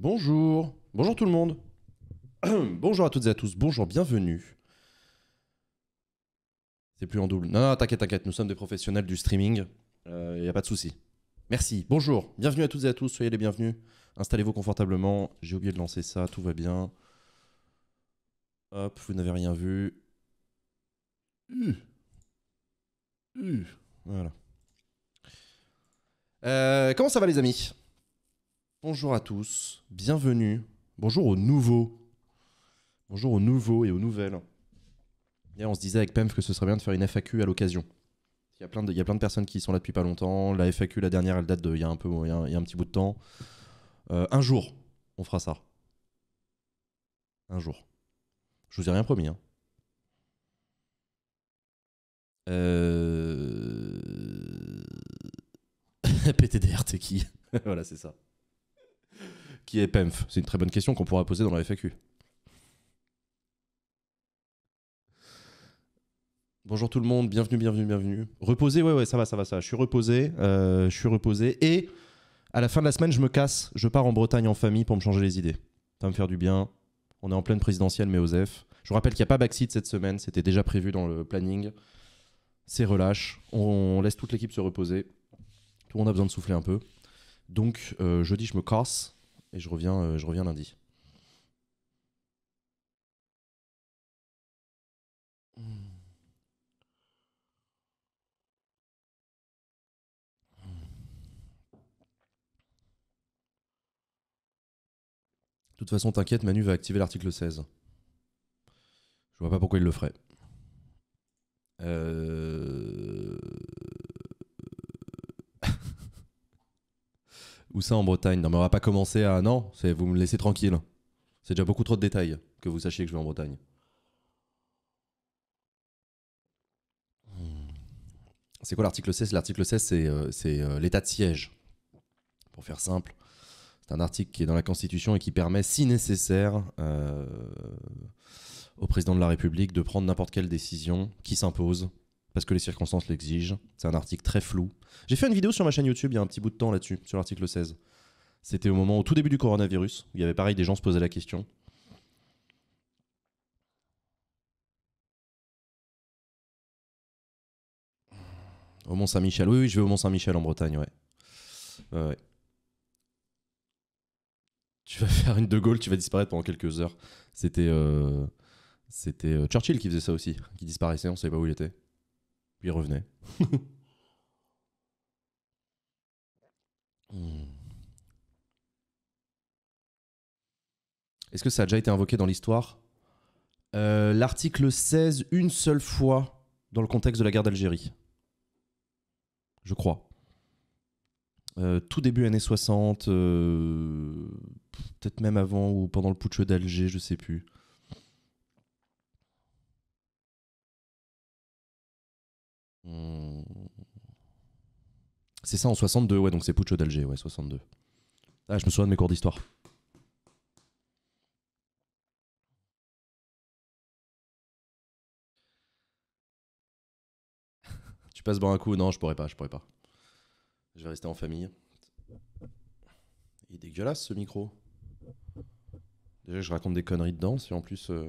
Bonjour, bonjour tout le monde. bonjour à toutes et à tous, bonjour, bienvenue. C'est plus en double. Non, non, t'inquiète, t'inquiète, nous sommes des professionnels du streaming, il euh, n'y a pas de souci. Merci, bonjour, bienvenue à toutes et à tous, soyez les bienvenus. Installez-vous confortablement, j'ai oublié de lancer ça, tout va bien. Hop, vous n'avez rien vu. Voilà. Euh, comment ça va les amis Bonjour à tous, bienvenue. Bonjour aux nouveaux. Bonjour aux nouveaux et aux nouvelles. on se disait avec PEMF que ce serait bien de faire une FAQ à l'occasion. Il y, a plein de, plein de personnes qui sont là depuis pas longtemps. La FAQ, la dernière, elle date d'il y, a un petit bout de temps. Euh, un jour, on fera ça. Un jour. Je vous ai rien promis. PTDR, t'es qui Voilà, c'est ça qui est PEMF C'est une très bonne question qu'on pourra poser dans la FAQ. Bonjour tout le monde, bienvenue, bienvenue, bienvenue. Reposé, ouais, ouais, ça va, ça va, ça va. Je suis reposé, euh, je suis reposé. Et à la fin de la semaine, je me casse, je pars en Bretagne en famille pour me changer les idées. Ça va me faire du bien. On est en pleine présidentielle, mais Osef. Je vous rappelle qu'il n'y a pas backseat cette semaine, c'était déjà prévu dans le planning. C'est relâche, on laisse toute l'équipe se reposer. Tout le monde a besoin de souffler un peu. Donc euh, jeudi, je me casse et je reviens, euh, je reviens lundi. De toute façon, t'inquiète, Manu va activer l'article 16. Je vois pas pourquoi il le ferait. Euh, ça en Bretagne Non, mais on va pas commencer à. Non, vous me laissez tranquille. C'est déjà beaucoup trop de détails que vous sachiez que je vais en Bretagne. Hmm. C'est quoi l'article 16 L'article 16, c'est euh, euh, l'état de siège. Pour faire simple, c'est un article qui est dans la Constitution et qui permet, si nécessaire, euh, au président de la République de prendre n'importe quelle décision qui s'impose parce que les circonstances l'exigent. C'est un article très flou. J'ai fait une vidéo sur ma chaîne YouTube il y a un petit bout de temps là-dessus, sur l'article 16. C'était au moment, au tout début du coronavirus. Il y avait pareil, des gens se posaient la question. Au Mont-Saint-Michel. Oui, oui, je vais au Mont-Saint-Michel en Bretagne, ouais. Tu vas faire une De Gaulle, tu vas disparaître pendant quelques heures. C'était euh, euh, Churchill qui faisait ça aussi, qui disparaissait, on ne savait pas où il était il revenait. Hmm. Est-ce que ça a déjà été invoqué dans l'histoire euh, L'article 16, une seule fois dans le contexte de la guerre d'Algérie. Je crois. Euh, tout début années 60, euh, peut-être même avant ou pendant le putsch d'Alger, je sais plus. C'est ça en 62, ouais, donc c'est Puccio d'Alger, ouais, 62. Ah, je me souviens de mes cours d'histoire. tu passes bon un coup Non, je pourrais pas, je pourrais pas. Je vais rester en famille. Il est dégueulasse ce micro. Déjà, je raconte des conneries dedans, si en plus. Euh,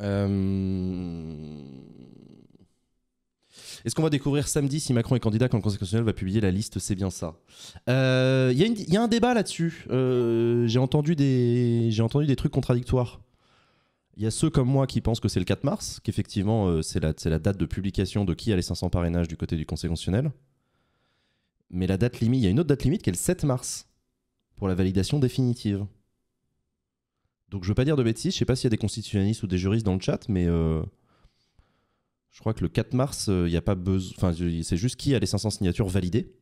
Euh, est-ce qu'on va découvrir samedi si Macron est candidat quand le Conseil constitutionnel va publier la liste C'est bien ça. Il euh, y, a un débat là-dessus. Euh, j'ai entendu, entendu, des trucs contradictoires. Il y a ceux comme moi qui pensent que c'est le 4 mars, qu'effectivement c'est la, la, date de publication de qui a les 500 parrainages du côté du Conseil constitutionnel. Mais la date limite, il y a une autre date limite qui est le 7 mars pour la validation définitive. Donc je veux pas dire de bêtises, je sais pas s'il y a des constitutionnalistes ou des juristes dans le chat, mais euh, je crois que le 4 mars, euh, il n'y a pas besoin. Enfin, c'est juste qui a les 500 signatures validées.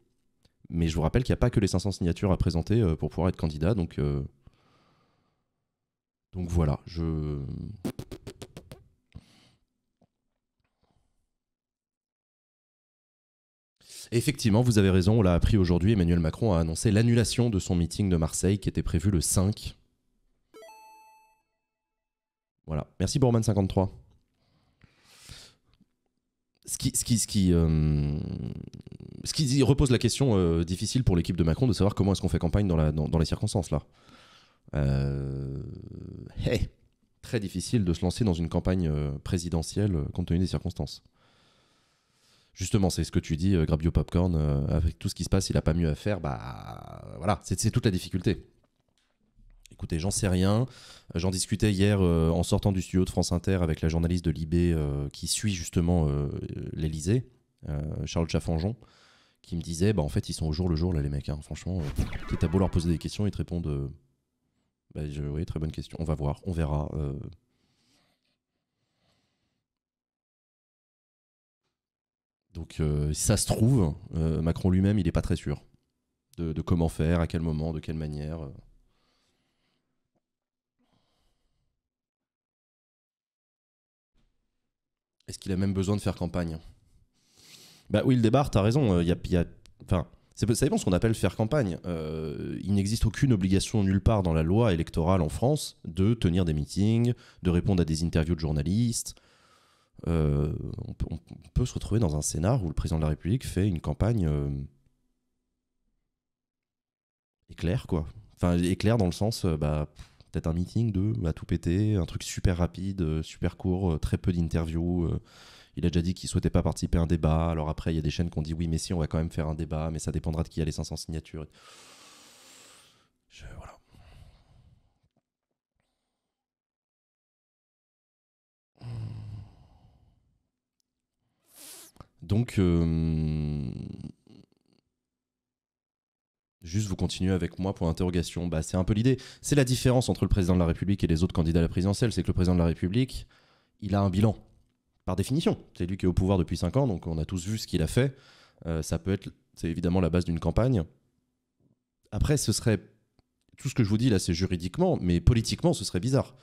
Mais je vous rappelle qu'il n'y a pas que les 500 signatures à présenter euh, pour pouvoir être candidat. Donc, donc voilà, je. Effectivement, vous avez raison, on l'a appris aujourd'hui. Emmanuel Macron a annoncé l'annulation de son meeting de Marseille qui était prévu le 5. Voilà. Merci Bourman53. Ce qui, ce, qui, ce, qui, euh, repose la question euh, difficile pour l'équipe de Macron de savoir comment est-ce qu'on fait campagne dans, la, dans, les circonstances là. Euh, très difficile de se lancer dans une campagne présidentielle compte tenu des circonstances. Justement, c'est ce que tu dis, Grabio Popcorn, avec tout ce qui se passe, il n'a pas mieux à faire, bah voilà, c'est toute la difficulté j'en sais rien. Euh, j'en discutais hier euh, en sortant du studio de France Inter avec la journaliste de Libé euh, qui suit justement l'Elysée, Charles Chaffanjon, qui me disait, bah, en fait, ils sont au jour le jour, là, les mecs. Hein. Franchement, être à beau leur poser des questions, ils te répondent, bah, oui, très bonne question, on va voir, on verra. Donc, ça se trouve, Macron lui-même, il n'est pas très sûr de, de comment faire, à quel moment, de quelle manière. Est-ce qu'il a même besoin de faire campagne Bah oui, le tu t'as raison. Il euh, y enfin, ça dépend ce qu'on appelle faire campagne. Euh, il n'existe aucune obligation nulle part dans la loi électorale en France de tenir des meetings, de répondre à des interviews de journalistes. Euh, on, peut, se retrouver dans un scénar où le président de la République fait une campagne éclair, quoi. Enfin, éclair dans le sens, bah, peut-être un meeting de à tout péter, un truc super rapide, euh, super court, euh, très peu d'interviews. Euh. Il a déjà dit qu'il souhaitait pas participer à un débat. Alors après, il y a des chaînes qui ont dit oui, mais si, on va quand même faire un débat, mais ça dépendra de qui a les 500 signatures. Donc, Juste, vous continuez avec moi pour l'interrogation. Bah, c'est un peu l'idée. C'est la différence entre le président de la République et les autres candidats à la présidentielle. C'est que le président de la République, il a un bilan, par définition. C'est lui qui est au pouvoir depuis 5 ans, donc on a tous vu ce qu'il a fait. Euh, ça peut être, c'est évidemment la base d'une campagne. Après, ce serait. Tout ce que je vous dis là, c'est juridiquement, mais politiquement, ce serait bizarre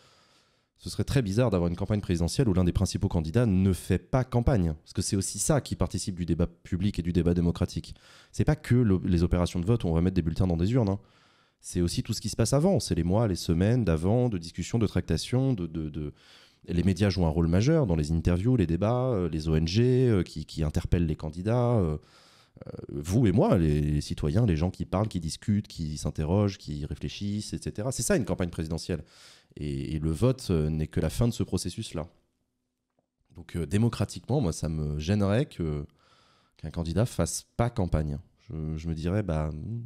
ce serait très bizarre d'avoir une campagne présidentielle où l'un des principaux candidats ne fait pas campagne. Parce que c'est aussi ça qui participe du débat public et du débat démocratique. C'est pas que les opérations de vote où on va mettre des bulletins dans des urnes. Hein. C'est aussi tout ce qui se passe avant. C'est les mois, les semaines d'avant, de discussions, de tractations, de, Les médias jouent un rôle majeur dans les interviews, les débats, euh, les ONG euh, qui, interpellent les candidats. Euh, vous et moi, les citoyens, les gens qui parlent, qui discutent, qui s'interrogent, qui réfléchissent, etc. C'est ça une campagne présidentielle. Et, le vote euh, n'est que la fin de ce processus-là. Donc euh, démocratiquement, moi, ça me gênerait que qu'un candidat fasse pas campagne. Je, je me dirais, bah, hmm,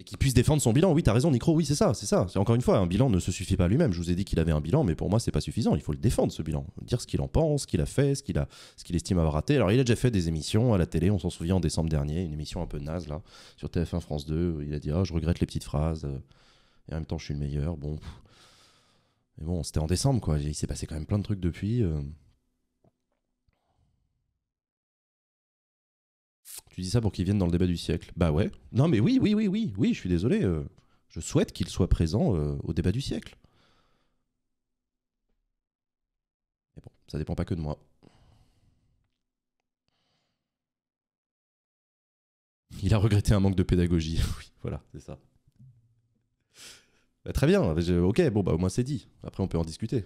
et qu'il puisse défendre son bilan. Oui, t'as raison, Nicro, oui, c'est ça, c'est ça. C'est encore une fois, un bilan ne se suffit pas lui-même. Je vous ai dit qu'il avait un bilan, mais pour moi, c'est pas suffisant. Il faut le défendre, ce bilan. Dire ce qu'il en pense, ce qu'il a fait, ce qu'il a, ce qu'il estime avoir raté. Alors, il a déjà fait des émissions à la télé, on s'en souvient en décembre dernier, une émission un peu naze, là, sur TF1 France 2. il a dit, ah, je regrette les petites phrases, et en même temps, je suis le meilleur. Bon. Mais bon, c'était en décembre, quoi. Il s'est passé quand même plein de trucs depuis. Euh. Tu dis ça pour qu'il vienne dans le débat du siècle. Bah ouais. Non mais oui, oui, oui, oui, oui, je suis désolé. Euh, je souhaite qu'il soit présent euh, au débat du siècle. Mais bon, ça dépend pas que de moi. Il a regretté un manque de pédagogie. oui, voilà, c'est ça. Bah, très bien, ok, bon, bah, au moins c'est dit. Après, on peut en discuter.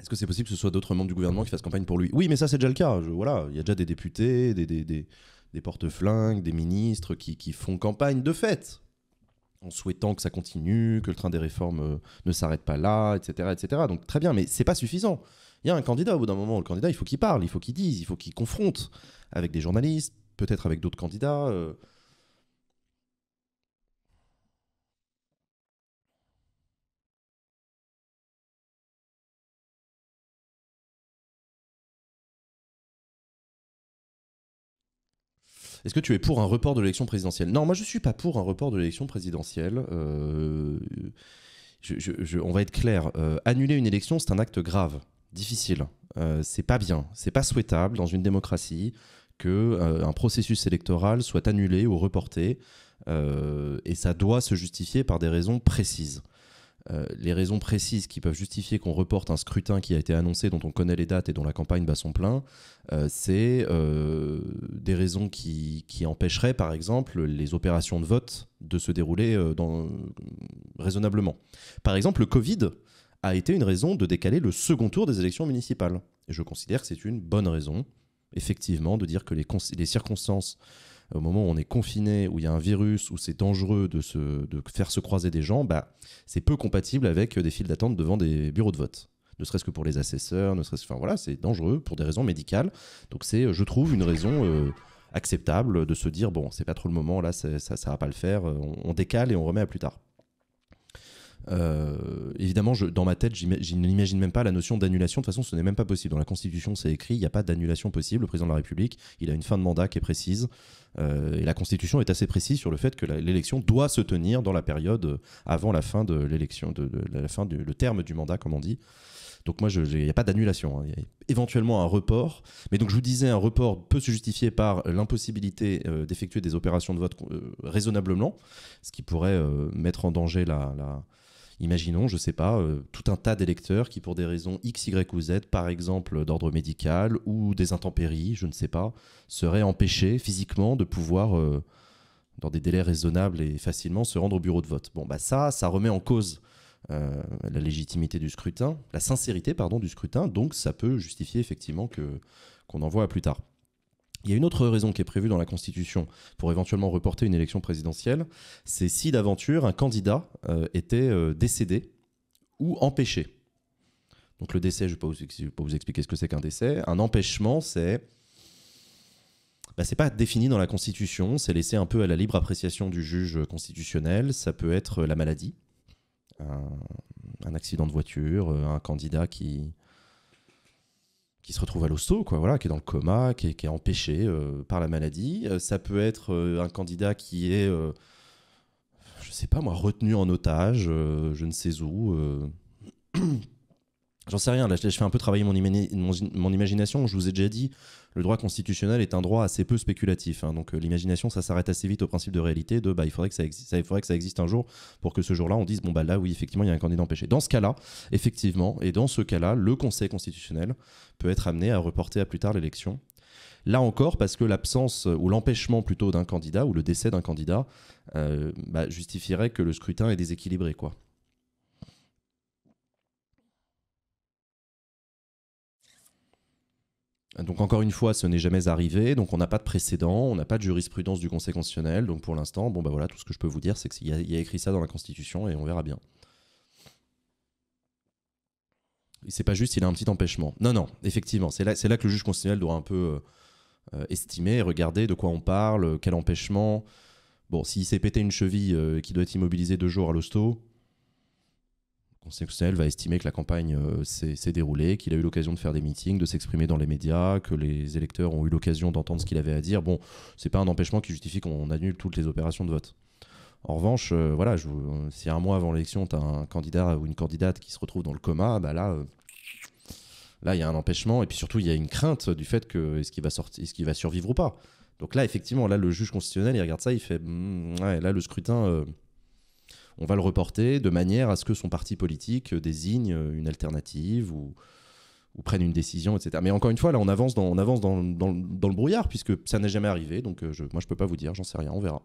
Est-ce que c'est possible que ce soit d'autres membres du gouvernement qui fassent campagne pour lui Oui, mais ça, c'est déjà le cas. voilà, il y a déjà des députés, des, des, des, des porte-flingues, des ministres qui, qui, font campagne de fait, en souhaitant que ça continue, que le train des réformes euh, ne s'arrête pas là, etc., Donc très bien, mais c'est pas suffisant. Il y a un candidat au bout d'un moment. Le candidat, il faut qu'il parle, il faut qu'il dise, il faut qu'il confronte avec des journalistes, peut-être avec d'autres candidats. Euh, Est-ce que tu es pour un report de l'élection présidentielle Non, moi je suis pas pour un report de l'élection présidentielle. Euh, on va être clair. Euh, annuler une élection, c'est un acte grave, difficile. Euh, c'est pas bien, c'est pas souhaitable dans une démocratie que euh, un processus électoral soit annulé ou reporté, et ça doit se justifier par des raisons précises. Euh, les raisons précises qui peuvent justifier qu'on reporte un scrutin qui a été annoncé, dont on connaît les dates et dont la campagne bat son plein, euh, c'est euh, des raisons qui, qui, empêcheraient, par exemple, les opérations de vote de se dérouler dans, raisonnablement. Par exemple, le Covid a été une raison de décaler le second tour des élections municipales. Et je considère que c'est une bonne raison, effectivement, de dire que les circonstances au moment où on est confiné, où il y a un virus, où c'est dangereux de, se, faire se croiser des gens, bah, c'est peu compatible avec des files d'attente devant des bureaux de vote ne serait-ce que pour les assesseurs, ne serait-ce, enfin voilà, c'est dangereux pour des raisons médicales. Donc c'est, je trouve, une raison euh, acceptable de se dire bon, c'est pas trop le moment, là, ça, ça, va pas le faire, euh, on décale et on remet à plus tard. Euh, évidemment, je, dans ma tête, je n'imagine même pas la notion d'annulation. De toute façon, ce n'est même pas possible. Dans la Constitution, c'est écrit, il n'y a pas d'annulation possible. Le président de la République, il a une fin de mandat qui est précise. Euh, et la Constitution est assez précise sur le fait que l'élection doit se tenir dans la période avant la fin de l'élection, de, la fin du le terme du mandat, comme on dit. Donc moi, il n'y a pas d'annulation. Hein. éventuellement un report. Mais donc je vous disais, un report peut se justifier par l'impossibilité euh, d'effectuer des opérations de vote raisonnablement, ce qui pourrait mettre en danger la, la, Imaginons, je ne sais pas, euh, tout un tas d'électeurs qui, pour des raisons X, Y ou Z, par exemple d'ordre médical ou des intempéries, je ne sais pas, seraient empêchés physiquement de pouvoir, euh, dans des délais raisonnables et facilement, se rendre au bureau de vote. Bon, bah ça, ça remet en cause euh, la légitimité du scrutin, la sincérité pardon du scrutin, donc ça peut justifier effectivement que qu'on envoie à plus tard. Il y a une autre raison qui est prévue dans la Constitution pour éventuellement reporter une élection présidentielle, c'est si d'aventure un candidat euh, était euh, décédé ou empêché. Donc le décès, je ne vais, pas vous expliquer ce que c'est qu'un décès. Un empêchement, c'est... Bah, c'est pas défini dans la Constitution, c'est laissé un peu à la libre appréciation du juge constitutionnel. Ça peut être la maladie, un, un accident de voiture, euh, un candidat qui, qui se retrouve à l'hosto, quoi, voilà, qui est dans le coma, qui est, qui est empêché euh, par la maladie. Euh, ça peut être euh, un candidat qui est, je sais pas moi, retenu en otage, je ne sais où. J'en sais rien, là je, fais un peu travailler mon, mon, mon, imagination, je vous ai déjà dit, le droit constitutionnel est un droit assez peu spéculatif. Hein. donc euh, l'imagination, ça s'arrête assez vite au principe de réalité de bah, il, faudrait que ça existe, un jour pour que ce jour-là, on dise bon, bah là, oui, effectivement, il y a un candidat empêché. Dans ce cas-là, effectivement, et dans ce cas-là, le Conseil constitutionnel peut être amené à reporter à plus tard l'élection. Là encore, parce que l'absence euh, ou l'empêchement plutôt d'un candidat ou le décès d'un candidat euh, bah, justifierait que le scrutin est déséquilibré, quoi. Donc encore une fois, ce n'est jamais arrivé, donc on n'a pas de précédent, on n'a pas de jurisprudence du Conseil constitutionnel, donc pour l'instant, bon bah voilà, tout ce que je peux vous dire, c'est qu'il y, a écrit ça dans la Constitution et on verra bien. C'est pas juste, il a un petit empêchement. Non, non, effectivement, c'est là, là, que le juge constitutionnel doit un peu euh, euh, estimer, regarder de quoi on parle, euh, quel empêchement. Bon, s'il s'est pété une cheville et qu'il doit être immobilisé deux jours à l'hosto, Conseil constitutionnel va estimer que la campagne euh, s'est déroulée, qu'il a eu l'occasion de faire des meetings, de s'exprimer dans les médias, que les électeurs ont eu l'occasion d'entendre ce qu'il avait à dire. Bon, ce n'est pas un empêchement qui justifie qu'on annule toutes les opérations de vote. En revanche, euh, voilà, je, si un mois avant l'élection, tu as un candidat ou une candidate qui se retrouve dans le coma, bah là, euh, là, il y a un empêchement et puis surtout, il y a une crainte du fait que est-ce qu'il va sortir, ce va survivre ou pas. Donc là, effectivement, là, le juge constitutionnel, il regarde ça, il fait, mm, ouais, là, le scrutin, on va le reporter de manière à ce que son parti politique désigne une alternative ou, prenne une décision, etc. Mais encore une fois, là, on avance dans, on avance dans, le brouillard, puisque ça n'est jamais arrivé. Donc, euh, je, moi, je ne peux pas vous dire, j'en sais rien, on verra.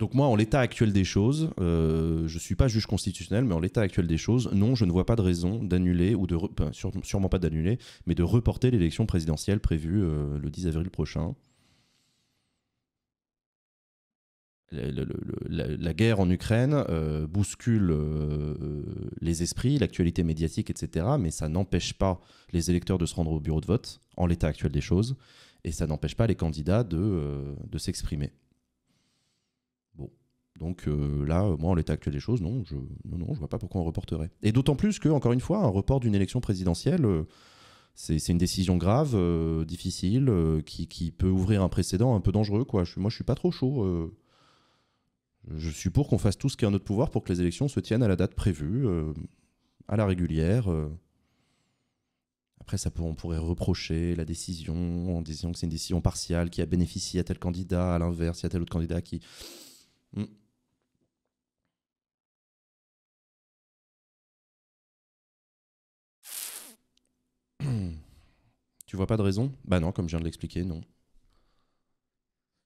Donc moi, en l'état actuel des choses, euh, je ne suis pas juge constitutionnel, mais en l'état actuel des choses, non, je ne vois pas de raison d'annuler, ou de... sûrement pas d'annuler, mais de reporter l'élection présidentielle prévue euh, le 10 avril prochain. La, guerre en Ukraine euh, bouscule les esprits, l'actualité médiatique, etc. Mais ça n'empêche pas les électeurs de se rendre au bureau de vote, en l'état actuel des choses, et ça n'empêche pas les candidats de s'exprimer. Donc euh, là, moi, en l'état actuel des choses, non, je ne non, je vois pas pourquoi on reporterait. Et d'autant plus que, encore une fois, un report d'une élection présidentielle, euh, c'est une décision grave, euh, difficile, qui, peut ouvrir un précédent un peu dangereux. Quoi. Je, moi, je suis pas trop chaud. je suis pour qu'on fasse tout ce qui est en notre pouvoir pour que les élections se tiennent à la date prévue, à la régulière. Après, on pourrait reprocher la décision en disant que c'est une décision partielle qui a bénéficié à tel candidat, à l'inverse, il y tel autre candidat qui. Hmm, Tu vois pas de raison Bah non, comme je viens de l'expliquer, non.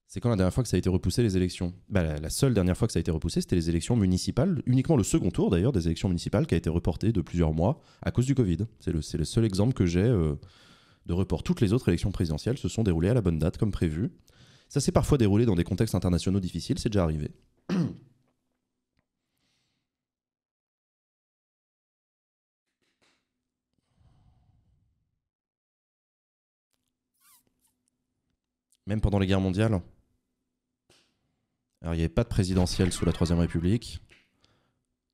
C'est quand la dernière fois que ça a été repoussé les élections bah, la, seule dernière fois que ça a été repoussé, c'était les élections municipales, uniquement le second tour d'ailleurs des élections municipales qui a été reporté de plusieurs mois à cause du Covid. C'est le, le, seul exemple que j'ai euh, de report. Toutes les autres élections présidentielles se sont déroulées à la bonne date comme prévu. Ça s'est parfois déroulé dans des contextes internationaux difficiles, c'est déjà arrivé. même pendant les guerres mondiales. Alors, il n'y avait pas de présidentielle sous la Troisième République.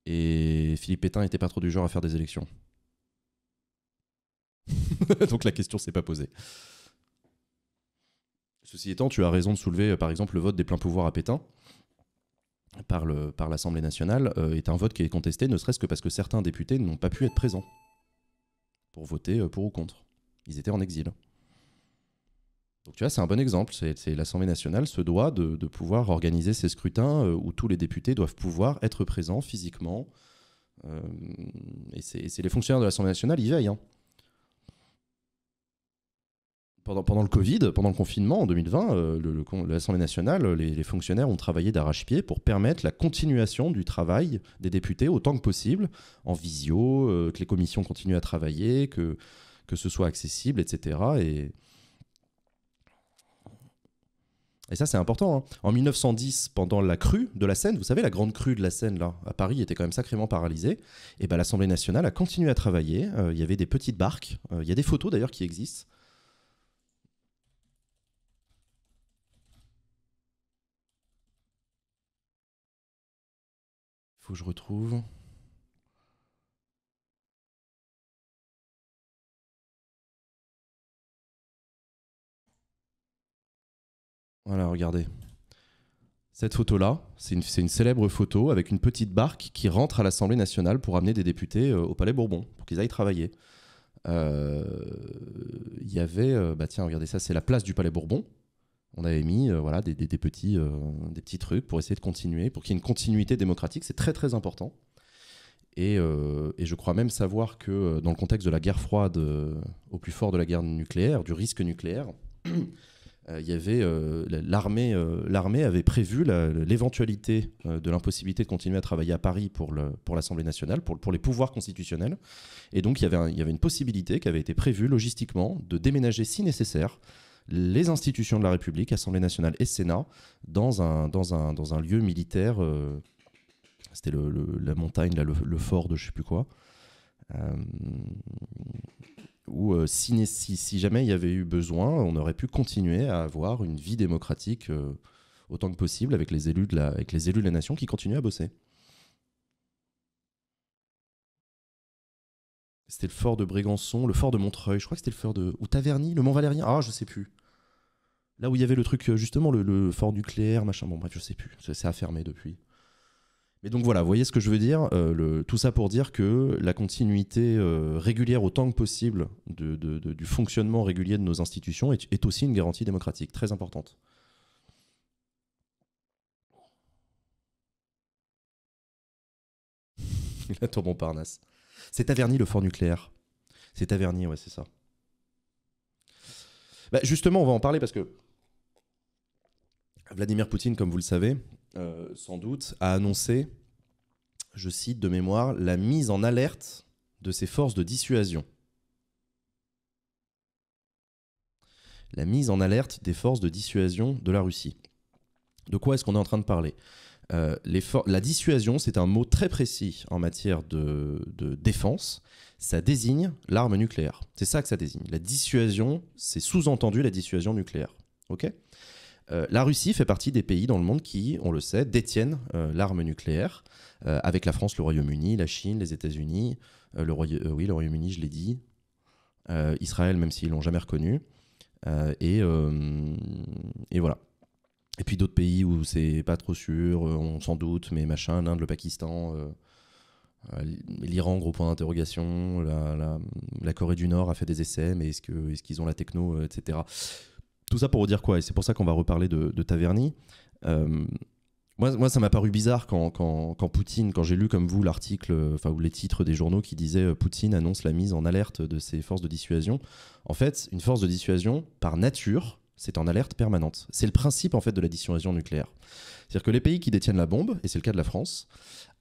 Et Philippe Pétain n'était pas trop du genre à faire des élections. Donc la question s'est pas posée. Ceci étant, tu as raison de soulever, euh, par exemple, le vote des pleins pouvoirs à Pétain par l'Assemblée nationale euh, est un vote qui est contesté, ne serait-ce que parce que certains députés n'ont pas pu être présents pour voter euh, pour ou contre. Ils étaient en exil c'est un bon exemple. C'est l'Assemblée nationale se doit de, pouvoir organiser ses scrutins euh, où tous les députés doivent pouvoir être présents physiquement. Euh, et c'est les fonctionnaires de l'Assemblée nationale, ils veillent. Hein. Pendant, le Covid, pendant le confinement en 2020, euh, l'Assemblée nationale, les, fonctionnaires ont travaillé d'arrache-pied pour permettre la continuation du travail des députés autant que possible, en visio, que les commissions continuent à travailler, que, que ce soit accessible, etc. Et, et ça, c'est important. Hein. En 1910, pendant la crue de la Seine, vous savez, la grande crue de la Seine, là, à Paris, était quand même sacrément paralysée. Et ben, l'Assemblée nationale a continué à travailler. Euh, il y avait des petites barques. Euh, il y a des photos, d'ailleurs, qui existent. Il Faut que je retrouve. Voilà, regardez. Cette photo-là, c'est une, célèbre photo avec une petite barque qui rentre à l'Assemblée nationale pour amener des députés euh, au Palais Bourbon, pour qu'ils aillent travailler. Euh, il y avait, euh, bah tiens, regardez ça, c'est la place du Palais Bourbon. On avait mis voilà, des, petits, des trucs pour essayer de continuer, pour qu'il y ait une continuité démocratique. C'est très très important. et, je crois même savoir que dans le contexte de la guerre froide, au plus fort de la guerre nucléaire, du risque nucléaire, Euh, y avait euh, l'armée, euh, l'armée avait prévu l'éventualité de l'impossibilité de continuer à travailler à Paris pour, l'Assemblée nationale, pour, pour les pouvoirs constitutionnels. Et donc il y, avait une possibilité qui avait été prévue logistiquement de déménager si nécessaire les institutions de la République, Assemblée nationale et Sénat, dans un, lieu militaire. c'était la montagne, le, fort de je ne sais plus quoi où euh, si, jamais il y avait eu besoin, on aurait pu continuer à avoir une vie démocratique euh, autant que possible avec les, élus de la, avec les élus de la nation qui continuent à bosser. C'était le fort de Brégançon, le fort de Montreuil, je crois que c'était le fort de... Ou Taverny, le Mont Valérien, ah je sais plus. Là où il y avait le truc, euh, justement, le, fort nucléaire, machin, bon bref, je sais plus, c'est à fermé depuis. Mais donc voilà, voyez ce que je veux dire euh, Tout ça pour dire que la continuité euh, régulière autant que possible du fonctionnement régulier de nos institutions est, aussi une garantie démocratique très importante. la tour Montparnasse. C'est Taverny le fort nucléaire. C'est Taverny, ouais, c'est ça. Bah, justement, on va en parler parce que Vladimir Poutine, comme vous le savez, euh, sans doute, a annoncé, je cite de mémoire, la mise en alerte de ses forces de dissuasion. La mise en alerte des forces de dissuasion de la Russie. De quoi est-ce qu'on est en train de parler euh, La dissuasion, c'est un mot très précis en matière de, de défense. Ça désigne l'arme nucléaire. C'est ça que ça désigne. La dissuasion, c'est sous-entendu la dissuasion nucléaire. OK euh, la Russie fait partie des pays dans le monde qui, on le sait, détiennent euh, l'arme nucléaire, euh, avec la France, le Royaume-Uni, la Chine, les États-Unis, le, le Royaume-Uni, je l'ai dit, Israël, même s'ils l'ont jamais reconnu, et, et voilà. Et puis d'autres pays où c'est pas trop sûr, on s'en doute, mais machin, l'Inde, le Pakistan, l'Iran, gros point d'interrogation, la, Corée du Nord a fait des essais, mais est-ce qu'ils est qu'ils ont la techno, etc. Tout ça pour dire quoi Et c'est pour ça qu'on va reparler de, Taverny. Euh, moi, moi, ça m'a paru bizarre quand, quand, quand Poutine, quand j'ai lu comme vous l'article, euh, enfin, ou les titres des journaux qui disaient euh, Poutine annonce la mise en alerte de ses forces de dissuasion. En fait, une force de dissuasion, par nature, c'est en alerte permanente. C'est le principe, en fait, de la dissuasion nucléaire. C'est-à-dire que les pays qui détiennent la bombe, et c'est le cas de la France,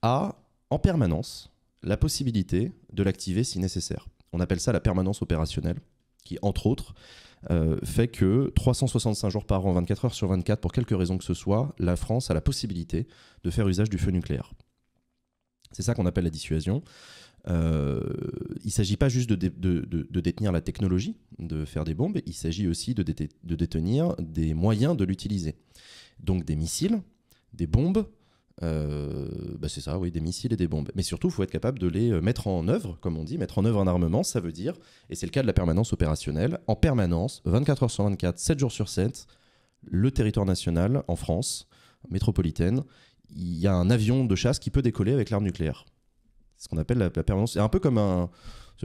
a en permanence la possibilité de l'activer si nécessaire. On appelle ça la permanence opérationnelle, qui, entre autres, euh, fait que 365 jours par an, 24 heures sur 24, pour quelque raison que ce soit, la France a la possibilité de faire usage du feu nucléaire. C'est ça qu'on appelle la dissuasion. Euh, il ne s'agit pas juste de, détenir la technologie, de faire des bombes, il s'agit aussi de, détenir des moyens de l'utiliser. Donc des missiles, des bombes, euh, bah c'est ça, oui, des missiles et des bombes. Mais surtout, il faut être capable de les euh, mettre en œuvre, comme on dit. Mettre en œuvre un armement, ça veut dire, et c'est le cas de la permanence opérationnelle, en permanence, 24 heures sur 24, 7 jours sur 7, le territoire national en France métropolitaine, il y a un avion de chasse qui peut décoller avec l'arme nucléaire. C'est ce qu'on appelle la, permanence. C'est un peu comme un.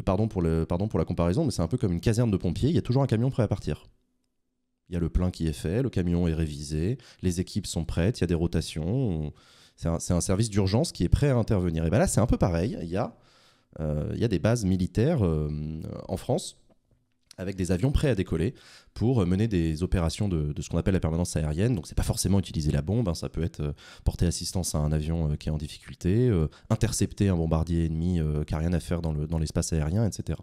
Pardon pour, le, pardon pour la comparaison, mais c'est un peu comme une caserne de pompiers. Il y a toujours un camion prêt à partir. Il y a le plein qui est fait, le camion est révisé, les équipes sont prêtes, il y a des rotations. C'est un, service d'urgence qui est prêt à intervenir. Et bien là, c'est un peu pareil. Il y, a, euh, des bases militaires euh, en France avec des avions prêts à décoller pour mener des opérations de, ce qu'on appelle la permanence aérienne. Donc, n'est pas forcément utiliser la bombe, hein. ça peut être euh, porter assistance à un avion qui est en difficulté, intercepter un bombardier ennemi qui n'a rien à faire dans l'espace aérien, etc.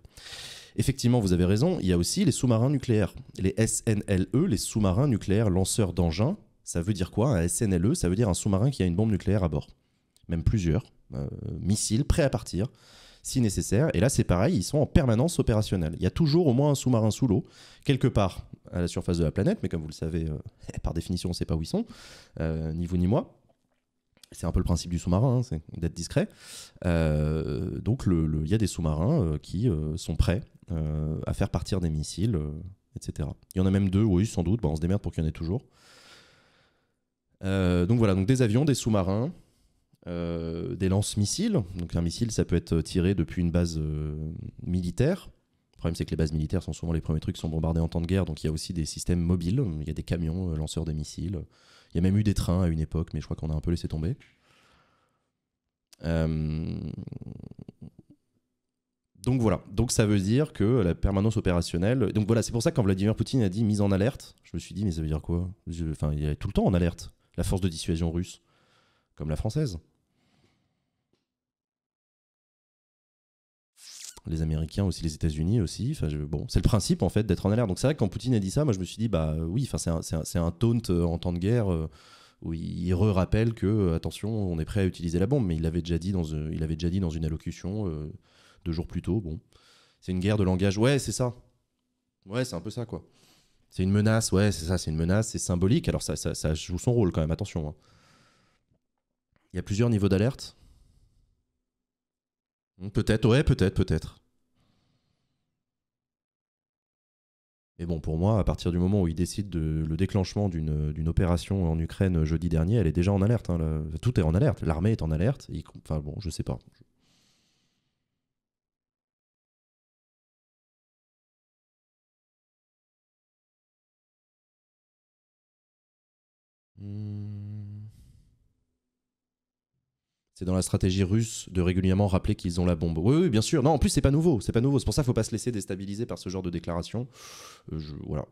Effectivement, vous avez raison, il y a aussi les sous-marins nucléaires, les SNLE, les sous-marins nucléaires lanceurs d'engins, ça veut dire quoi Un SNLE, ça veut dire un sous-marin qui a une bombe nucléaire à bord. Même plusieurs. Euh, missiles prêts à partir, si nécessaire. Et là, c'est pareil, ils sont en permanence opérationnels. Il y a toujours au moins un sous-marin sous l'eau, quelque part à la surface de la planète, mais comme vous le savez, euh, par définition, on ne sait pas où ils sont, euh, ni vous ni moi. C'est un peu le principe du sous-marin, hein, c'est d'être discret. donc, il y a des sous-marins qui sont prêts à faire partir des missiles, etc. Il y en a même deux, oui, sans doute, on se démerde pour qu'il y en ait toujours. Euh, donc voilà, donc des avions, des sous-marins, euh, des lance-missiles. Donc un missile, ça peut être tiré depuis une base euh, militaire. Le problème, c'est que les bases militaires sont souvent les premiers trucs qui sont bombardés en temps de guerre, donc il y a aussi des systèmes mobiles, il y a des camions lanceurs des missiles, il y a même eu des trains à une époque, mais je crois qu'on a un peu laissé tomber. Donc voilà, donc ça veut dire que la permanence opérationnelle. Donc voilà, c'est pour ça que quand Vladimir Poutine a dit mise en alerte, je me suis dit, mais ça veut dire quoi Enfin, il est tout le temps en alerte la force de dissuasion russe, comme la française. les Américains aussi, les États-Unis aussi. Enfin, bon, c'est le principe en fait d'être en alerte. Donc c'est vrai que quand Poutine a dit ça, moi je me suis dit bah euh, oui, enfin c'est un, taunt euh, en temps de guerre euh, où il rappelle que attention, on est prêt à utiliser la bombe, mais il l'avait déjà dit dans il avait déjà dit dans une allocution deux jours plus tôt. Bon, c'est une guerre de langage. Ouais, c'est ça. Ouais, c'est un peu ça quoi. C'est une menace, ouais, c'est ça, c'est une menace, c'est symbolique. Alors ça, ça, joue son rôle quand même, attention. Hein. Il y a plusieurs niveaux d'alerte. Hmm, peut-être, ouais, peut-être, peut-être. Et bon, pour moi, à partir du moment où il décide de le déclenchement d'une opération en Ukraine jeudi dernier, elle est déjà en alerte. Hein, Tout est en alerte. L'armée est en alerte. enfin bon, je sais pas. Hmm. C'est dans la stratégie russe de régulièrement rappeler qu'ils ont la bombe. Oui, bien sûr. Non, en plus, c'est pas nouveau. C'est pas nouveau. C'est pour ça qu'il faut pas se laisser déstabiliser par ce genre de déclaration. Euh, voilà.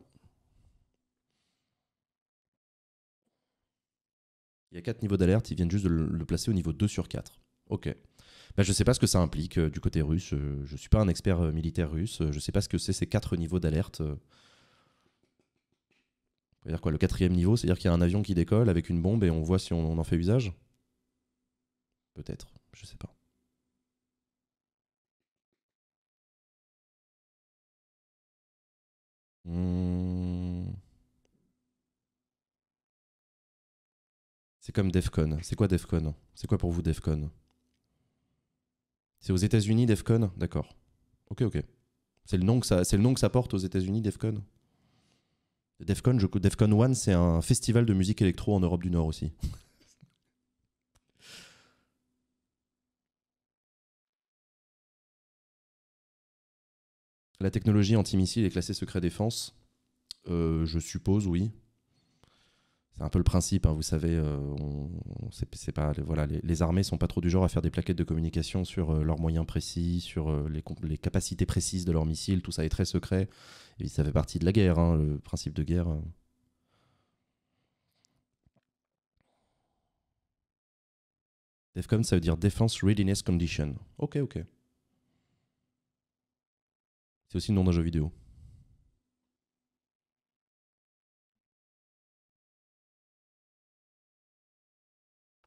Il y a quatre niveaux d'alerte. Ils viennent juste de le, placer au niveau 2 sur 4. Ok. Ben, je ne sais pas ce que ça implique euh, du côté russe. Euh, je ne suis pas un expert militaire russe. je ne sais pas ce que c'est ces quatre niveaux d'alerte dire quoi, le quatrième niveau C'est-à-dire qu'il y a un avion qui décolle avec une bombe et on voit si on, en fait usage Peut-être, je sais pas. Mmh. C'est comme Defcon. C'est quoi Defcon C'est quoi pour vous Defcon C'est aux États-Unis Defcon D'accord. Ok, ok. C'est le nom que ça, c'est le nom que ça porte aux États-Unis Defcon Defcon, je... Defcon 1, c'est un festival de musique électro en Europe du Nord aussi. La technologie antimissile est classée secret défense euh, Je suppose, oui. C'est un peu le principe, hein, vous savez. Euh, on, voilà, les, armées armées sont pas trop du genre à faire des plaquettes de communication sur euh, leurs moyens précis, sur les, capacités précises de leurs missiles. Tout ça est très secret ça fait partie de la guerre, hein, le principe de guerre. DEFCON, ça veut dire Defense Readiness Condition. Ok, ok. C'est aussi le nom d'un jeu vidéo.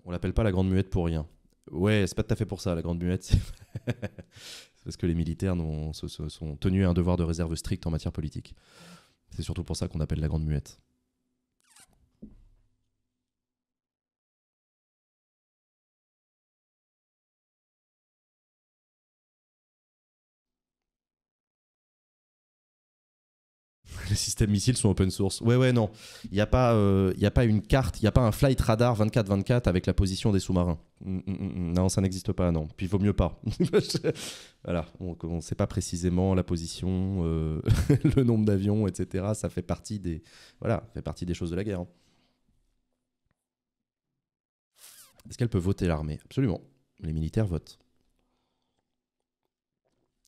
On l'appelle pas la Grande Muette pour rien. Ouais, c'est pas tout à fait pour ça, la Grande Muette. c'est parce que les militaires sont tenus à un devoir de réserve strict en matière politique. C'est surtout pour ça qu'on appelle la Grande Muette. les systèmes missiles sont open source. Ouais, ouais, non. Il n'y a, pas, euh, y a pas une carte, il n'y a pas un flight radar 24-24 avec la position des sous-marins. Mm, mm, mm, non, ça n'existe pas, non. Puis il vaut mieux pas. voilà, on ne sait pas précisément la position, euh, le nombre d'avions, etc. Ça fait partie des, voilà, fait partie des choses de la guerre. Hein. Est-ce qu'elle peut voter l'armée Absolument. Les militaires votent.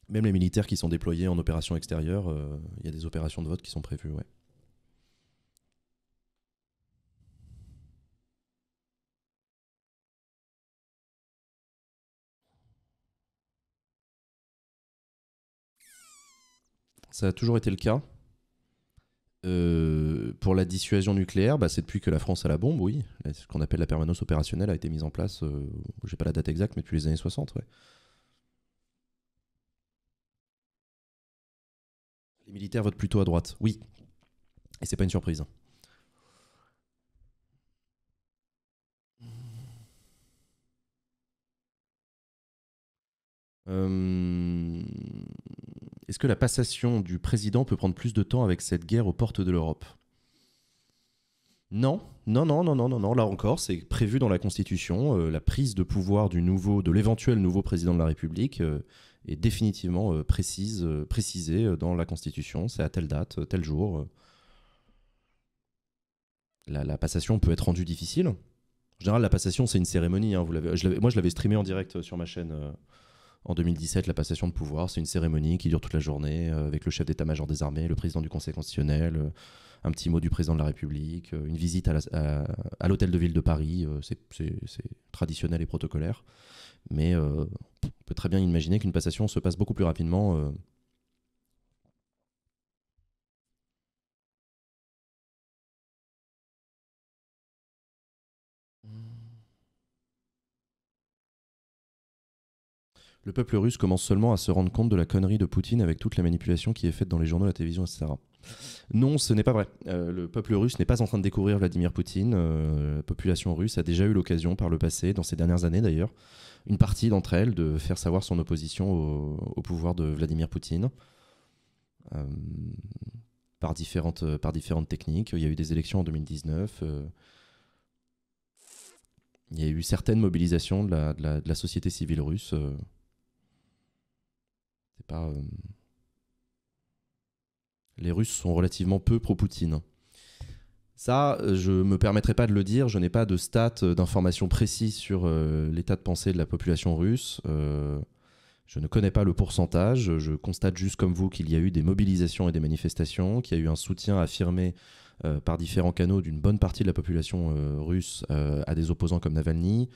Même les militaires qui sont déployés en opération extérieure, euh, il y a des opérations de vote qui sont prévues, Ça a toujours été le cas. Euh, pour la dissuasion nucléaire, bah, c'est depuis que la France a la bombe, oui. Ce qu'on appelle la permanence opérationnelle a été mise en place, euh, je n'ai pas la date exacte, mais depuis les années 60. Les militaires votent plutôt à droite, oui. Et c'est pas une surprise. Euh, est-ce que la passation du président peut prendre plus de temps avec cette guerre aux portes de l'Europe non, non, non, non, non, non, non. Là encore, c'est prévu dans la Constitution. Euh, la prise de pouvoir du nouveau, de l'éventuel nouveau président de la République euh, est définitivement euh, précise, euh, précisée euh, dans la Constitution. C'est à telle date, tel jour. La, passation peut être rendue difficile. En général, la passation, c'est une cérémonie. Hein. vous moi, je l'avais streamé en direct sur ma chaîne en 2017, la passation de pouvoir. C'est une cérémonie qui dure toute la journée avec le chef d'état-major des armées, le président du Conseil constitutionnel, un petit mot du président de la République, euh, une visite à l'hôtel de ville de Paris. Euh, c'est traditionnel et protocolaire. Mais euh, on peut très bien imaginer qu'une passation se passe beaucoup plus rapidement. Le peuple russe commence seulement à se rendre compte de la connerie de Poutine avec toute la manipulation qui est faite dans les journaux, la télévision, etc. Non, ce n'est pas vrai. Euh, le peuple russe n'est pas en train de découvrir Vladimir Poutine. Euh, la population russe a déjà eu l'occasion par le passé, dans ces dernières années d'ailleurs, une partie d'entre elles, de faire savoir son opposition au, pouvoir de Vladimir Poutine. Euh, par, différentes, par différentes techniques. Il y a eu des élections en 2019. il y a eu certaines mobilisations de la, de la société civile russe. C'est pas les Russes sont relativement peu pro-Poutine. Ça, euh, je ne me permettrai pas de le dire, je n'ai pas de stats, euh, d'informations précises sur euh, l'état de pensée de la population russe. je ne connais pas le pourcentage, je constate juste comme vous qu'il y a eu des mobilisations et des manifestations, qu'il y a eu un soutien affirmé par différents canaux d'une bonne partie de la population russe à des opposants comme Navalny,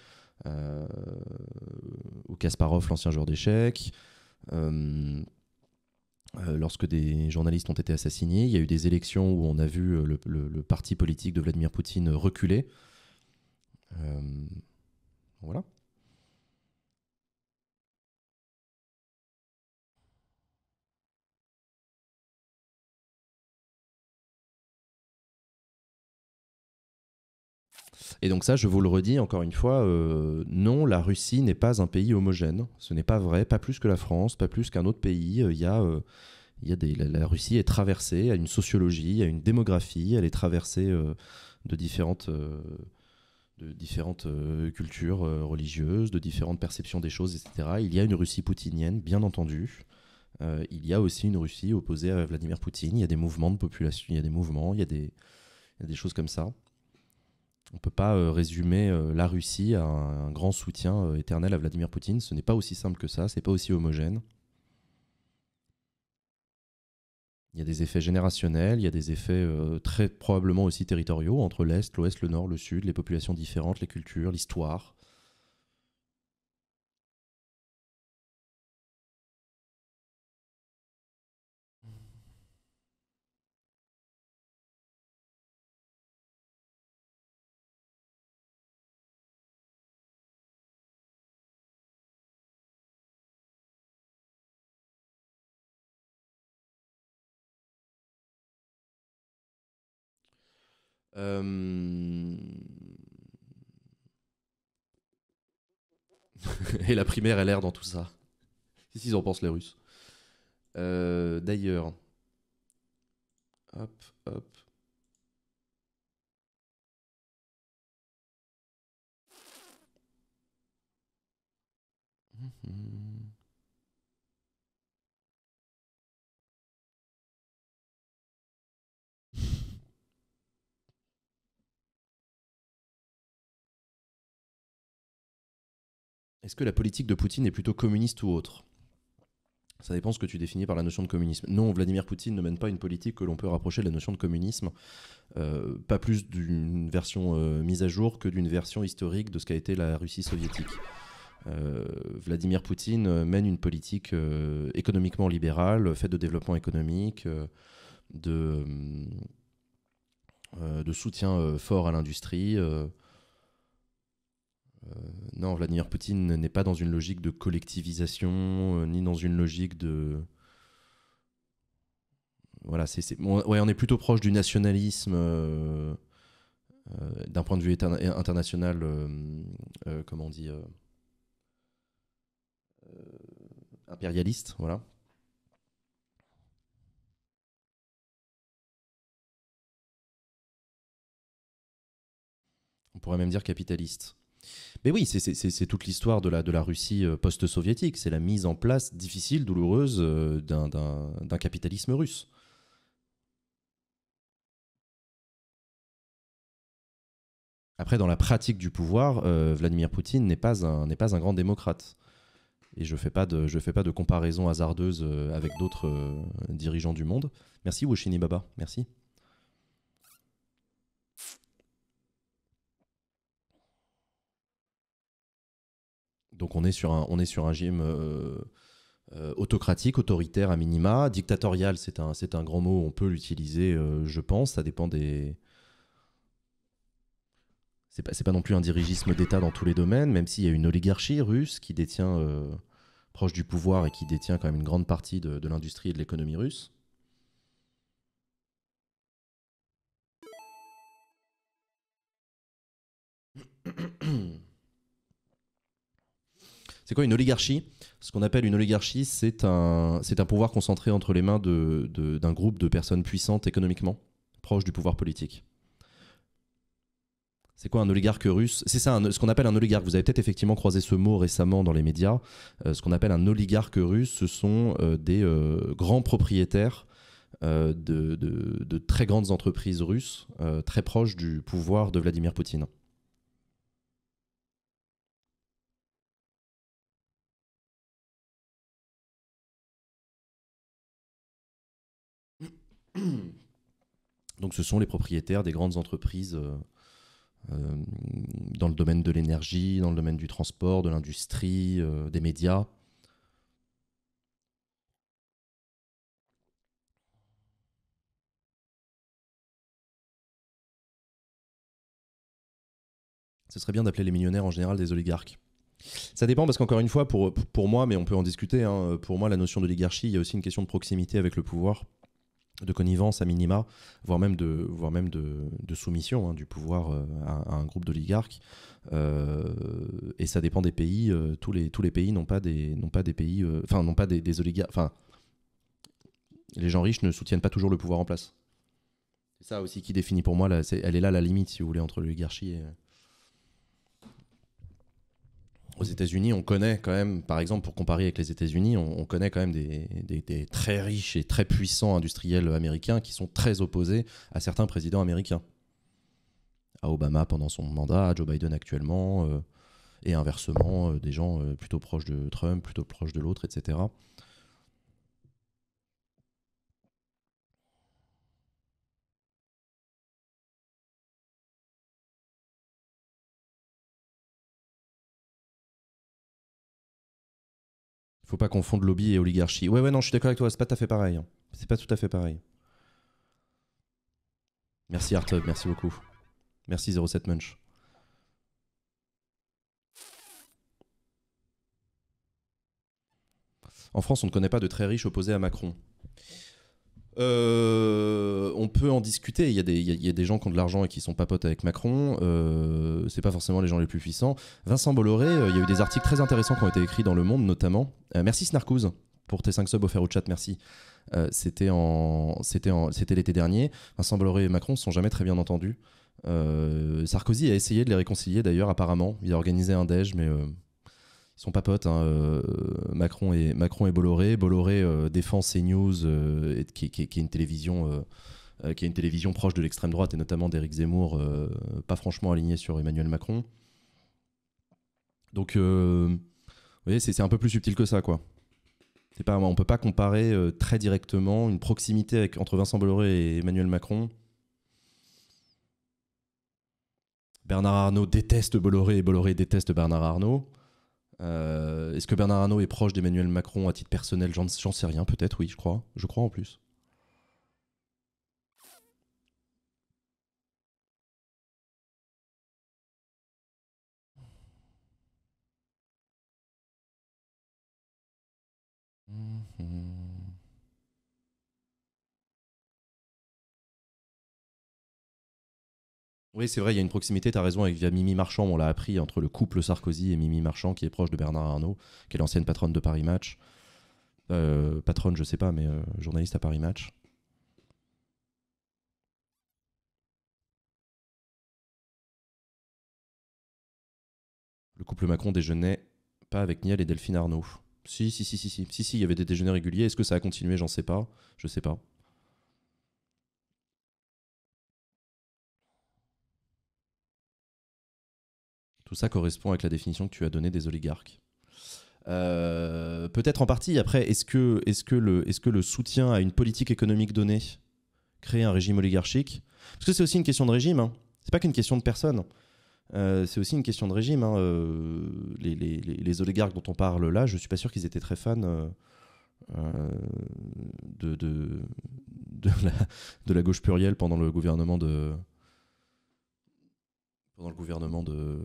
ou Kasparov, l'ancien joueur d'échecs. Euh, lorsque des journalistes ont été assassinés. Il y a eu des élections où on a vu euh, le, parti politique de Vladimir Poutine reculer. Euh, voilà. Et donc ça, je vous le redis encore une fois, euh, non, la Russie n'est pas un pays homogène. Ce n'est pas vrai, pas plus que la France, pas plus qu'un autre pays. Euh, il y a, euh, il y a des, la, Russie est traversée à une sociologie, à une démographie, elle est traversée de différentes de différentes cultures religieuses, de différentes perceptions des choses, etc. Il y a une Russie poutinienne, bien entendu. il y a aussi une Russie opposée à Vladimir Poutine. Il y a des mouvements de population, il y a des mouvements, il y a des choses comme ça on ne peut pas euh, résumer euh, la Russie à un, grand soutien euh, éternel à Vladimir Poutine. Ce n'est pas aussi simple que ça, ce n'est pas aussi homogène. Il y a des effets générationnels, il y a des effets très probablement aussi territoriaux entre l'Est, l'Ouest, le Nord, le Sud, les populations différentes, les cultures, l'histoire. Euh, Et la primaire l'air dans tout ça. Si ce qu'ils en pensent les Russes euh, D'ailleurs. Hop, hop. Mhm. est-ce que la politique de Poutine est plutôt communiste ou autre ça dépend ce que tu définis par la notion de communisme. Non, Vladimir Poutine ne mène pas une politique que l'on peut rapprocher de la notion de communisme, euh, pas plus d'une version euh, mise à jour que d'une version historique de ce qu'a été la Russie soviétique. Euh, Vladimir Poutine mène une politique économiquement libérale, faite de développement économique, de, de soutien fort à l'industrie, euh, non, Vladimir Poutine n'est pas dans une logique de collectivisation, euh, ni dans une logique de, voilà, c'est, ouais, on est plutôt proche du nationalisme euh, d'un point de vue international, comment on dit, impérialiste, voilà. On pourrait même dire capitaliste. Mais oui, c'est toute l'histoire de la, Russie euh, post-soviétique. C'est la mise en place difficile, douloureuse euh, d'un capitalisme russe. Après, dans la pratique du pouvoir, euh, Vladimir Poutine n'est pas, un, grand démocrate. Et je ne fais, pas de, comparaison hasardeuse avec d'autres dirigeants du monde. Merci Wushini Baba, merci. Donc on est sur un, on est sur un régime euh, euh, autocratique, autoritaire à minima. Dictatorial, c'est un, un grand mot, on peut l'utiliser, euh, je pense, ça dépend des... C'est pas, pas non plus un dirigisme d'État dans tous les domaines, même s'il y a une oligarchie russe qui détient, proche du pouvoir et qui détient quand même une grande partie de l'industrie et de l'économie russe. C'est quoi une oligarchie Ce qu'on appelle une oligarchie, c'est un, un pouvoir concentré entre les mains d'un de, groupe de personnes puissantes économiquement, proches du pouvoir politique. C'est quoi un oligarque russe C'est ça, ce qu'on appelle un oligarque. Vous avez peut-être effectivement croisé ce mot récemment dans les médias. Euh, ce qu'on appelle un oligarque russe, ce sont euh, des euh, grands propriétaires de, de, de, très grandes entreprises russes, très proches du pouvoir de Vladimir Poutine. Donc ce sont les propriétaires des grandes entreprises euh, euh, dans le domaine de l'énergie, dans le domaine du transport, de l'industrie, euh, des médias. Ce serait bien d'appeler les millionnaires en général des oligarques. Ça dépend parce qu'encore une fois, pour, moi, mais on peut en discuter, hein, pour moi la notion d'oligarchie, il y a aussi une question de proximité avec le pouvoir de connivence à minima, voire même de, voire même de, soumission hein, du pouvoir euh, à, un groupe d'oligarques. Euh, et ça dépend des pays. Euh, tous, les, tous les pays n'ont pas des, n'ont pas des pays, enfin n'ont pas des, des oligarques. Enfin, les gens riches ne soutiennent pas toujours le pouvoir en place. C'est ça aussi qui définit pour moi. Là, c'est, elle est là la limite, si vous voulez, entre l'oligarchie et aux États-Unis, on connaît quand même, par exemple, pour comparer avec les États-Unis, on, connaît quand même des, très riches et très puissants industriels américains qui sont très opposés à certains présidents américains. À Obama pendant son mandat, à Joe Biden actuellement, euh, et inversement, euh, des gens euh, plutôt proches de Trump, plutôt proches de l'autre, etc. Faut pas confondre lobby et oligarchie. Ouais, ouais, non, je suis d'accord avec toi, c'est pas tout à fait pareil. Hein. C'est pas tout à fait pareil. Merci Artub, merci beaucoup. Merci 07 Munch. En France, on ne connaît pas de très riches opposés à Macron. Euh, on peut en discuter. Il y, a des, y des gens qui ont de l'argent et qui sont papotes avec Macron. Euh, c'est pas forcément les gens les plus puissants. Vincent Bolloré, euh, il y a eu des articles très intéressants qui ont été écrits dans Le Monde notamment. Euh, merci Snarkouz pour tes 5 subs offerts au chat, merci. c'était en, c'était l'été dernier. Vincent Bolloré et Macron sont jamais très bien entendus. Sarkozy a essayé de les réconcilier d'ailleurs apparemment. Il a organisé un déj, mais son papote, hein, euh, Macron, et, Macron et Bolloré. Bolloré euh, défend CNews, euh, qui, est une télévision, qui est une télévision proche de l'extrême droite, et notamment d'Éric Zemmour, pas franchement aligné sur Emmanuel Macron. Donc, vous voyez, c'est un peu plus subtil que ça, quoi. Pas, on peut pas comparer très directement une proximité entre Vincent Bolloré et Emmanuel Macron. Bernard Arnault déteste Bolloré et Bolloré déteste Bernard Arnault. Euh, est-ce que Bernard Arnault est proche d'Emmanuel Macron à titre personnel J'en sais rien, peut-être, oui, je crois. Je crois en plus. Mm-hmm. Oui, c'est vrai, il y a une proximité, tu as raison, avec via Mimi Marchand, on l'a appris, entre le couple Sarkozy et Mimi Marchand, qui est proche de Bernard Arnault, qui est l'ancienne patronne de Paris Match. Euh, patronne, je sais pas, mais euh, journaliste à Paris Match. Le couple Macron déjeunait pas avec Niel et Delphine Arnault. Si, si, si, si, si, si, si, il y avait des déjeuners réguliers. Est-ce que ça a continué J'en sais pas. Je sais pas. Tout ça correspond avec la définition que tu as donnée des oligarques. Euh, peut-être en partie. Après, est-ce que, est que, le, est que le soutien à une politique économique donnée crée un régime oligarchique Parce que c'est aussi une question de régime. Hein. C'est pas qu'une question de personne. Euh, c'est aussi une question de régime. Hein. Euh, les, oligarques dont on parle là, je suis pas sûr qu'ils étaient très fans de, de la gauche plurielle pendant le gouvernement de, dans le gouvernement de,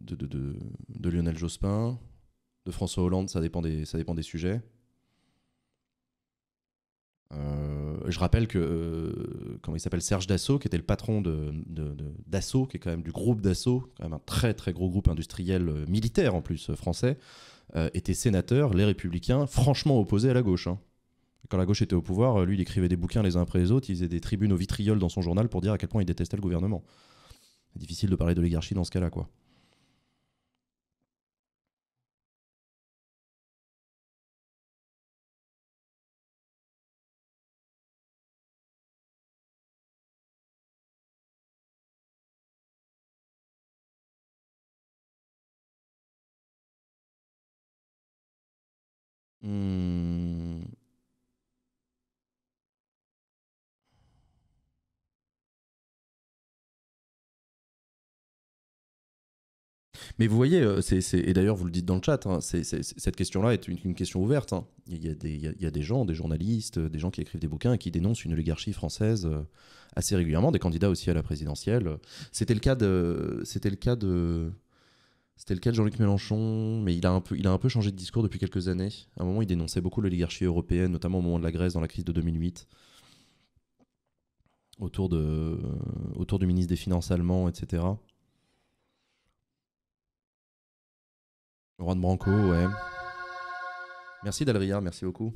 de, Lionel Jospin, de François Hollande, ça dépend des, ça dépend des sujets. Euh, je rappelle que, euh, il s'appelle, Serge Dassault, qui était le patron de, Dassault, qui est quand même du groupe Dassault, quand même un très très gros groupe industriel euh, militaire en plus français, était sénateur, les républicains, franchement opposés à la gauche. Hein. Quand la gauche était au pouvoir, lui, il écrivait des bouquins les uns après les autres, il faisait des tribunes au vitriol dans son journal pour dire à quel point il détestait le gouvernement. Difficile de parler de d'oligarchie dans ce cas-là, quoi. Hmm. Mais vous voyez, euh, c'est, et d'ailleurs vous le dites dans le chat, hein, cette question-là est une, question ouverte. Hein. Il, y a des, gens, des journalistes, euh, des gens qui écrivent des bouquins et qui dénoncent une oligarchie française euh, assez régulièrement, des candidats aussi à la présidentielle. C'était le cas de... C'était le cas de... C'était le cas de Jean-Luc Mélenchon, mais il a, un peu, il a un peu changé de discours depuis quelques années. À un moment, il dénonçait beaucoup l'oligarchie européenne, notamment au moment de la Grèce, dans la crise de 2008, autour, de, autour du ministre des Finances allemand, etc. Juan Branco, ouais. Merci Dalria, merci beaucoup.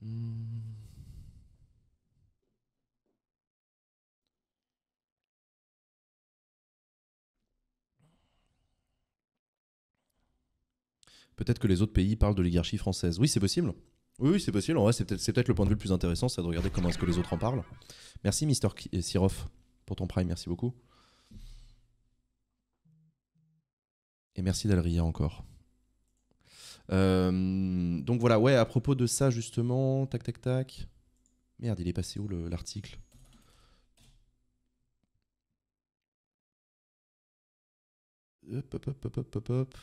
Hmm. peut-être que les autres pays parlent de l'oligarchie française. Oui, c'est possible. Oui, c'est possible. En vrai, c'est peut-être le point de vue le plus intéressant, c'est de regarder comment est-ce que les autres en parlent. Merci, Mister Siroff, pour ton prime. Merci beaucoup. Et merci d'Alria encore. Euh, donc voilà, ouais, à propos de ça justement, tac tac tac. Merde, il est passé où l'article Hop hop hop hop hop hop.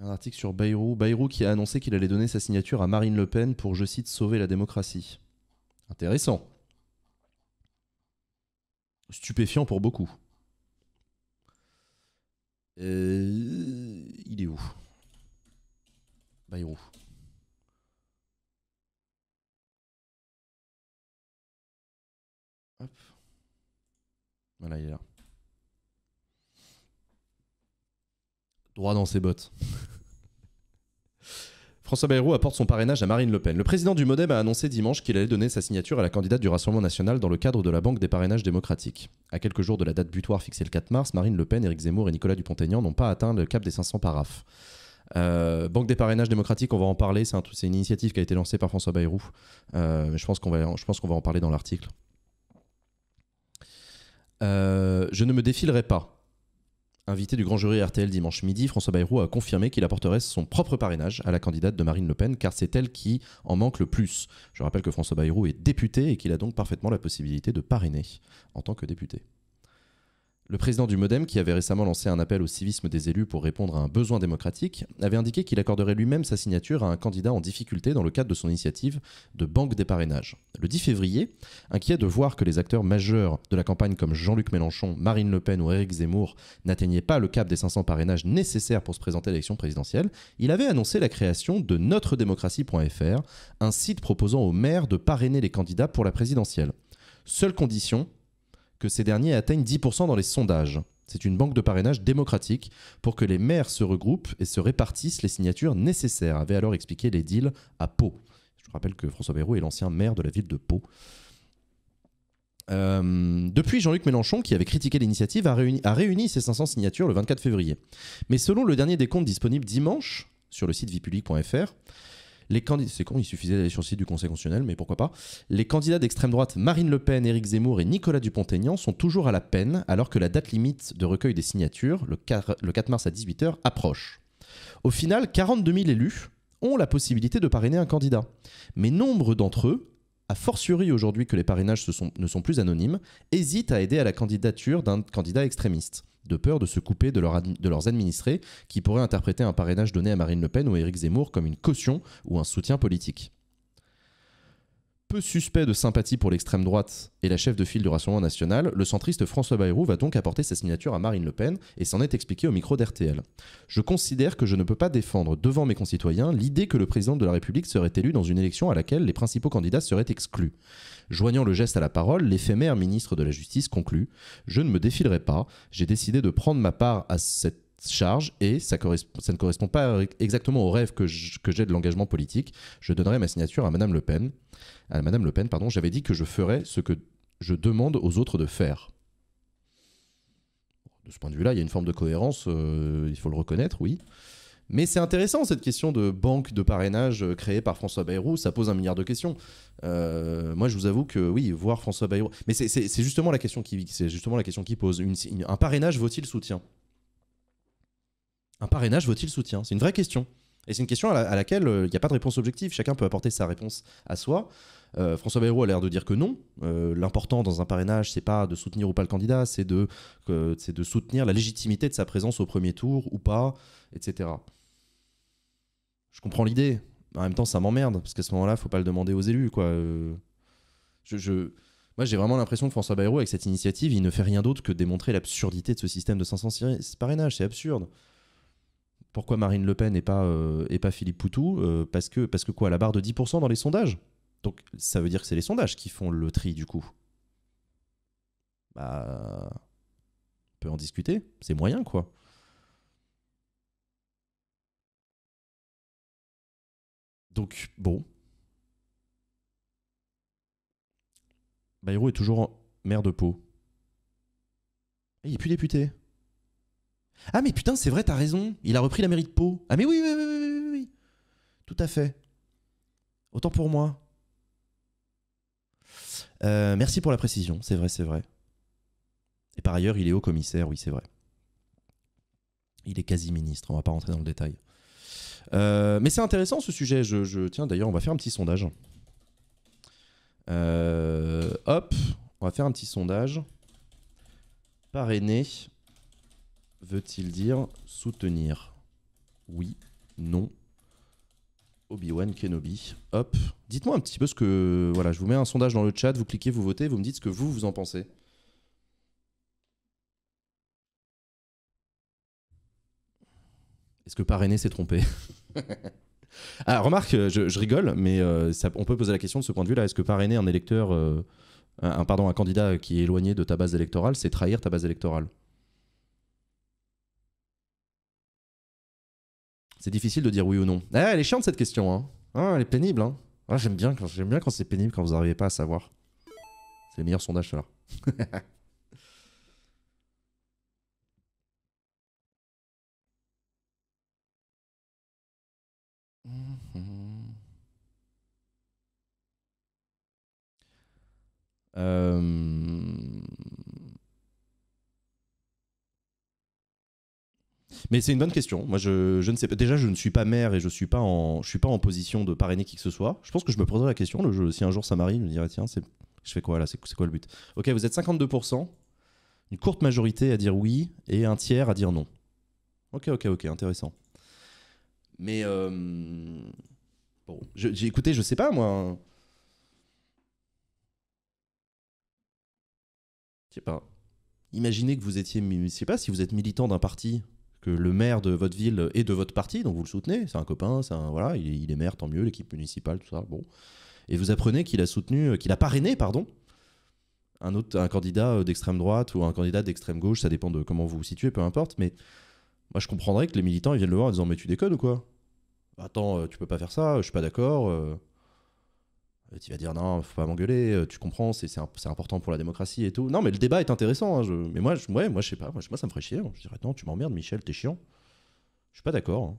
Un article sur Bayrou. Bayrou qui a annoncé qu'il allait donner sa signature à Marine Le Pen pour, je cite, sauver la démocratie. Intéressant. Stupéfiant pour beaucoup. Euh, il est où Bayrou. Hop. Voilà, il est là. droit dans ses bottes. François Bayrou apporte son parrainage à Marine Le Pen. Le président du Modem a annoncé dimanche qu'il allait donner sa signature à la candidate du Rassemblement national dans le cadre de la Banque des parrainages démocratiques. À quelques jours de la date butoir fixée le 4 mars, Marine Le Pen, Éric Zemmour et Nicolas Dupont-Aignan n'ont pas atteint le cap des 500 paraphes. Euh, Banque des parrainages démocratiques, on va en parler. C'est une initiative qui a été lancée par François Bayrou. Euh, je pense qu'on va, je pense qu'on va en parler dans l'article. Euh, je ne me défilerai pas. Invité du grand jury RTL dimanche midi, François Bayrou a confirmé qu'il apporterait son propre parrainage à la candidate de Marine Le Pen, car c'est elle qui en manque le plus. Je rappelle que François Bayrou est député et qu'il a donc parfaitement la possibilité de parrainer en tant que député. Le président du Modem, qui avait récemment lancé un appel au civisme des élus pour répondre à un besoin démocratique, avait indiqué qu'il accorderait lui-même sa signature à un candidat en difficulté dans le cadre de son initiative de banque des parrainages. Le 10 février, inquiet de voir que les acteurs majeurs de la campagne comme Jean-Luc Mélenchon, Marine Le Pen ou Éric Zemmour n'atteignaient pas le cap des 500 parrainages nécessaires pour se présenter à l'élection présidentielle, il avait annoncé la création de notredémocratie.fr, un site proposant aux maires de parrainer les candidats pour la présidentielle. Seule condition, que ces derniers atteignent 10% dans les sondages. C'est une banque de parrainage démocratique pour que les maires se regroupent et se répartissent les signatures nécessaires, avait alors expliqué les deals à Pau. Je rappelle que François Bayrou est l'ancien maire de la ville de Pau. Euh, depuis, Jean-Luc Mélenchon, qui avait critiqué l'initiative, a réuni, ses 500 signatures le 24 février. Mais selon le dernier des comptes disponible dimanche sur le site vipublic.fr, les candidats, c'est con, il suffisait d'aller sur du Conseil constitutionnel, mais pourquoi pas. Les candidats d'extrême droite Marine Le Pen, Éric Zemmour et Nicolas Dupont-Aignan sont toujours à la peine, alors que la date limite de recueil des signatures, le 4, mars à 18h, approche. Au final, 42 000 élus ont la possibilité de parrainer un candidat. Mais nombre d'entre eux, a fortiori aujourd'hui que les parrainages ne sont plus anonymes, hésitent à aider à la candidature d'un candidat extrémiste de peur de se couper de, leurs administrés qui pourraient interpréter un parrainage donné à Marine Le Pen ou Éric Zemmour comme une caution ou un soutien politique peu suspect de sympathie pour l'extrême droite et la chef de file du Rassemblement national, le centriste François Bayrou va donc apporter sa signature à Marine Le Pen et s'en est expliqué au micro d'RTL. Je considère que je ne peux pas défendre devant mes concitoyens l'idée que le président de la République serait élu dans une élection à laquelle les principaux candidats seraient exclus. Joignant le geste à la parole, l'éphémère ministre de la Justice conclut Je ne me défilerai pas, j'ai décidé de prendre ma part à cette charge et ça, ne correspond pas exactement au rêve que j'ai de l'engagement politique. Je donnerai ma signature à Madame Le Pen. À Madame Le Pen, pardon, j'avais dit que je ferais ce que je demande aux autres de faire. De ce point de vue-là, il y a une forme de cohérence, euh, il faut le reconnaître, oui. Mais c'est intéressant cette question de banque de parrainage euh, créée par François Bayrou, ça pose un milliard de questions. Euh, moi, je vous avoue que oui, voir François Bayrou, mais c'est justement la question qui, pose. un parrainage vaut-il soutien un parrainage vaut-il soutien C'est une vraie question. Et c'est une question à, laquelle euh, il n'y a pas de réponse objective. Chacun peut apporter sa réponse à soi. Euh, François Bayrou a l'air de dire que non. Euh, l'important dans un parrainage, c'est pas de soutenir ou pas le candidat, c'est de, de soutenir la légitimité de sa présence au premier tour ou pas, etc. Je comprends l'idée. En même temps, ça m'emmerde parce qu'à ce moment-là, il ne faut pas le demander aux élus, quoi. Moi, j'ai vraiment l'impression que François Bayrou, avec cette initiative, il ne fait rien d'autre que démontrer l'absurdité de ce système de 500 parrainage. C'est absurde pourquoi Marine Le Pen et pas, euh, pas Philippe Poutou euh, parce, que, parce que quoi La barre de 10% dans les sondages Donc ça veut dire que c'est les sondages qui font le tri du coup Bah. On peut en discuter, c'est moyen quoi. Donc bon. Bayrou est toujours en maire de Pau. il n'est plus député. Ah mais putain, c'est vrai, t'as raison. Il a repris la mairie de Pau. Ah mais oui, oui, oui, oui, oui, Tout à fait. Autant pour moi. Euh, merci pour la précision, c'est vrai, c'est vrai. Et par ailleurs, il est haut commissaire, oui, c'est vrai. Il est quasi ministre, on va pas rentrer dans le détail. Euh, mais c'est intéressant ce sujet. Je, Tiens, d'ailleurs, on va faire un petit sondage. Euh, hop, on va faire un petit sondage. Parrainé veut-il dire soutenir Oui, non. Obi-Wan Kenobi. Hop. Dites-moi un petit peu ce que. Voilà, je vous mets un sondage dans le chat, vous cliquez, vous votez, vous me dites ce que vous, vous en pensez. Est-ce que parrainer, s'est trompé Ah, remarque, euh, je, rigole, mais euh, on peut poser la question de ce point de vue-là. Est-ce que parrainer un électeur, euh, un, pardon, un candidat qui est éloigné de ta base électorale, c'est trahir ta base électorale c'est difficile de dire oui ou non. Eh, elle est chiante cette question, hein. Ah, elle est pénible, hein. Ah, j'aime bien quand, quand c'est pénible, quand vous n'arrivez pas à savoir. C'est le meilleur sondage, alors. Euh... Mais c'est une bonne question. Moi, je, je, ne sais pas. Déjà, je ne suis pas maire et je suis pas en, je suis pas en position de parrainer qui que ce soit. Je pense que je me poserai la question. si un jour ça m'arrive, je me dirais tiens, je fais quoi là C'est quoi le but Ok, vous êtes 52%, une courte majorité à dire oui et un tiers à dire non. Ok, ok, ok, intéressant. Mais euh, bon, j'ai écouté, je sais pas moi. Hein. Je sais pas. Imaginez que vous étiez, je sais pas, si vous êtes militant d'un parti, que le maire de votre ville et de votre parti, donc vous le soutenez, c'est un copain, c'est voilà, il, est maire, tant mieux, l'équipe municipale, tout ça, bon. Et vous apprenez qu'il a soutenu, euh, qu'il a parrainé, pardon, un autre, un candidat euh, d'extrême droite ou un candidat d'extrême gauche, ça dépend de comment vous vous situez, peu importe. Mais moi, je comprendrais que les militants ils viennent le voir en disant mais tu déconnes ou quoi Attends, euh, tu peux pas faire ça, je suis pas d'accord. Euh, tu vas dire non, faut pas m'engueuler, euh, tu comprends, c'est important pour la démocratie et tout. Non, mais le débat est intéressant. Hein, je, mais moi, je, moi, je sais pas, moi, ça me ferait chier. Hein. Je dirais non, tu m'emmerdes, Michel, t'es chiant. Je suis pas d'accord. Hein.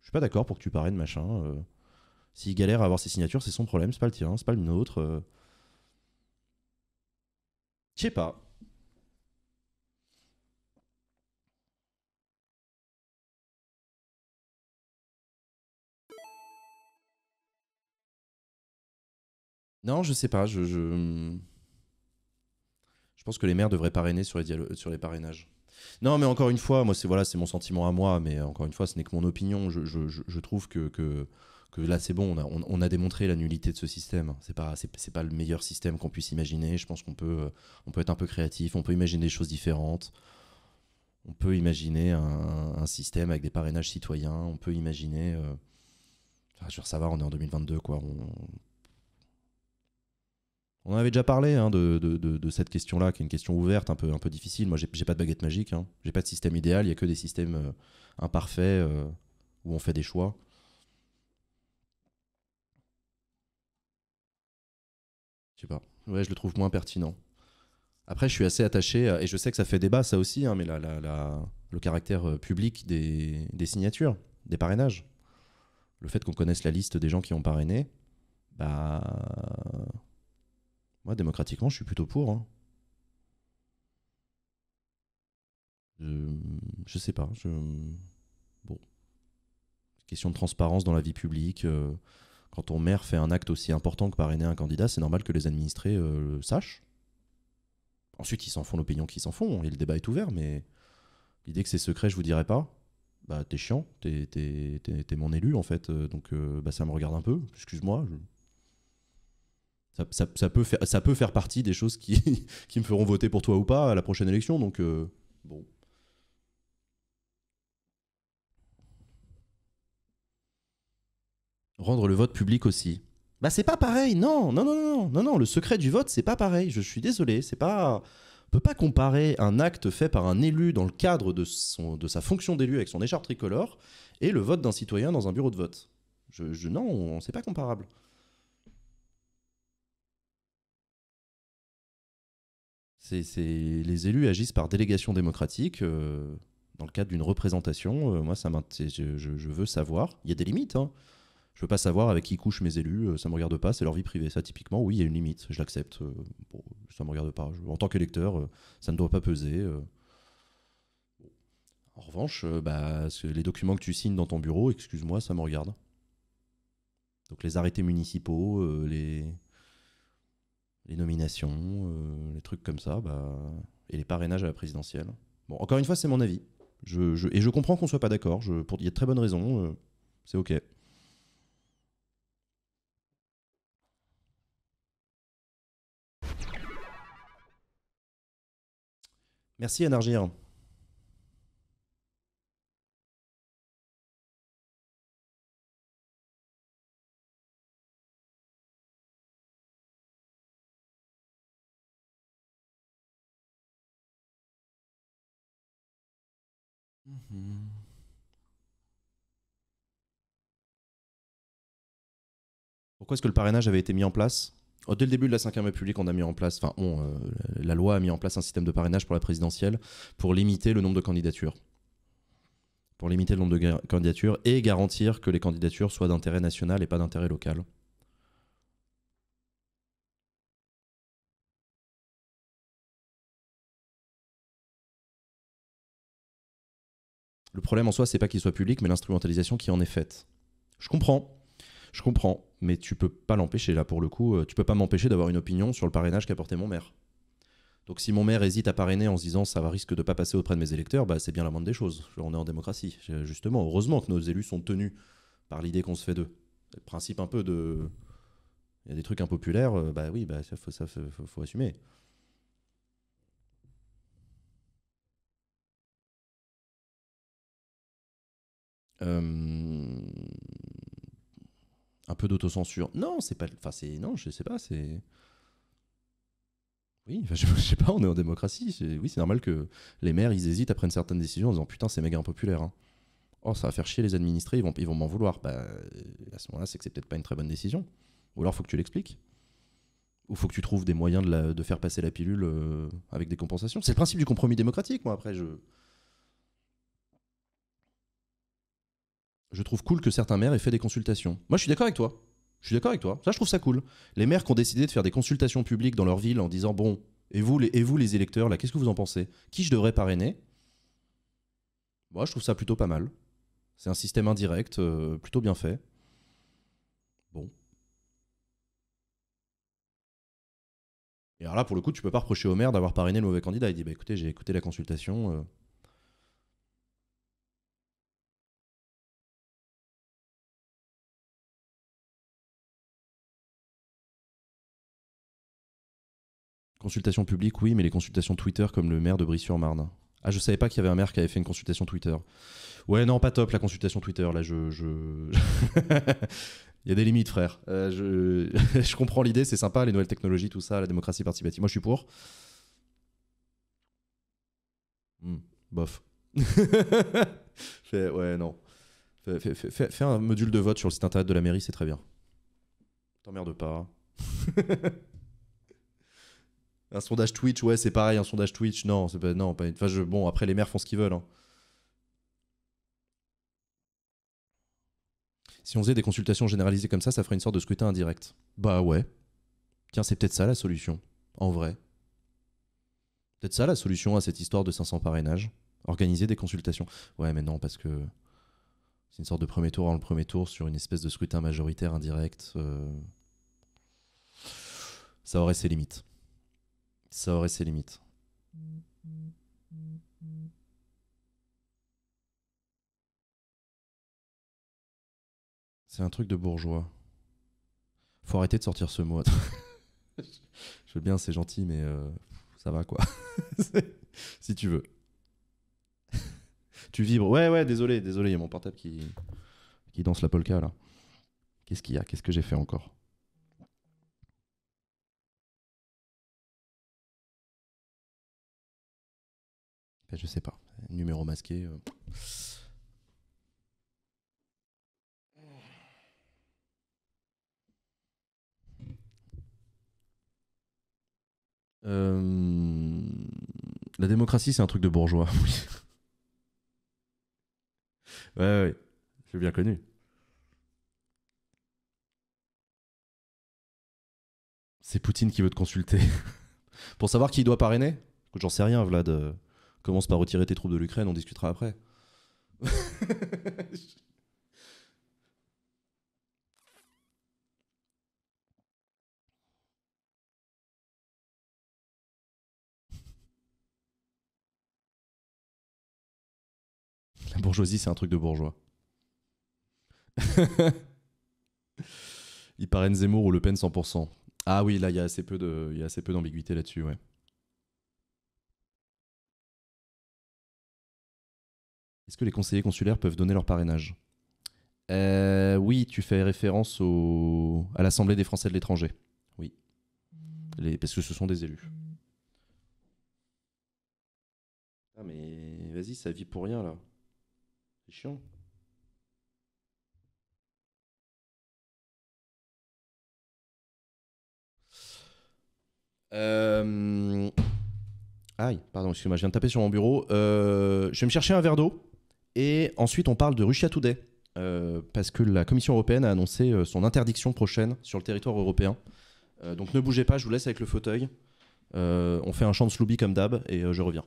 Je suis pas d'accord pour que tu parraines machin. Euh. S'il galère à avoir ses signatures, c'est son problème, c'est pas le tien, c'est pas le nôtre. Je sais pas. Non, je sais pas. Je, je... Hmm. pense que les maires devraient parrainer sur les, sur les parrainages. Non, mais encore une fois, moi, c'est voilà, mon sentiment à moi, mais encore une fois, ce n'est que mon opinion. Je, trouve que, que, là, c'est bon, on a, démontré la nullité de ce système. C'est pas, pas le meilleur système qu'on puisse imaginer. Je pense qu'on peut, on peut être un peu créatif, on peut imaginer des choses différentes. On peut imaginer un, système avec des parrainages citoyens. On peut imaginer. Euh, je veux savoir, on est en 2022, quoi. On on en avait déjà parlé hein, de, cette question-là, qui est une question ouverte, un peu, difficile. Moi, j'ai pas de baguette magique, hein. j'ai pas de système idéal, il n'y a que des systèmes euh, imparfaits euh, où on fait des choix. Je sais pas. Ouais, je le trouve moins pertinent. Après, je suis assez attaché, et je sais que ça fait débat, ça aussi, hein, mais le caractère euh, public des, des signatures, des parrainages. Le fait qu'on connaisse la liste des gens qui ont parrainé, bah moi, démocratiquement, je suis plutôt pour. Hein. Je... sais pas. Je... Bon. Question de transparence dans la vie publique. Euh, quand ton maire fait un acte aussi important que parrainer un candidat, c'est normal que les administrés euh, le sachent. Ensuite, ils s'en font l'opinion qu'ils s'en font, et le débat est ouvert, mais l'idée que c'est secret, je vous dirais pas, bah t'es chiant, t'es, mon élu en fait, euh, donc bah, ça me regarde un peu, excuse-moi, ça, peut faire, ça peut faire partie des choses qui, me feront voter pour toi ou pas à la prochaine élection. Donc, euh, bon. Rendre le vote public aussi. Bah, c'est pas pareil. Non, non, non, non, non, non. Le secret du vote, c'est pas pareil. Je suis désolé. C'est pas. On peut pas comparer un acte fait par un élu dans le cadre de, son, de sa fonction d'élu avec son écharpe tricolore et le vote d'un citoyen dans un bureau de vote. Je, je non, c'est pas comparable. les élus agissent par délégation démocratique euh, dans le cadre d'une représentation. Euh, moi, ça je, je, veux savoir. Il y a des limites. Hein. Je veux pas savoir avec qui couchent mes élus. Euh, ça me regarde pas. C'est leur vie privée. Ça, typiquement, oui, il y a une limite. Je l'accepte. Ça ne me regarde pas. en tant qu'électeur, ça ne doit pas peser. En revanche, bah, les documents que tu signes dans ton bureau, excuse-moi, ça me regarde. Donc les arrêtés municipaux, les les nominations, euh, les trucs comme ça, bah, et les parrainages à la présidentielle. Bon, encore une fois, c'est mon avis. et je comprends qu'on soit pas d'accord. Pour il y de très bonnes raisons. Euh, c'est ok. Merci Anargir. Mhm. Pourquoi est-ce que le parrainage avait été mis en place Au oh, Dès le début de la 5 République, on a mis en place, enfin, euh, la loi a mis en place un système de parrainage pour la présidentielle pour limiter le nombre de candidatures. Pour limiter le nombre de candidatures et garantir que les candidatures soient d'intérêt national et pas d'intérêt local. Le problème en soi, c'est pas qu'il soit public, mais l'instrumentalisation qui en est faite. Je comprends, je comprends, mais tu peux pas l'empêcher là pour le coup. Euh, tu peux pas m'empêcher d'avoir une opinion sur le parrainage qu'a porté mon maire. Donc si mon maire hésite à parrainer en se disant ça va risque de pas passer auprès de mes électeurs, bah c'est bien la moindre des choses. On est en démocratie, justement. Heureusement que nos élus sont tenus par l'idée qu'on se fait d'eux. Le principe un peu de il y a des trucs impopulaires, euh, bah oui, bah ça faut, ça faut assumer. Euh, un peu d'autocensure. Non, c'est pas. Enfin, c'est. Non, je sais pas, c'est. Oui, je, sais pas, on est en démocratie. C'est Oui, c'est normal que les maires, ils hésitent à prendre certaines décisions en disant putain, c'est méga impopulaire. Hein. Oh, ça va faire chier les administrés, ils vont, ils vont m'en vouloir. Bah, à ce moment-là, c'est que c'est peut-être pas une très bonne décision. Ou alors, faut que tu l'expliques. Ou faut que tu trouves des moyens de, faire passer la pilule euh, avec des compensations. C'est le principe du compromis démocratique, moi, après, je. je trouve cool que certains maires aient fait des consultations. Moi, je suis d'accord avec toi. Je suis d'accord avec toi. Ça, je trouve ça cool. Les maires qui ont décidé de faire des consultations publiques dans leur ville en disant bon, et vous les, et vous, les électeurs, là, qu'est-ce que vous en pensez Qui je devrais parrainer Moi, je trouve ça plutôt pas mal. C'est un système indirect, euh, plutôt bien fait. Bon. Et alors là, pour le coup, tu peux pas reprocher au maire d'avoir parrainé le mauvais candidat. Il dit bah écoutez, j'ai écouté la consultation. Euh, Consultation publique, oui, mais les consultations Twitter comme le maire de brissure sur marne Ah, je savais pas qu'il y avait un maire qui avait fait une consultation Twitter. Ouais, non, pas top la consultation Twitter. Là, je. Il y a des limites, frère. Euh, je... je... comprends l'idée, c'est sympa, les nouvelles technologies, tout ça, la démocratie participative. Moi, je suis pour. Hmm, bof. ouais, non. Fais, un module de vote sur le site internet de la mairie, c'est très bien. T'emmerdes pas. Un sondage Twitch, ouais, c'est pareil, un sondage Twitch. Non, c'est pas. Non, pas une. Enfin, je, bon, après, les maires font ce qu'ils veulent. Hein. Si on faisait des consultations généralisées comme ça, ça ferait une sorte de scrutin indirect. Bah ouais. Tiens, c'est peut-être ça la solution, en vrai. Peut-être ça la solution à cette histoire de 500 parrainages. Organiser des consultations. Ouais, mais non, parce que c'est une sorte de premier tour avant le premier tour sur une espèce de scrutin majoritaire indirect. Euh, ça aurait ses limites ça aurait ses limites. C'est un truc de bourgeois. Faut arrêter de sortir ce mot. Je veux bien, c'est gentil, mais euh, ça va quoi. si tu veux. tu vibres. Ouais, ouais, désolé, désolé, il y a mon portable qui, qui danse la polka là. Qu'est-ce qu'il y a Qu'est-ce que j'ai fait encore Je sais pas. Numéro masqué. Euh. Euh, la démocratie, c'est un truc de bourgeois. Oui. ouais, ouais, c'est bien connu. C'est Poutine qui veut te consulter. Pour savoir qui doit parrainer J'en sais rien, Vlad. Euh. Commence par retirer tes troupes de l'Ukraine, on discutera après. La bourgeoisie, c'est un truc de bourgeois. Il parraine Zemmour ou Le Pen 100%. Ah oui, là, il y a assez peu d'ambiguïté là-dessus, ouais. Est-ce que les conseillers consulaires peuvent donner leur parrainage euh, Oui, tu fais référence au, à l'Assemblée des Français de l'étranger. Oui. parce que ce sont des élus. Ah, mais vas-y, ça vit pour rien là. C'est chiant. Euh, aïe, pardon, excuse-moi, je viens de taper sur mon bureau. Euh, je vais me chercher un verre d'eau. Et ensuite, on parle de Russia Today, euh, parce que la Commission européenne a annoncé euh, son interdiction prochaine sur le territoire européen. Euh, donc ne bougez pas, je vous laisse avec le fauteuil. on fait un champ de Slooby comme d'hab et je reviens.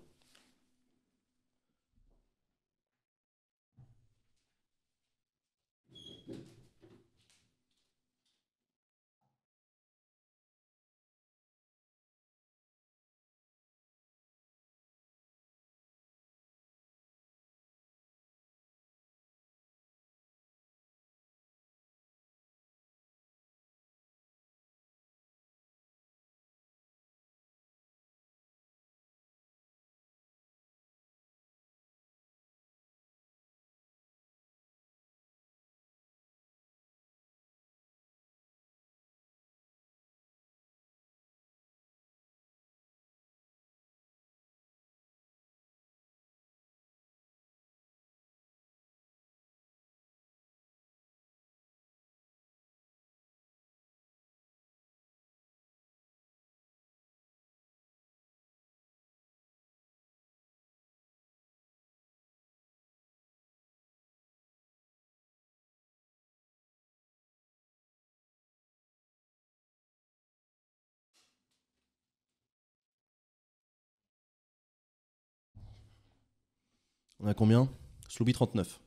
On a combien Sloubi 39.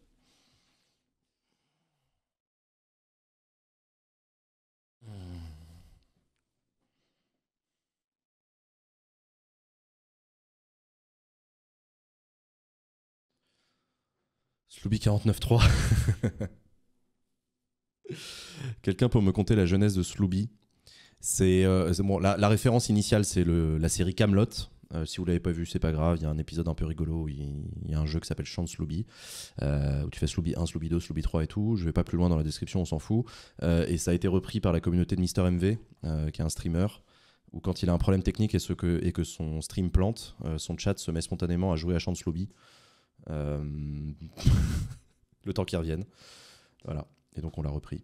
Sloubi 49.3. Quelqu'un peut me compter la jeunesse de Sloubi C'est euh, la, référence initiale, c'est la série Camelot euh, si vous l'avez pas vu, c'est pas grave. Il y a un épisode un peu rigolo où il, y a un jeu qui s'appelle Chance Lobby, euh, où tu fais Slooby 1, Slooby 2, Lobby 3 et tout. Je vais pas plus loin dans la description, on s'en fout. Euh, et ça a été repris par la communauté de Mister MV, qui est un streamer où quand il a un problème technique et, que, son stream plante, son chat se met spontanément à jouer à Chance Lobby. le temps qu'il revienne. Voilà. Et donc on l'a repris.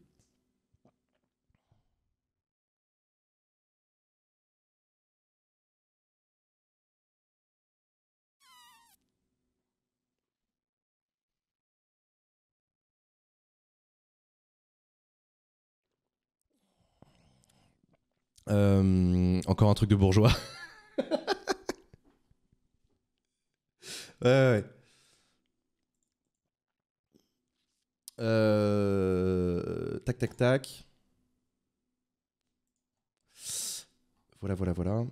Euh, encore un truc de bourgeois. ouais, euh, tac, tac, tac. Voilà, voilà, voilà.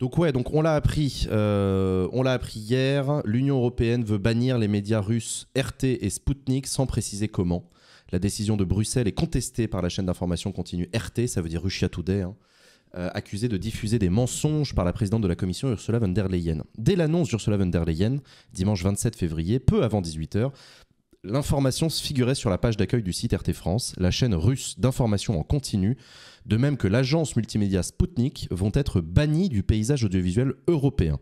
Donc ouais, donc on l'a appris, euh, on l'a appris hier. L'Union européenne veut bannir les médias russes RT et Sputnik sans préciser comment. La décision de Bruxelles est contestée par la chaîne d'information continue RT, ça veut dire Russia Today, hein, euh, accusée de diffuser des mensonges par la présidente de la Commission Ursula von der Leyen. Dès l'annonce d'Ursula von der Leyen, dimanche 27 février, peu avant 18h, l'information se figurait sur la page d'accueil du site RT France, la chaîne russe d'information en continu, de même que l'agence multimédia Sputnik vont être bannies du paysage audiovisuel européen.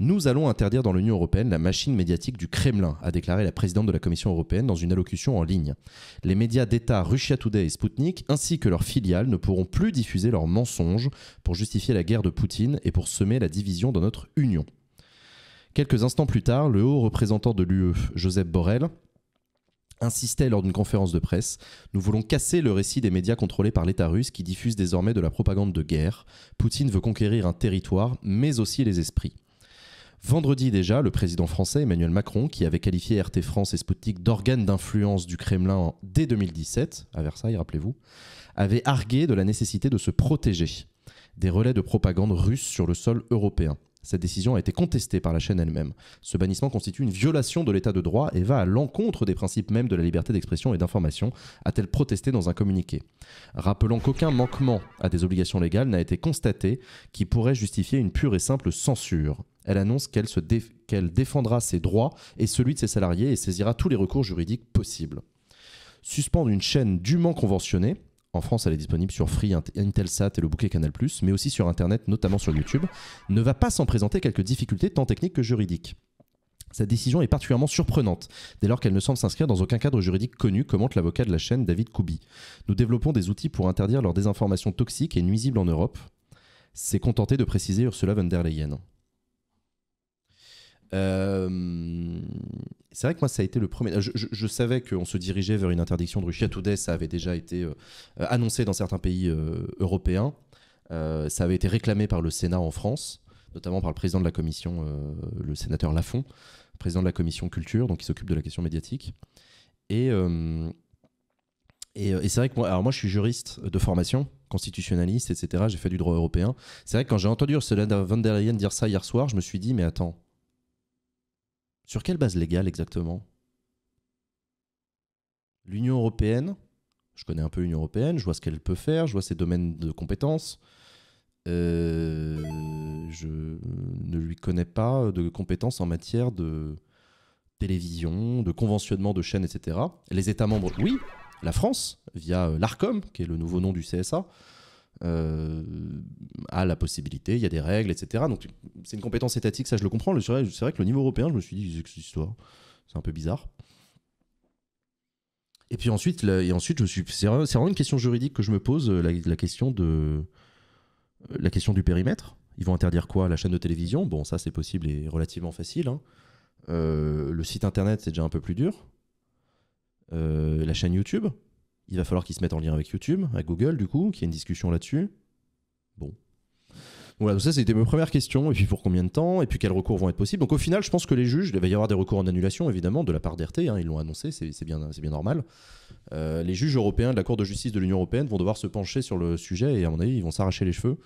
Nous allons interdire dans l'Union européenne la machine médiatique du Kremlin, a déclaré la présidente de la Commission européenne dans une allocution en ligne. Les médias d'État Russia Today et Sputnik, ainsi que leurs filiales, ne pourront plus diffuser leurs mensonges pour justifier la guerre de Poutine et pour semer la division dans notre Union. Quelques instants plus tard, le haut représentant de l'UE, Joseph Borrell, insistait lors d'une conférence de presse Nous voulons casser le récit des médias contrôlés par l'État russe qui diffusent désormais de la propagande de guerre. Poutine veut conquérir un territoire, mais aussi les esprits. Vendredi déjà, le président français Emmanuel Macron, qui avait qualifié RT France et Sputnik d'organes d'influence du Kremlin dès 2017, à Versailles, rappelez-vous, avait argué de la nécessité de se protéger des relais de propagande russe sur le sol européen. Cette décision a été contestée par la chaîne elle-même. Ce bannissement constitue une violation de l'état de droit et va à l'encontre des principes même de la liberté d'expression et d'information, a-t-elle protesté dans un communiqué. Rappelant qu'aucun manquement à des obligations légales n'a été constaté qui pourrait justifier une pure et simple censure elle annonce qu'elle défendra ses droits et celui de ses salariés et saisira tous les recours juridiques possibles. Suspendre une chaîne dûment conventionnée, en France, elle est disponible sur Free, Intelsat et le bouquet Canal+, mais aussi sur Internet, notamment sur YouTube, ne va pas s'en présenter quelques difficultés tant techniques que juridiques. Cette décision est particulièrement surprenante, dès lors qu'elle ne semble s'inscrire dans aucun cadre juridique connu, commente l'avocat de la chaîne David Koubi. Nous développons des outils pour interdire leur désinformation toxique et nuisible en Europe. C'est contenté de préciser Ursula von der Leyen. Euh, c'est vrai que moi, ça a été le premier. Je, savais qu'on se dirigeait vers une interdiction de Russia Today. Ça avait déjà été euh, annoncé dans certains pays euh, européens. ça avait été réclamé par le Sénat en France, notamment par le président de la commission, le sénateur Lafont, président de la commission culture, donc qui s'occupe de la question médiatique. Et, c'est vrai que moi, alors moi, je suis juriste de formation constitutionnaliste, etc. J'ai fait du droit européen. C'est vrai que quand j'ai entendu Ursula von der Leyen dire ça hier soir, je me suis dit, mais attends, sur quelle base légale exactement L'Union européenne, je connais un peu l'Union européenne, je vois ce qu'elle peut faire, je vois ses domaines de compétences. Euh, je ne lui connais pas de compétences en matière de télévision, de conventionnement de chaînes, etc. Les États membres, oui, la France, via euh, l'ARCOM, qui est le nouveau nom du CSA, euh, a la possibilité, il y a des règles, etc. Donc c'est une compétence étatique, ça je le comprends. C'est vrai que le niveau européen, je me suis dit, c'est histoire, c'est un peu bizarre. Et puis ensuite, et ensuite je suis, c'est vraiment une question juridique que je me pose, euh, la, question de euh, la question du périmètre. Ils vont interdire quoi La chaîne de télévision Bon, ça c'est possible et relativement facile. Hein. Euh, le site internet, c'est déjà un peu plus dur. la chaîne YouTube il va falloir qu'ils se mettent en lien avec YouTube, avec Google, du coup, qu'il y ait une discussion là-dessus. Bon. Voilà, donc ça c'était ma première question. et puis pour combien de temps, et puis quels recours vont être possibles. Donc au final, je pense que les juges, il va y avoir des recours en annulation, évidemment, de la part d'RT, hein. ils l'ont annoncé, c'est bien, bien normal. Euh, les juges européens de la Cour de justice de l'Union européenne vont devoir se pencher sur le sujet, et à mon avis, ils vont s'arracher les cheveux.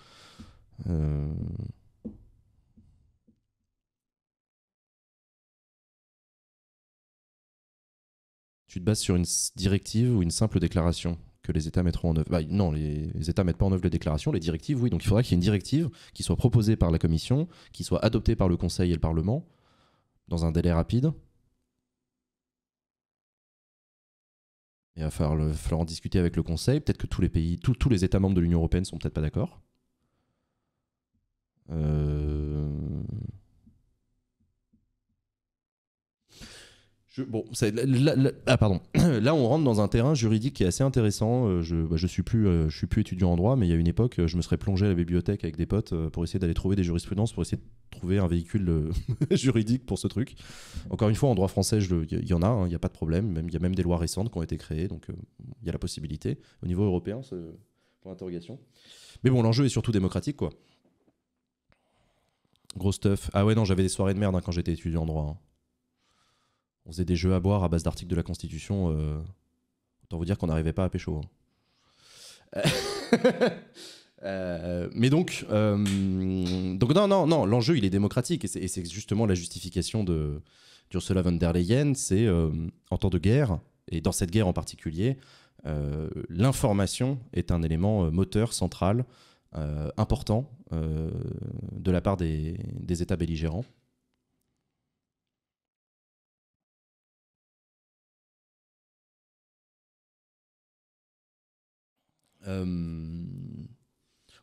Euh, tu te bases sur une directive ou une simple déclaration que les États mettront en œuvre. Bah, non, les, États États mettent pas en œuvre les déclarations, les directives, oui. Donc il faudra qu'il y ait une directive qui soit proposée par la Commission, qui soit adoptée par le Conseil et le Parlement dans un délai rapide. Et il va falloir, le, en discuter avec le Conseil. Peut-être que tous les pays, tous les États membres de l'Union européenne sont peut-être pas d'accord. Euh, bon, là, ah, pardon. là, on rentre dans un terrain juridique qui est assez intéressant. Euh, je ne bah, suis, plus, euh, suis plus étudiant en droit, mais il y a une époque, euh, je me serais plongé à la bibliothèque avec des potes pour essayer d'aller trouver des jurisprudences, pour essayer de trouver un véhicule juridique pour ce truc. Encore une fois, en droit français, il y, en a, hein, il n'y a pas de problème. Il y a même des lois récentes qui ont été créées, donc il y a la possibilité. Au niveau européen, pour l'interrogation. Mais bon, l'enjeu est surtout démocratique, quoi. Gros stuff. Ah ouais, non, j'avais des soirées de merde hein, quand j'étais étudiant en droit. Hein on faisait des jeux à boire à base d'articles de la Constitution. Euh, autant vous dire qu'on n'arrivait pas à pécho. Hein. Euh, mais donc, euh, donc non, non, non, l'enjeu il est démocratique et c'est justement la justification de d'Ursula von der Leyen, c'est en temps de guerre et dans cette guerre en particulier, l'information est un élément moteur central important de la part des États belligérants. Euh,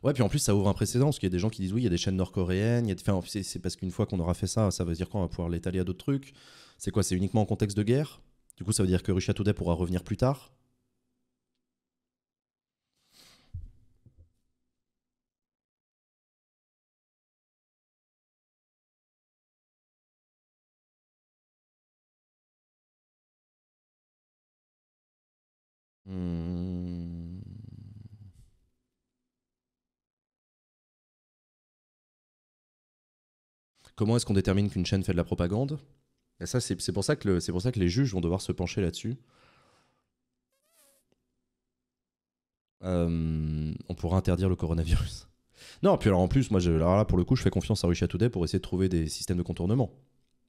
ouais, puis en plus, ça ouvre un précédent, parce qu'il y a des gens qui disent oui, il y a des chaînes nord-coréennes. c'est parce qu'une fois qu'on aura fait ça, ça veut dire qu'on va pouvoir l'étaler à d'autres trucs. C'est quoi C'est uniquement en contexte de guerre Du coup, ça veut dire que Russia Today pourra revenir plus tard mmh, mmh, mmh. Comment est-ce qu'on détermine qu'une chaîne fait de la propagande Et ça, c'est pour, ça que pour ça que les juges vont devoir se pencher là-dessus. Euh, on pourra interdire le coronavirus. Non, puis alors en plus, moi, là, pour le coup, je fais confiance à Richard Today pour essayer de trouver des systèmes de contournement.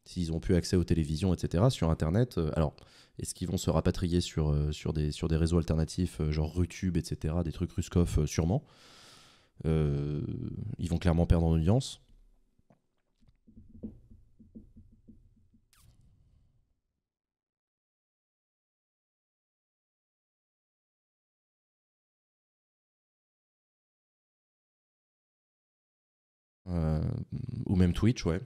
S'ils ont plus accès aux télévisions, etc., sur Internet, euh, alors, est-ce qu'ils vont se rapatrier sur, euh, sur, des, sur des réseaux alternatifs, genre Rutube, etc., des trucs Ruskov, sûrement Ils vont clairement perdre en audience. Euh, ou même Twitch, ouais.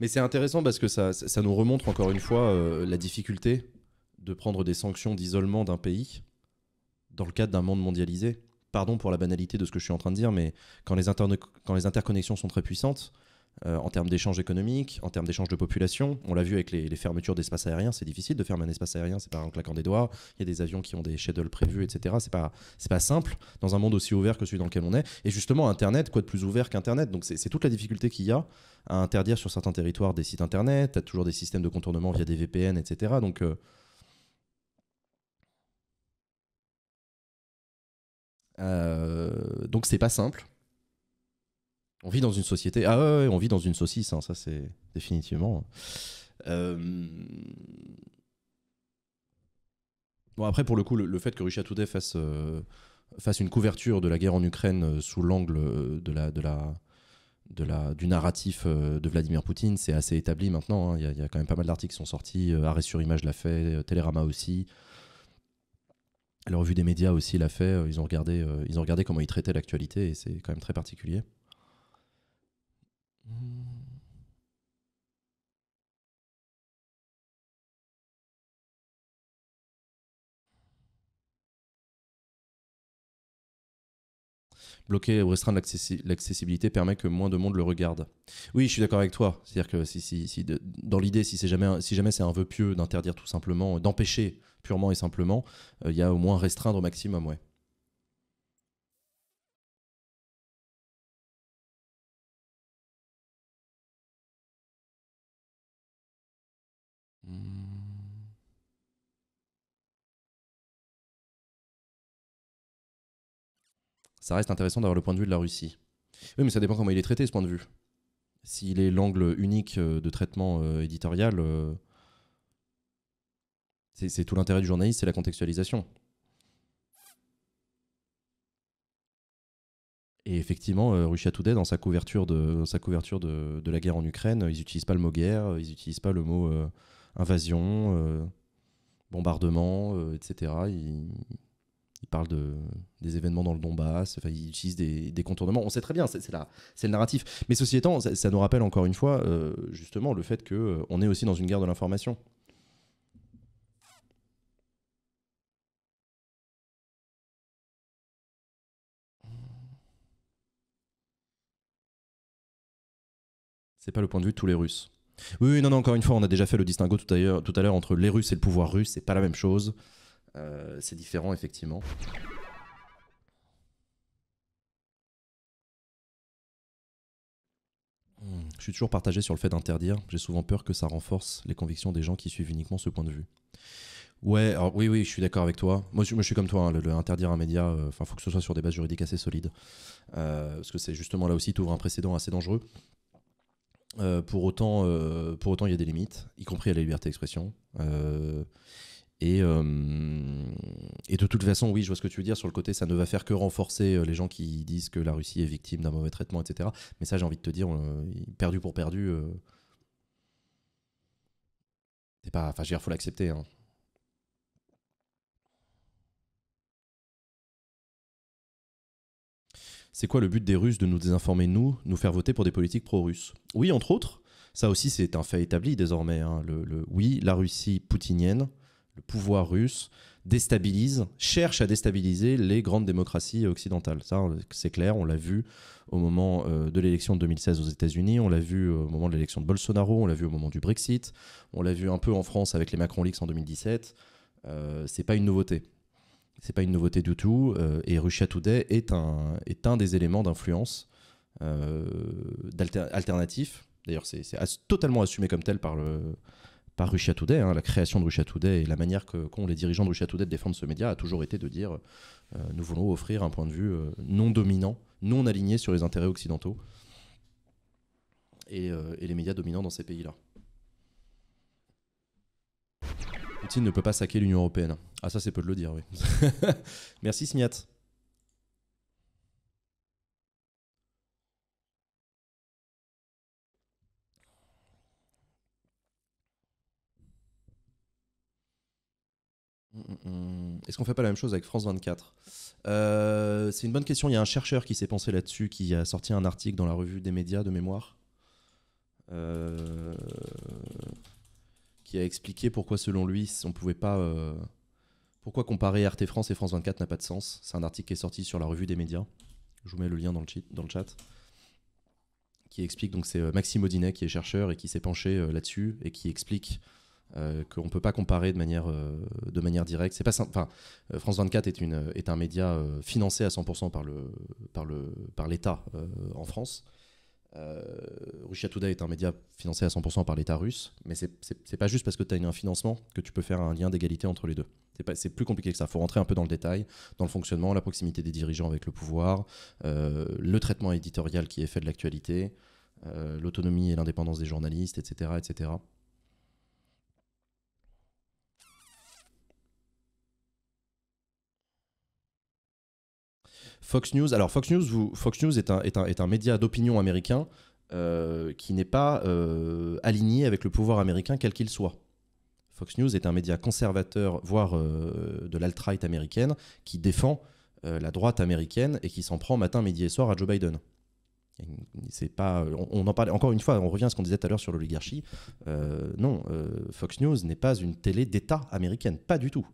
Mais c'est intéressant parce que ça, ça, nous remontre encore une fois euh, la difficulté de prendre des sanctions d'isolement d'un pays dans le cadre d'un monde mondialisé. Pardon pour la banalité de ce que je suis en train de dire, mais quand les, quand les interconnexions sont très puissantes, euh, en termes d'échanges économiques, en termes d'échanges de population. On l'a vu avec les, fermetures d'espaces aériens, c'est difficile de fermer un espace aérien, c'est pas en claquant des doigts. Il y a des avions qui ont des schedules prévus, etc. C'est pas, pas simple dans un monde aussi ouvert que celui dans lequel on est. Et justement, Internet, quoi de plus ouvert qu'Internet Donc c'est, toute la difficulté qu'il y a à interdire sur certains territoires des sites Internet. as toujours des systèmes de contournement via des VPN, etc. Donc euh, euh, donc c'est pas simple. On vit dans une société. Ah ouais, on vit dans une saucisse, hein, ça c'est définitivement. Euh, bon, après, pour le coup, le, fait que Russia Today euh, fasse, une couverture de la guerre en Ukraine euh, sous l'angle de la, de la, de la, du narratif de Vladimir Poutine, c'est assez établi maintenant. Hein. Il y, a quand même pas mal d'articles qui sont sortis. Arrêt sur Image l'a fait, Télérama aussi. La revue des médias aussi l'a fait. Ils ont regardé, ils ont regardé comment ils traitaient l'actualité et c'est quand même très particulier. Hmm. Bloquer ou restreindre l'accessibilité permet que moins de monde le regarde. Oui, je suis d'accord avec toi. C'est-à-dire que si, dans l'idée, si, jamais, si jamais c'est un vœu pieux d'interdire tout simplement, d'empêcher purement et simplement, euh, il y a au moins restreindre au maximum, ouais. ça reste intéressant d'avoir le point de vue de la Russie. Oui, mais ça dépend comment il est traité, ce point de vue. S'il est l'angle unique euh, de traitement euh, éditorial, euh, c'est tout l'intérêt du journaliste, c'est la contextualisation. Et effectivement, Russia Today, dans sa couverture, de, sa couverture de, la guerre en Ukraine, ils n'utilisent pas le mot guerre, ils n'utilisent pas le mot invasion, bombardement, etc. Ils, il parle de, des événements dans le Donbass, enfin, il utilise des, contournements. On sait très bien, c'est le narratif. Mais ceci étant, ça, nous rappelle encore une fois, euh, justement, le fait qu'on euh, est aussi dans une guerre de l'information. C'est pas le point de vue de tous les Russes. Oui, non, non, encore une fois, on a déjà fait le distinguo tout à l'heure entre les Russes et le pouvoir russe, c'est pas la même chose. Euh, c'est différent, effectivement. Hmm, je suis toujours partagé sur le fait d'interdire. J'ai souvent peur que ça renforce les convictions des gens qui suivent uniquement ce point de vue. Ouais, oui, oui, je suis d'accord avec toi. Moi je, suis comme toi. Hein, le, interdire un média, euh, enfin, faut que ce soit sur des bases juridiques assez solides, euh, parce que c'est justement là aussi tu un précédent assez dangereux. pour autant, pour autant, il y a des limites, y compris à la liberté d'expression. Euh, et, de toute façon, oui, je vois ce que tu veux dire sur le côté, ça ne va faire que renforcer euh, les gens qui disent que la Russie est victime d'un mauvais traitement, etc. Mais ça, j'ai envie de te dire, euh, perdu pour perdu, c'est pas, enfin, je veux faut l'accepter. Hein. C'est quoi le but des Russes de nous désinformer, nous, nous faire voter pour des politiques pro-russes Oui, entre autres, ça aussi c'est un fait établi désormais. Hein, oui, la Russie poutinienne le pouvoir russe déstabilise, cherche à déstabiliser les grandes démocraties occidentales. Ça, c'est clair, on l'a vu au moment euh, de l'élection de 2016 aux États-Unis, on l'a vu euh, au moment de l'élection de Bolsonaro, on l'a vu au moment du Brexit, on l'a vu un peu en France avec les Macron Leaks en 2017. Euh, c'est pas une nouveauté. C'est pas une nouveauté du tout. Euh, et Russia Today est un, est un des éléments d'influence euh, alternatif. D'ailleurs, c'est totalement assumé comme tel par le, par Russia Today. Hein, la création de Russia Today et la manière qu'ont les dirigeants de Russia Today de défendre ce média a toujours été de dire euh, nous voulons offrir un point de vue euh, non dominant, non aligné sur les intérêts occidentaux et, euh, et les médias dominants dans ces pays-là. Poutine ne peut pas saquer l'Union européenne. Ah ça c'est peu de le dire, oui. Merci Smiat. Mm, mm, mm. Est-ce qu'on ne fait pas la même chose avec France 24 euh, C'est une bonne question. Il y a un chercheur qui s'est pensé là-dessus, qui a sorti un article dans la revue des médias de mémoire, euh, qui a expliqué pourquoi, selon lui, on pouvait pas. Euh, pourquoi comparer RT France et France 24 n'a pas de sens. C'est un article qui est sorti sur la revue des médias. Je vous mets le lien dans le, dans le chat. Qui explique, donc c'est Maxime Audinet qui est chercheur et qui s'est penché là-dessus et qui explique euh, qu'on ne peut pas comparer de manière, euh, de manière directe. C'est pas Enfin, euh, France 24 est, une, est un média financé à 100% par l'État par le, par en France. Russia Today est un média financé à 100% par l'État russe, mais c'est pas juste parce que tu as un financement que tu peux faire un lien d'égalité entre les deux. C'est plus compliqué que ça. Il faut rentrer un peu dans le détail, dans le fonctionnement, la proximité des dirigeants avec le pouvoir, le traitement éditorial qui est fait de l'actualité, l'autonomie et l'indépendance des journalistes, etc. etc. Fox News, alors Fox News, Fox News est un, est un, média d'opinion américain euh, qui n'est pas euh, aligné avec le pouvoir américain quel qu'il soit. Fox News est un média conservateur, voire euh, de l'alt-right américaine, qui défend la droite américaine et qui s'en prend matin, midi et soir à Joe Biden. C'est pas, on, en parle encore une fois, on revient à ce qu'on disait tout à l'heure sur l'oligarchie. non, Fox News n'est pas une télé d'État américaine, pas du tout.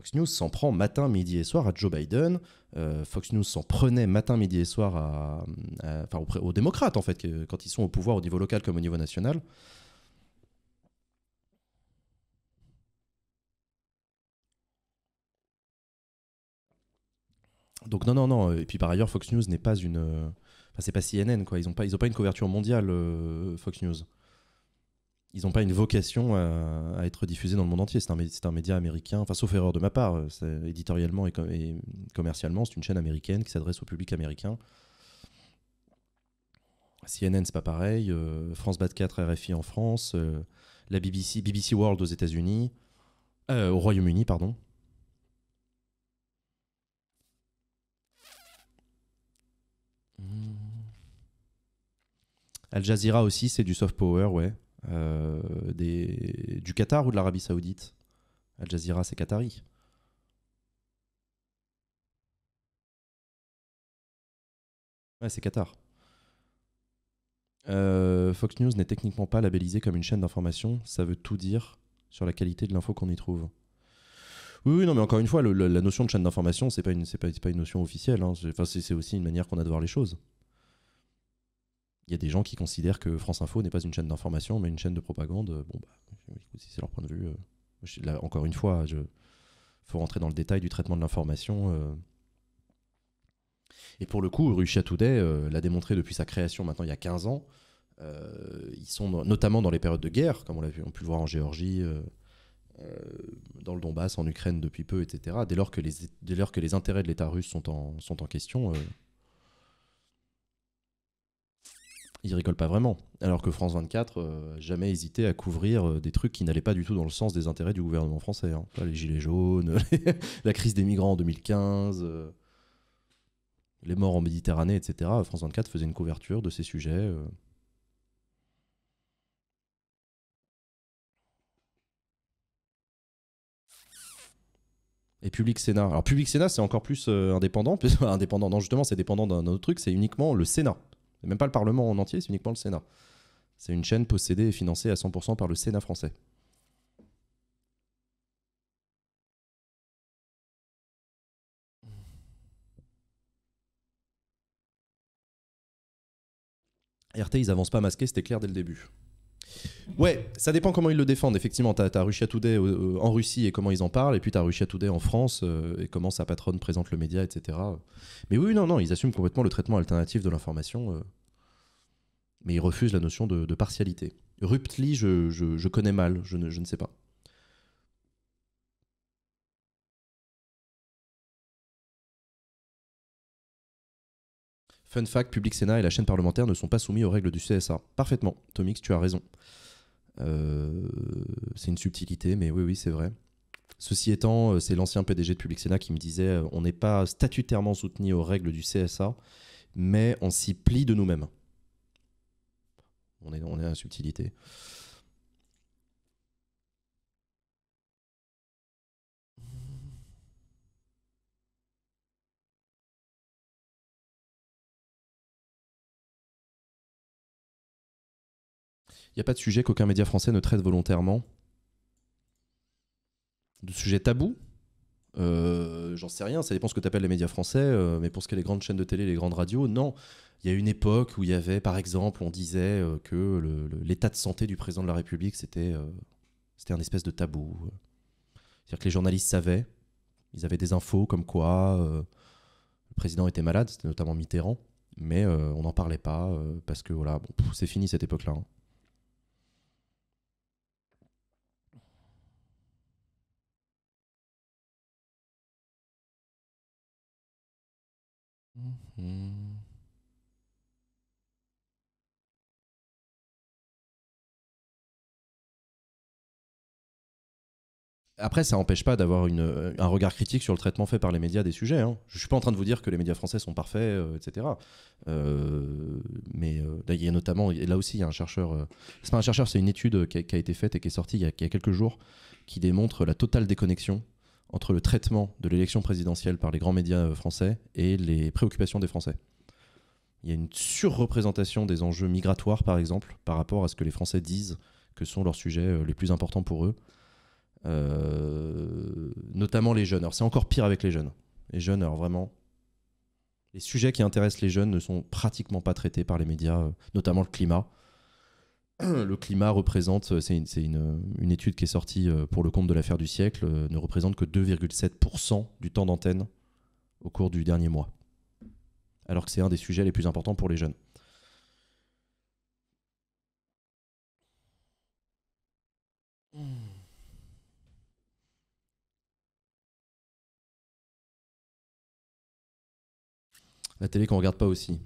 Fox News s'en prend matin, midi et soir à Joe Biden. Euh, Fox News s'en prenait matin, midi et soir à, aux, démocrates, en fait, quand ils sont au pouvoir au niveau local comme au niveau national. Donc non, non, non. Et puis par ailleurs, Fox News n'est pas une... Euh, enfin, c'est pas CNN, quoi. Ils n'ont pas, pas une couverture mondiale, euh, Fox News ils n'ont pas une vocation euh, à, être diffusés dans le monde entier. C'est un, média américain, enfin, sauf erreur de ma part, euh, éditorialement et, commercialement, c'est une chaîne américaine qui s'adresse au public américain. CNN, c'est pas pareil. Euh, France Bat 4, RFI en France. la BBC, BBC World aux États-Unis. au Royaume-Uni, pardon. Hmm. Al Jazeera aussi, c'est du soft power, ouais. Euh, du Qatar ou de l'Arabie Saoudite Al Jazeera, c'est Qatari. Ouais, c'est Qatar. Euh, Fox News n'est techniquement pas labellisé comme une chaîne d'information, ça veut tout dire sur la qualité de l'info qu'on y trouve. Oui, non, mais encore une fois, la notion de chaîne d'information, c'est pas une, pas, une notion officielle. Hein. c'est aussi une manière qu'on a de voir les choses il y a des gens qui considèrent que France Info n'est pas une chaîne d'information, mais une chaîne de propagande. Euh, bon, bah, si c'est leur point de vue, euh, là, encore une fois, il faut rentrer dans le détail du traitement de l'information. Euh. Et pour le coup, Russia Today l'a démontré depuis sa création, maintenant il y a 15 ans. ils sont notamment dans les périodes de guerre, comme on l'a pu le voir en Géorgie, dans le Donbass, en Ukraine depuis peu, etc. Dès lors que les, intérêts de l'État russe sont en question, ils rigolent pas vraiment. Alors que France 24, n'a euh, jamais hésité à couvrir euh, des trucs qui n'allaient pas du tout dans le sens des intérêts du gouvernement français. Hein. les gilets jaunes, la crise des migrants en 2015, euh, les morts en Méditerranée, etc. France 24 faisait une couverture de ces sujets. et Public Sénat. Alors Public Sénat, c'est encore plus indépendant. indépendant, non justement, c'est dépendant d'un autre truc, c'est uniquement le Sénat. Même pas le Parlement en entier, c'est uniquement le Sénat. C'est une chaîne possédée et financée à 100% par le Sénat français. RT, ils avancent pas masqués, c'était clair dès le début. Ouais, ça dépend comment ils le défendent. Effectivement, t'as as, Today euh, euh, en Russie et comment ils en parlent, et puis t'as as Today en France euh, et comment sa patronne présente le média, etc. Mais oui, non, non, ils assument complètement le traitement alternatif de l'information, mais ils refusent la notion de, partialité. Ruptly, je, je, connais mal, je ne sais pas. Fun fact, Public Sénat et la chaîne parlementaire ne sont pas soumis aux règles du CSA. Parfaitement, Tomix, tu as raison. Euh, c'est une subtilité, mais oui, oui, c'est vrai. Ceci étant, euh, c'est l'ancien PDG de Public Sénat qui me disait euh, on n'est pas statutairement soutenu aux règles du CSA, mais on s'y plie de nous-mêmes. On est, on est à la subtilité. Il n'y a pas de sujet qu'aucun média français ne traite volontairement. De sujet tabou euh, J'en sais rien, ça dépend ce que tu appelles les médias français, euh, mais pour ce qui est des grandes chaînes de télé, les grandes radios, non. Il y a une époque où il y avait, par exemple, on disait euh, que l'état de santé du président de la République, c'était c'était un espèce de tabou. C'est-à-dire que les journalistes savaient, ils avaient des infos comme quoi le président était malade, c'était notamment Mitterrand, mais on n'en parlait pas parce que voilà, c'est fini cette époque-là. Hein. Hmm. Après, ça n'empêche pas d'avoir euh, un regard critique sur le traitement fait par les médias des sujets. Hein. Je ne suis pas en train de vous dire que les médias français sont parfaits, euh, etc. Euh, mais notamment, là aussi, il y a un chercheur, c'est pas un chercheur, c'est une étude qui a, été faite et qui est sortie il y a quelques jours, qui démontre la totale déconnexion entre le traitement de l'élection présidentielle par les grands médias euh, français et les préoccupations des Français. Il y a une surreprésentation des enjeux migratoires, par exemple, par rapport à ce que les Français disent que sont leurs sujets euh, les plus importants pour eux, euh, notamment les jeunes. Alors c'est encore pire avec les jeunes. Les jeunes, alors vraiment, les sujets qui intéressent les jeunes ne sont pratiquement pas traités par les médias, notamment le climat. le climat représente, euh, c'est euh, une, étude qui est sortie euh, pour le compte de l'affaire du siècle, ne représente que 2,7% du temps d'antenne au cours du dernier mois. Alors que c'est un des sujets les plus importants pour les jeunes. La télé qu'on regarde pas aussi.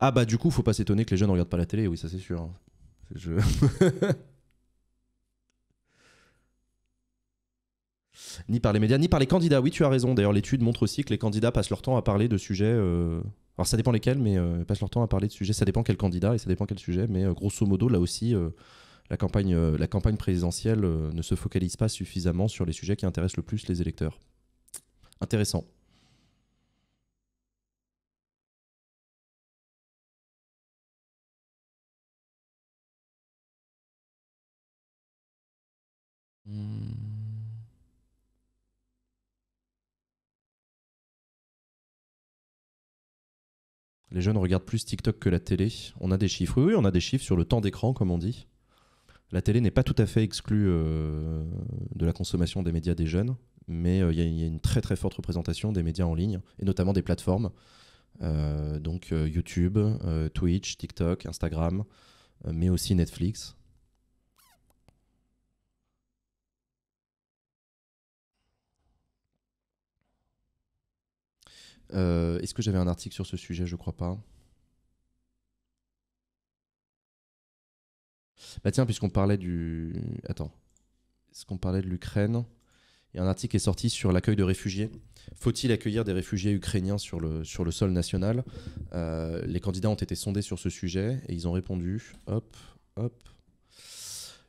Ah bah du coup, faut pas s'étonner que les jeunes ne regardent pas la télé, oui, ça c'est sûr. Hein. ni par les médias, ni par les candidats. Oui, tu as raison. D'ailleurs, l'étude montre aussi que les candidats passent leur temps à parler de sujets. Euh, alors, ça dépend lesquels, mais euh, passent leur temps à parler de sujets. Ça dépend quel candidat et ça dépend quel sujet. Mais euh, grosso modo, là aussi, euh, la, campagne, la campagne présidentielle ne se focalise pas suffisamment sur les sujets qui intéressent le plus les électeurs. Intéressant. Hmm. Les jeunes regardent plus TikTok que la télé. On a des chiffres. Oui, on a des chiffres sur le temps d'écran, comme on dit. La télé n'est pas tout à fait exclue euh, de la consommation des médias des jeunes, mais euh, il y, a une très très forte représentation des médias en ligne, et notamment des plateformes. Euh, donc YouTube, Twitch, TikTok, Instagram, mais aussi Netflix. Euh, est-ce que j'avais un article sur ce sujet Je crois pas. Bah tiens, puisqu'on parlait du. Attends. Est-ce qu'on parlait de l'Ukraine Il y a un article qui est sorti sur l'accueil de réfugiés. Faut-il accueillir des réfugiés ukrainiens sur le, sur le sol national euh, Les candidats ont été sondés sur ce sujet et ils ont répondu. Hop, hop.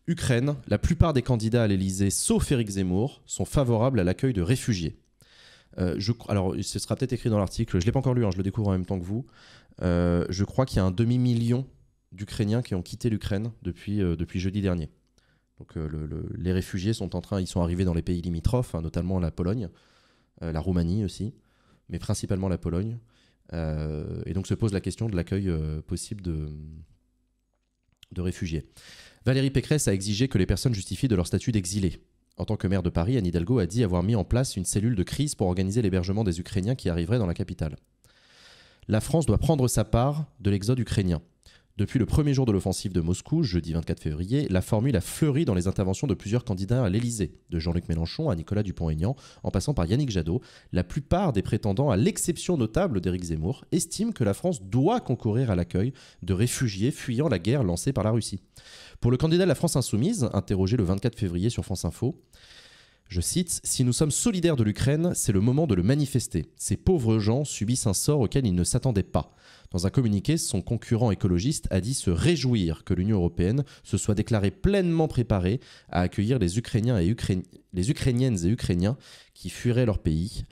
Ukraine, la plupart des candidats à l'Elysée, sauf Éric Zemmour, sont favorables à l'accueil de réfugiés. Euh, alors, ce sera peut-être écrit dans l'article, je ne l'ai pas encore lu, hein, je le découvre en même temps que vous. Euh, je crois qu'il y a un demi-million d'Ukrainiens qui ont quitté l'Ukraine depuis, euh, jeudi dernier. Donc, les réfugiés sont en train, ils sont arrivés dans les pays limitrophes, hein, notamment la Pologne, la Roumanie aussi, mais principalement la Pologne. et donc se pose la question de l'accueil possible de, de réfugiés. Valérie Pécresse a exigé que les personnes justifient de leur statut d'exilé. En tant que maire de Paris, Anne Hidalgo a dit avoir mis en place une cellule de crise pour organiser l'hébergement des Ukrainiens qui arriveraient dans la capitale. La France doit prendre sa part de l'exode ukrainien. Depuis le premier jour de l'offensive de Moscou, jeudi 24 février, la formule a fleuri dans les interventions de plusieurs candidats à l'Élysée, de Jean-Luc Mélenchon à Nicolas Dupont-Aignan, en passant par Yannick Jadot. La plupart des prétendants, à l'exception notable d'Éric Zemmour, estiment que la France doit concourir à l'accueil de réfugiés fuyant la guerre lancée par la Russie. Pour le candidat de la France insoumise, interrogé le 24 février sur France Info, je cite, Si nous sommes solidaires de l'Ukraine, c'est le moment de le manifester. Ces pauvres gens subissent un sort auquel ils ne s'attendaient pas. Dans un communiqué, son concurrent écologiste a dit se réjouir que l'Union européenne se soit déclarée pleinement préparée à accueillir les, Ukrainiens et les Ukrainiennes et Ukrainiens qui fuiraient leur pays,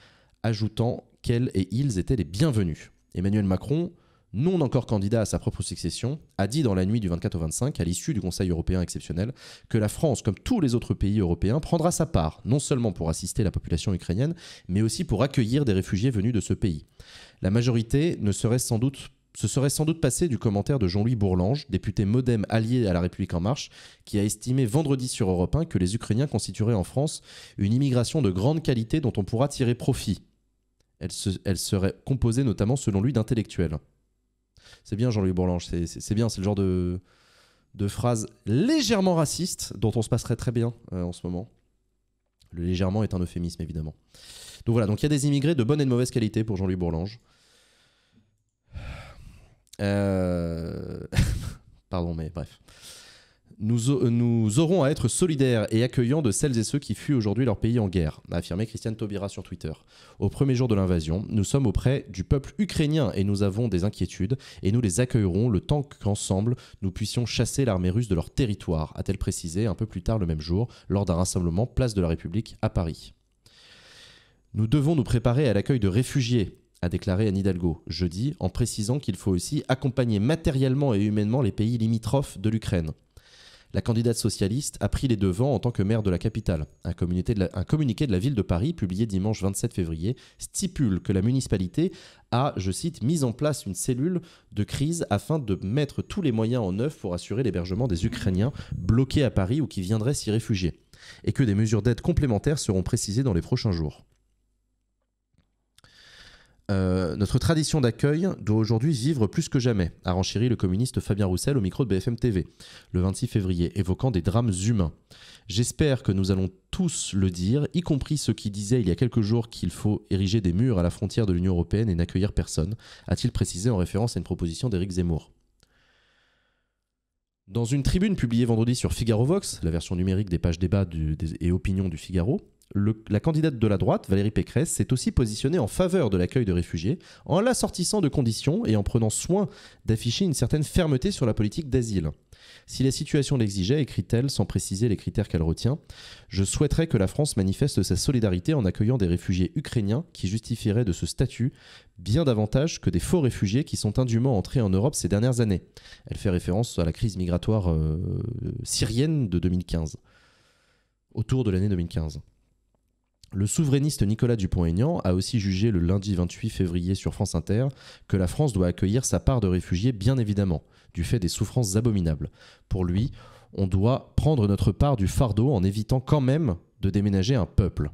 ajoutant qu'elles et ils étaient les bienvenus. Emmanuel Macron non encore candidat à sa propre succession, a dit dans la nuit du 24 au 25, à l'issue du Conseil européen exceptionnel, que la France, comme tous les autres pays européens, prendra sa part, non seulement pour assister la population ukrainienne, mais aussi pour accueillir des réfugiés venus de ce pays. La majorité ne serait sans doute ce serait sans doute du commentaire de Jean-Louis Bourlange, député modem allié à La République En Marche, qui a estimé vendredi sur Europe 1 que les Ukrainiens constitueraient en France une immigration de grande qualité dont on pourra tirer profit. elle serait composée notamment, selon lui, d'intellectuels. C'est bien Jean-Louis Bourlange, c'est bien, c'est le genre de, de phrase légèrement raciste dont on se passerait très bien euh, en ce moment. Le légèrement est un euphémisme évidemment. Donc voilà, donc il y a des immigrés de bonne et de mauvaise qualité pour Jean-Louis Bourlange. Euh, pardon, mais bref nous, aurons à être solidaires et accueillants de celles et ceux qui fuient aujourd'hui leur pays en guerre, a affirmé Christiane Taubira sur Twitter. Au premier jour de l'invasion, nous sommes auprès du peuple ukrainien et nous avons des inquiétudes et nous les accueillerons le temps qu'ensemble nous puissions chasser l'armée russe de leur territoire, a-t-elle précisé un peu plus tard le même jour lors d'un rassemblement place de la République à Paris. Nous devons nous préparer à l'accueil de réfugiés, a déclaré Anne Hidalgo jeudi, en précisant qu'il faut aussi accompagner matériellement et humainement les pays limitrophes de l'Ukraine la candidate socialiste a pris les devants en tant que maire de la capitale. Un, communiqué de la ville de Paris, publié dimanche 27 février, stipule que la municipalité a, je cite, mis en place une cellule de crise afin de mettre tous les moyens en œuvre pour assurer l'hébergement des Ukrainiens bloqués à Paris ou qui viendraient s'y réfugier, et que des mesures d'aide complémentaires seront précisées dans les prochains jours. Euh, notre tradition d'accueil doit aujourd'hui vivre plus que jamais, a renchéri le communiste Fabien Roussel au micro de BFM TV le 26 février, évoquant des drames humains. J'espère que nous allons tous le dire, y compris ceux qui disaient il y a quelques jours qu'il faut ériger des murs à la frontière de l'Union européenne et n'accueillir personne, a-t-il précisé en référence à une proposition d'Éric Zemmour. Dans une tribune publiée vendredi sur Figaro Vox, la version numérique des pages débat et opinions du Figaro, la candidate de la droite, Valérie Pécresse, s'est aussi positionnée en faveur de l'accueil de réfugiés, en l'assortissant de conditions et en prenant soin d'afficher une certaine fermeté sur la politique d'asile. Si la situation l'exigeait, écrit-elle sans préciser les critères qu'elle retient, je souhaiterais que la France manifeste sa solidarité en accueillant des réfugiés ukrainiens qui justifieraient de ce statut bien davantage que des faux réfugiés qui sont indûment entrés en Europe ces dernières années. Elle fait référence à la crise migratoire euh, syrienne de 2015, autour de l'année 2015. Le souverainiste Nicolas Dupont-Aignan a aussi jugé le lundi 28 février sur France Inter que la France doit accueillir sa part de réfugiés, bien évidemment, du fait des souffrances abominables. Pour lui, on doit prendre notre part du fardeau en évitant quand même de déménager un peuple.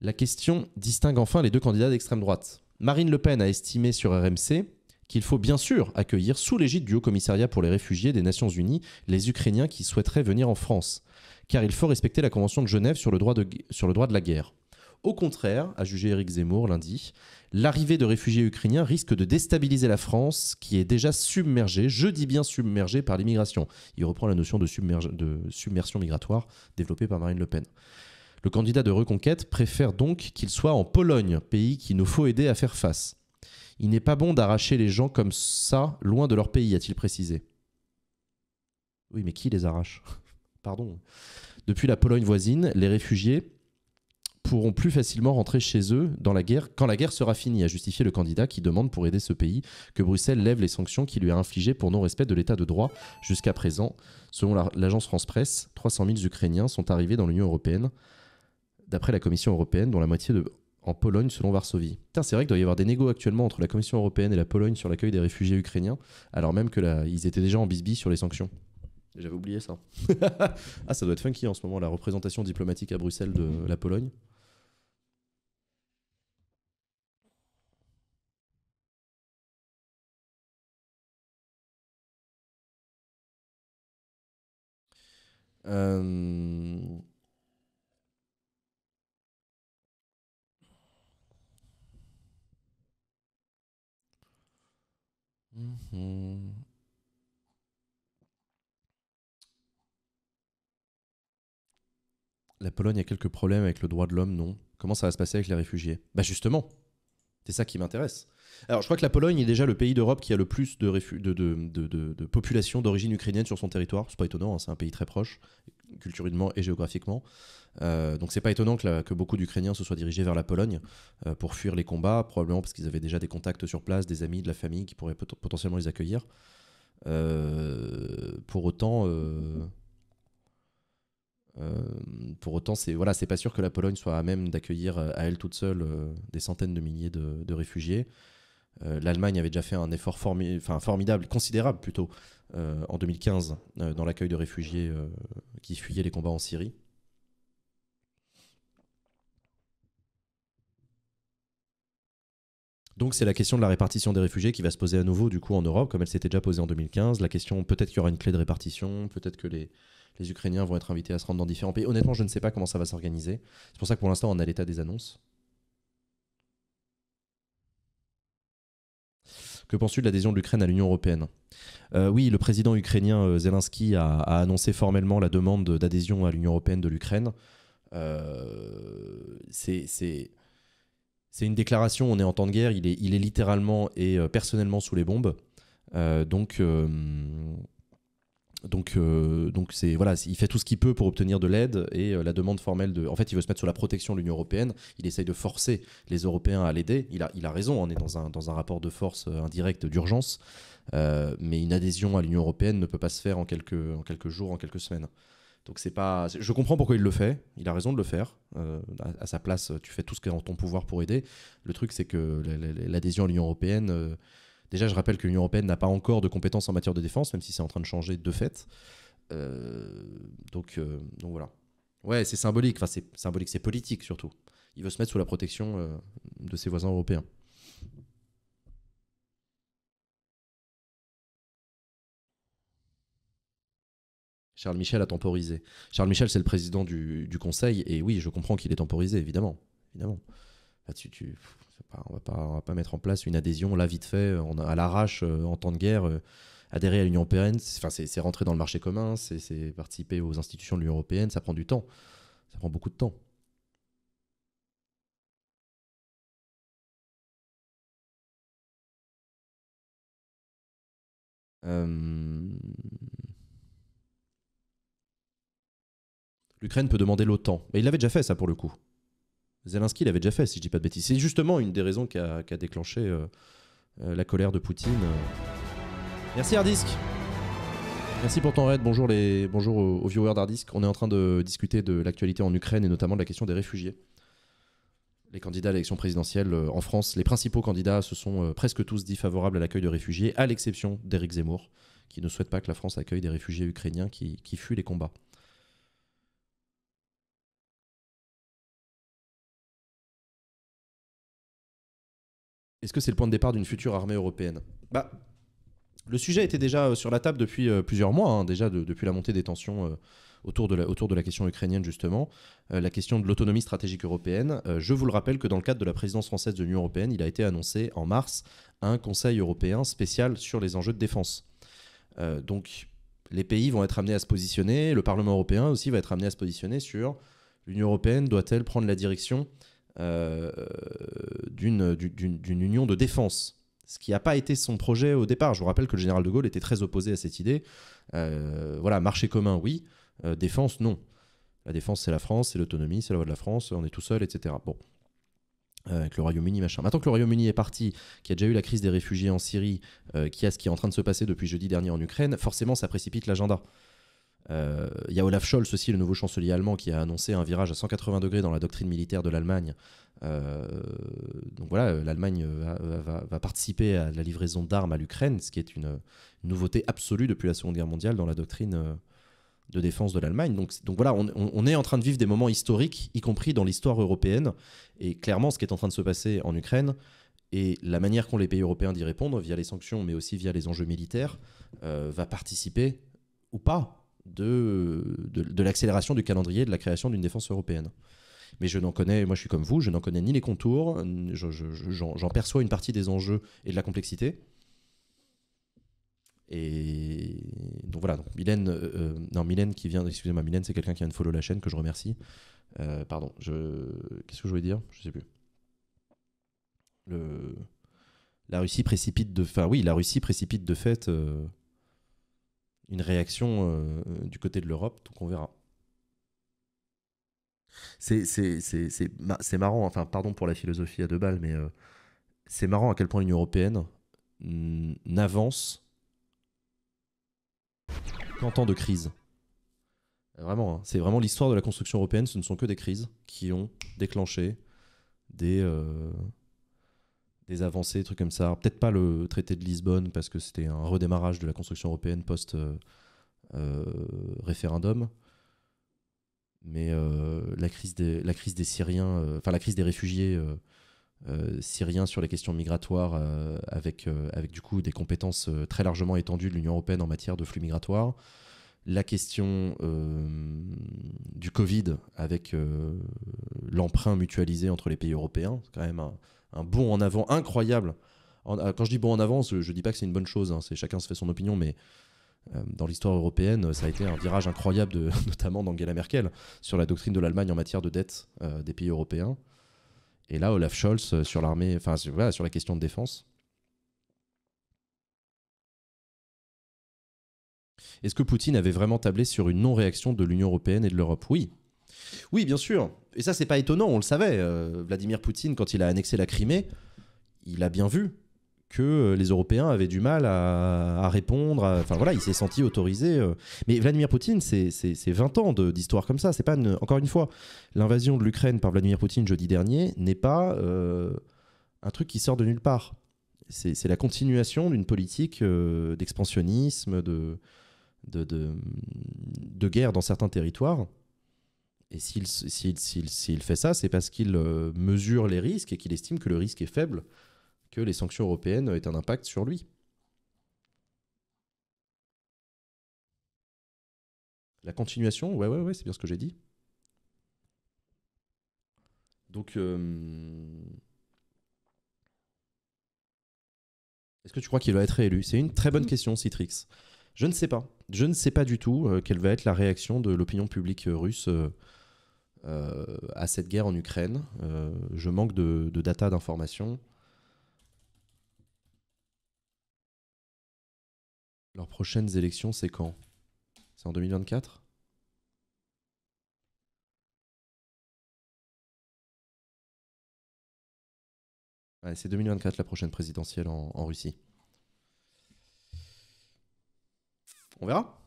La question distingue enfin les deux candidats d'extrême droite. Marine Le Pen a estimé sur RMC qu'il faut bien sûr accueillir sous l'égide du Haut Commissariat pour les réfugiés des Nations Unies les Ukrainiens qui souhaiteraient venir en France car il faut respecter la Convention de Genève sur le droit de, la guerre. Au contraire, a jugé Éric Zemmour lundi, l'arrivée de réfugiés ukrainiens risque de déstabiliser la France, qui est déjà submergée, je dis bien submergée, par l'immigration. Il reprend la notion de, de submersion migratoire développée par Marine Le Pen. Le candidat de Reconquête préfère donc qu'il soit en Pologne, pays qu'il nous faut aider à faire face. Il n'est pas bon d'arracher les gens comme ça loin de leur pays, a-t-il précisé. Oui, mais qui les arrache pardon, depuis la Pologne voisine, les réfugiés pourront plus facilement rentrer chez eux dans la guerre quand la guerre sera finie, a justifié le candidat qui demande pour aider ce pays que Bruxelles lève les sanctions qui lui a infligées pour non-respect de l'état de droit jusqu'à présent. Selon l'agence France Presse, 300 000 Ukrainiens sont arrivés dans l'Union européenne, d'après la Commission européenne, dont la moitié en Pologne selon Varsovie. C'est vrai qu'il doit y avoir des négos actuellement entre la Commission européenne et la Pologne sur l'accueil des réfugiés ukrainiens, alors même qu'ils étaient déjà en bisbille sur les sanctions. J'avais oublié ça. ah, ça doit être funky en ce moment, la représentation diplomatique à Bruxelles de mm. la Pologne. Euh... Mhm. la Pologne a quelques problèmes avec le droit de l'homme, non. Comment ça va se passer avec les réfugiés Bah justement, c'est ça qui m'intéresse. Alors je crois que la Pologne est déjà le pays d'Europe qui a le plus de, de, population d'origine ukrainienne sur son territoire. C'est pas étonnant, hein, c'est un pays très proche, culturellement et géographiquement. Donc, euh, donc c'est pas étonnant que, beaucoup d'Ukrainiens se soient dirigés vers la Pologne euh, pour fuir les combats, probablement parce qu'ils avaient déjà des contacts sur place, des amis, de la famille qui pourraient potentiellement les accueillir. Euh, pour autant, euh, pour autant, c'est voilà, c'est pas sûr que la Pologne soit à même d'accueillir euh, à elle toute seule euh, des centaines de milliers de, réfugiés. L'Allemagne avait déjà fait un effort enfin formidable, considérable plutôt, en 2015 dans l'accueil de réfugiés qui fuyaient les combats en Syrie. Donc c'est la question de la répartition des réfugiés qui va se poser à nouveau du coup en Europe, comme elle s'était déjà posée en 2015. La question peut-être qu'il y aura une clé de répartition, peut-être que les, les Ukrainiens vont être invités à se rendre dans différents pays. Honnêtement, je ne sais pas comment ça va s'organiser. C'est pour ça que pour l'instant, on a l'état des annonces. Que penses-tu de l'adhésion de l'Ukraine à l'Union européenne euh, Oui, le président ukrainien euh, Zelensky a, annoncé formellement la demande d'adhésion à l'Union européenne de l'Ukraine. Euh, c'est une déclaration, on est en temps de guerre, il est, littéralement et personnellement sous les bombes. donc, donc, euh, donc c'est voilà, il fait tout ce qu'il peut pour obtenir de l'aide et euh, la demande formelle de. En fait, il veut se mettre sous la protection de l'Union européenne. Il essaye de forcer les Européens à l'aider. Il a, il a raison. On est dans un, dans un rapport de force euh, indirect d'urgence, mais une adhésion à l'Union européenne ne peut pas se faire en quelques, en quelques jours, en quelques semaines. Donc c'est pas. Je comprends pourquoi il le fait. Il a raison de le faire. à, sa place, tu fais tout ce qui est en ton pouvoir pour aider. Le truc, c'est que l'adhésion à l'Union européenne. Déjà, je rappelle que l'Union européenne n'a pas encore de compétences en matière de défense, même si c'est en train de changer de fait. Euh, donc, euh, donc voilà. Ouais, c'est symbolique. Enfin, c'est symbolique, c'est politique surtout. Il veut se mettre sous la protection euh, de ses voisins européens. Charles Michel a temporisé. Charles Michel, c'est le président du, du Conseil, et oui, je comprends qu'il est temporisé, évidemment. évidemment. Là-dessus, tu on, va pas, va pas mettre en place une adhésion là vite fait, euh, à l'arrache euh, en temps de guerre. Euh, adhérer à l'Union européenne, c'est rentrer dans le marché commun, c'est participer aux institutions de l'Union européenne, ça prend du temps, ça prend beaucoup de temps. L'Ukraine peut demander l'OTAN. Mais il l'avait déjà fait, ça, pour le coup. Zelensky l'avait déjà fait, si je dis pas de bêtises. C'est justement une des raisons qui a, déclenché euh, euh, la colère de Poutine. Euh. Merci Hardisk Merci pour ton raid, bonjour, les... bonjour aux, viewers d'Hardisk. On est en train de discuter de l'actualité en Ukraine et notamment de la question des réfugiés. Les candidats à l'élection présidentielle en France, les principaux candidats se sont presque tous dit favorables à l'accueil de réfugiés, à l'exception d'Éric Zemmour, qui ne souhaite pas que la France accueille des réfugiés ukrainiens qui fuient les combats. Est-ce que c'est le point de départ d'une future armée européenne bah, Le sujet était déjà euh, sur la table depuis euh, plusieurs mois, hein, déjà depuis la montée des tensions euh, autour de la, autour de la question ukrainienne justement, la question de l'autonomie stratégique européenne. je vous le rappelle que dans le cadre de la présidence française de l'Union européenne, il a été annoncé en mars un Conseil européen spécial sur les enjeux de défense. donc les pays vont être amenés à se positionner, le Parlement européen aussi va être amené à se positionner sur l'Union européenne doit-elle prendre la direction euh, d'une union de défense, ce qui n'a pas été son projet au départ. Je vous rappelle que le général de Gaulle était très opposé à cette idée. Euh, voilà, marché commun, oui, euh, défense, non. La défense, c'est la France, c'est l'autonomie, c'est la loi de la France, on est tout seul, etc. Bon. Avec le Royaume-Uni, machin. Maintenant que le Royaume-Uni est parti, qu'il y a déjà eu la crise des réfugiés en Syrie, qu'il y a ce qui est en train de se passer depuis jeudi dernier en Ukraine, forcément ça précipite l'agenda. Euh, il y a Olaf Scholz aussi, le nouveau chancelier allemand, qui a annoncé un virage à 180 degrés dans la doctrine militaire de l'Allemagne. Euh, donc voilà, euh, l'Allemagne va, participer à la livraison d'armes à l'Ukraine, ce qui est une, nouveauté absolue depuis la Seconde Guerre mondiale dans la doctrine de défense de l'Allemagne. Donc, voilà, on, est en train de vivre des moments historiques, y compris dans l'histoire européenne. Et clairement, ce qui est en train de se passer en Ukraine et la manière qu'ont les pays européens d'y répondre, via les sanctions, mais aussi via les enjeux militaires, va participer ou pas de, de, l'accélération du calendrier de la création d'une défense européenne. Mais je n'en connais, moi je suis comme vous, je n'en connais ni les contours, j'en perçois une partie des enjeux et de la complexité. Et donc voilà, donc Mylène, euh, euh, non, qui vient, excusez-moi, Mylène c'est quelqu'un qui vient de follow la chaîne que je remercie. Euh, pardon, je, qu'est-ce que je voulais dire Je sais plus. la Russie précipite de, enfin oui, la Russie précipite de fait une réaction euh, du côté de l'Europe, donc on verra. C'est marrant, enfin pardon pour la philosophie à deux balles, mais euh, c'est marrant à quel point l'Union européenne n'avance qu'en temps de crise. Vraiment, hein. c'est vraiment l'histoire de la construction européenne, ce ne sont que des crises qui ont déclenché des, euh, des avancées, des trucs comme ça. Peut-être pas le traité de Lisbonne, parce que c'était un redémarrage de la construction européenne post-référendum. Euh, euh, mais euh, la, crise des, la crise des Syriens, enfin la crise des réfugiés syriens sur les questions migratoires, avec, avec du coup des compétences très largement étendues de l'Union européenne en matière de flux migratoires. La question du Covid avec l'emprunt mutualisé entre les pays européens, quand même un, un bon en avant incroyable. Euh, quand je dis bon en avant, je ne dis pas que c'est une bonne chose, hein, c'est chacun se fait son opinion, mais euh, dans l'histoire européenne, ça a été un virage incroyable, de, notamment d'Angela Merkel, sur la doctrine de l'Allemagne en matière de dette euh, des pays européens. Et là, Olaf Scholz sur l'armée, enfin sur la question de défense. Est-ce que Poutine avait vraiment tablé sur une non-réaction de l'Union européenne et de l'Europe Oui, oui, bien sûr. Et ça, c'est pas étonnant, on le savait. Euh, Vladimir Poutine, quand il a annexé la Crimée, il a bien vu que les Européens avaient du mal à, répondre. Enfin voilà, il s'est senti autorisé. Euh. Mais Vladimir Poutine, c'est 20 ans d'histoire comme ça. C'est pas Encore une fois, l'invasion de l'Ukraine par Vladimir Poutine jeudi dernier n'est pas euh, un truc qui sort de nulle part. C'est la continuation d'une politique d'expansionnisme, de guerre dans certains territoires. Et s'il fait ça, c'est parce qu'il euh, mesure les risques et qu'il estime que le risque est faible, que les sanctions européennes aient un impact sur lui. La continuation, ouais, ouais, ouais, c'est bien ce que j'ai dit. Donc, euh, est-ce que tu crois qu'il va être réélu C'est une très bonne mmh. question, Citrix. Je ne sais pas. Je ne sais pas du tout euh, quelle va être la réaction de l'opinion publique euh, russe euh, à cette guerre en Ukraine. je manque de, data, d'information. Leurs prochaines élections, c'est quand C'est en 2024 C'est 2024 la prochaine présidentielle en Russie. On verra.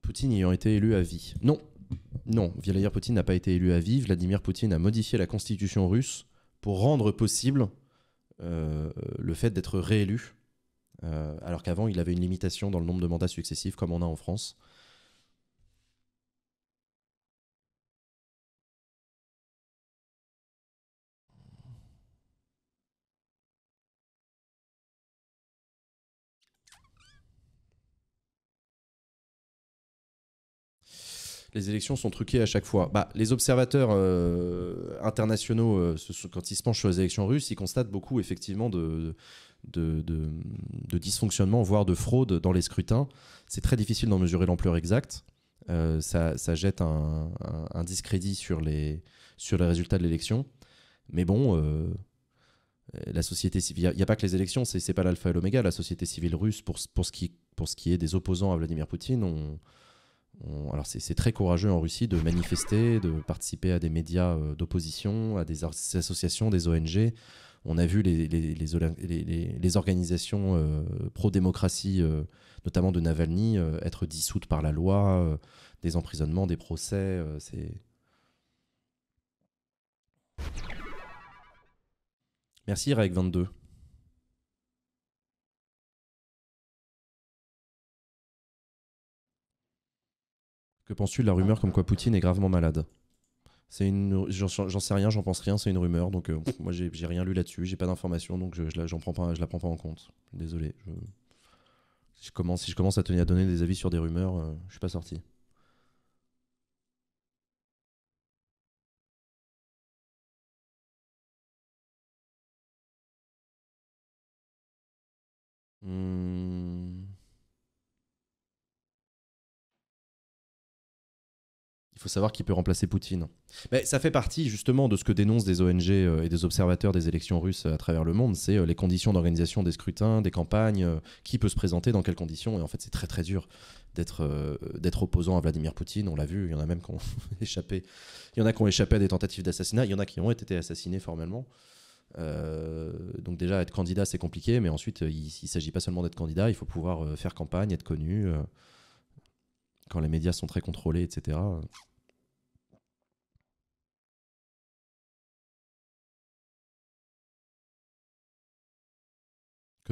Poutine ayant été élu à vie. Non, non, Vladimir Poutine n'a pas été élu à vie. Vladimir Poutine a modifié la constitution russe pour rendre possible euh, le fait d'être réélu, euh, alors qu'avant il avait une limitation dans le nombre de mandats successifs comme on a en France. les élections sont truquées à chaque fois. Bah, les observateurs euh, internationaux, euh, quand ils se penchent sur les élections russes, ils constatent beaucoup effectivement de, de, dysfonctionnement, voire de fraudes dans les scrutins. C'est très difficile d'en mesurer l'ampleur exacte. Euh, ça, jette un, discrédit sur les, résultats de l'élection. Mais bon, la société civile, il n'y a, pas que les élections, c'est pas l'alpha et l'oméga. La société civile russe, pour, ce qui, est des opposants à Vladimir Poutine, alors c'est très courageux en Russie de manifester, de participer à des médias euh, d'opposition, à des associations, des ONG. On a vu les, les, organisations euh, pro-démocratie, euh, notamment de Navalny, être dissoutes par la loi, des emprisonnements, des procès. Merci, REC 22. Que penses-tu de la rumeur comme quoi Poutine est gravement malade c'est une, j'en, sais rien, j'en pense rien, c'est une rumeur. Donc euh, moi j'ai, rien lu là-dessus, j'ai pas d'informations, donc je, la, prends pas, je la prends pas en compte. Désolé. si, je commence, à tenir à donner des avis sur des rumeurs, euh, je suis pas sorti. Hmm. faut savoir qui peut remplacer Poutine. Mais ça fait partie justement de ce que dénoncent des ONG euh, et des observateurs des élections russes euh, à travers le monde, c'est euh, les conditions d'organisation des scrutins, des campagnes, qui peut se présenter, dans quelles conditions. Et en fait, c'est très très dur d'être opposant à Vladimir Poutine. On l'a vu, il y en a même qui ont échappé. Il y en a qui ont échappé à des tentatives d'assassinat. Il y en a qui ont été assassinés formellement. donc déjà, être candidat, c'est compliqué. Mais ensuite, il ne s'agit pas seulement d'être candidat. Il faut pouvoir faire campagne, être connu. quand les médias sont très contrôlés, etc.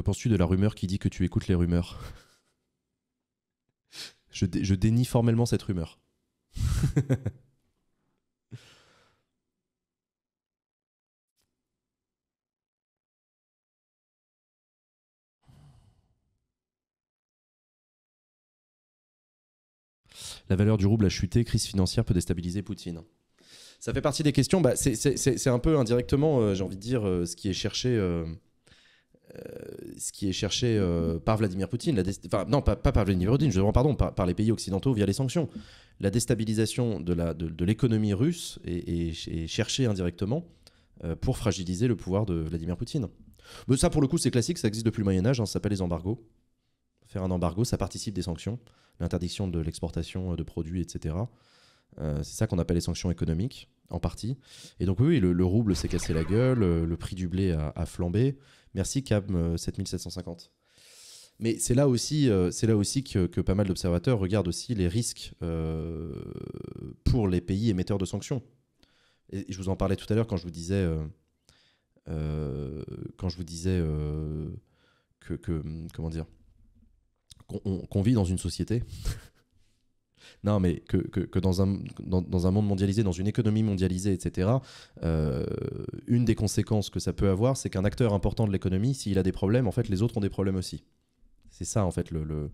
Que penses-tu de la rumeur qui dit que tu écoutes les rumeurs je, dénie formellement cette rumeur. la valeur du rouble a chuté, crise financière peut déstabiliser Poutine. Ça fait partie des questions, bah, c'est un peu indirectement, euh, j'ai envie de dire, euh, ce qui est cherché. Euh, euh, ce qui est cherché euh, par Vladimir Poutine, enfin, non pas, par Vladimir Poutine, je pardon, par, les pays occidentaux via les sanctions. La déstabilisation de l'économie de, russe est, cherchée indirectement euh, pour fragiliser le pouvoir de Vladimir Poutine. Mais ça, pour le coup, c'est classique, ça existe depuis le Moyen-Âge, hein, ça s'appelle les embargos. Faire un embargo, ça participe des sanctions, l'interdiction de l'exportation de produits, etc. c'est ça qu'on appelle les sanctions économiques en partie. Et donc oui, le, rouble s'est cassé la gueule, euh, le prix du blé a, flambé. Merci CAM 7750. Euh, Mais c'est là aussi, euh, c'est là aussi que, pas mal d'observateurs regardent aussi les risques pour les pays émetteurs de sanctions. Et je vous en parlais tout à l'heure quand je vous disais, quand je vous disais que, comment dire, qu'on vit dans une société non, mais que, que, dans, un, dans, dans, un monde mondialisé, dans une économie mondialisée, etc., euh, une des conséquences que ça peut avoir, c'est qu'un acteur important de l'économie, s'il a des problèmes, en fait, les autres ont des problèmes aussi. C'est ça, en fait, le, le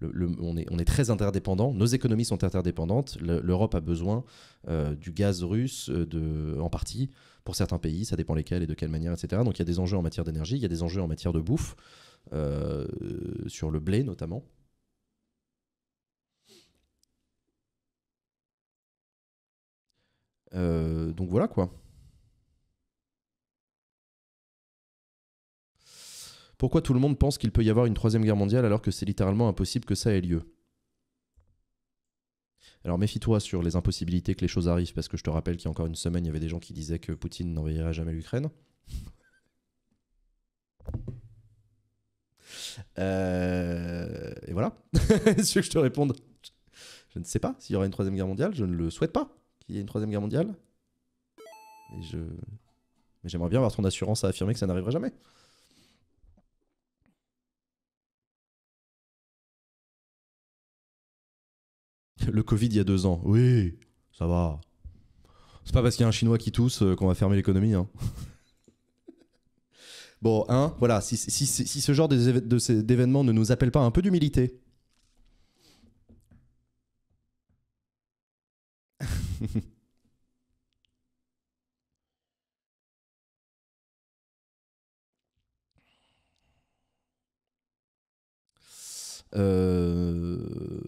le, on, est, on, est, très interdépendants, nos économies sont interdépendantes, l'Europe a besoin euh, du gaz russe euh, de, en partie pour certains pays, ça dépend lesquels et de quelle manière, etc. Donc il y a des enjeux en matière d'énergie, il y a des enjeux en matière de bouffe, sur le blé notamment. Euh, donc voilà quoi. Pourquoi tout le monde pense qu'il peut y avoir une troisième guerre mondiale alors que c'est littéralement impossible que ça ait lieu Alors méfie-toi sur les impossibilités que les choses arrivent, parce que je te rappelle qu'il y a encore une semaine, il y avait des gens qui disaient que Poutine n'envahirait jamais l'Ukraine. Euh, et voilà. que je te réponde, je ne sais pas s'il y aura une troisième guerre mondiale, je ne le souhaite pas. Il y a une troisième guerre mondiale. je... Mais j'aimerais bien avoir ton assurance à affirmer que ça n'arrivera jamais. Le Covid il y a deux ans. Oui, ça va. C'est pas parce qu'il y a un Chinois qui tousse euh, qu'on va fermer l'économie. Hein. bon, hein, voilà, si, si, si, ce genre d'événements ne nous appelle pas un peu d'humilité, Euh,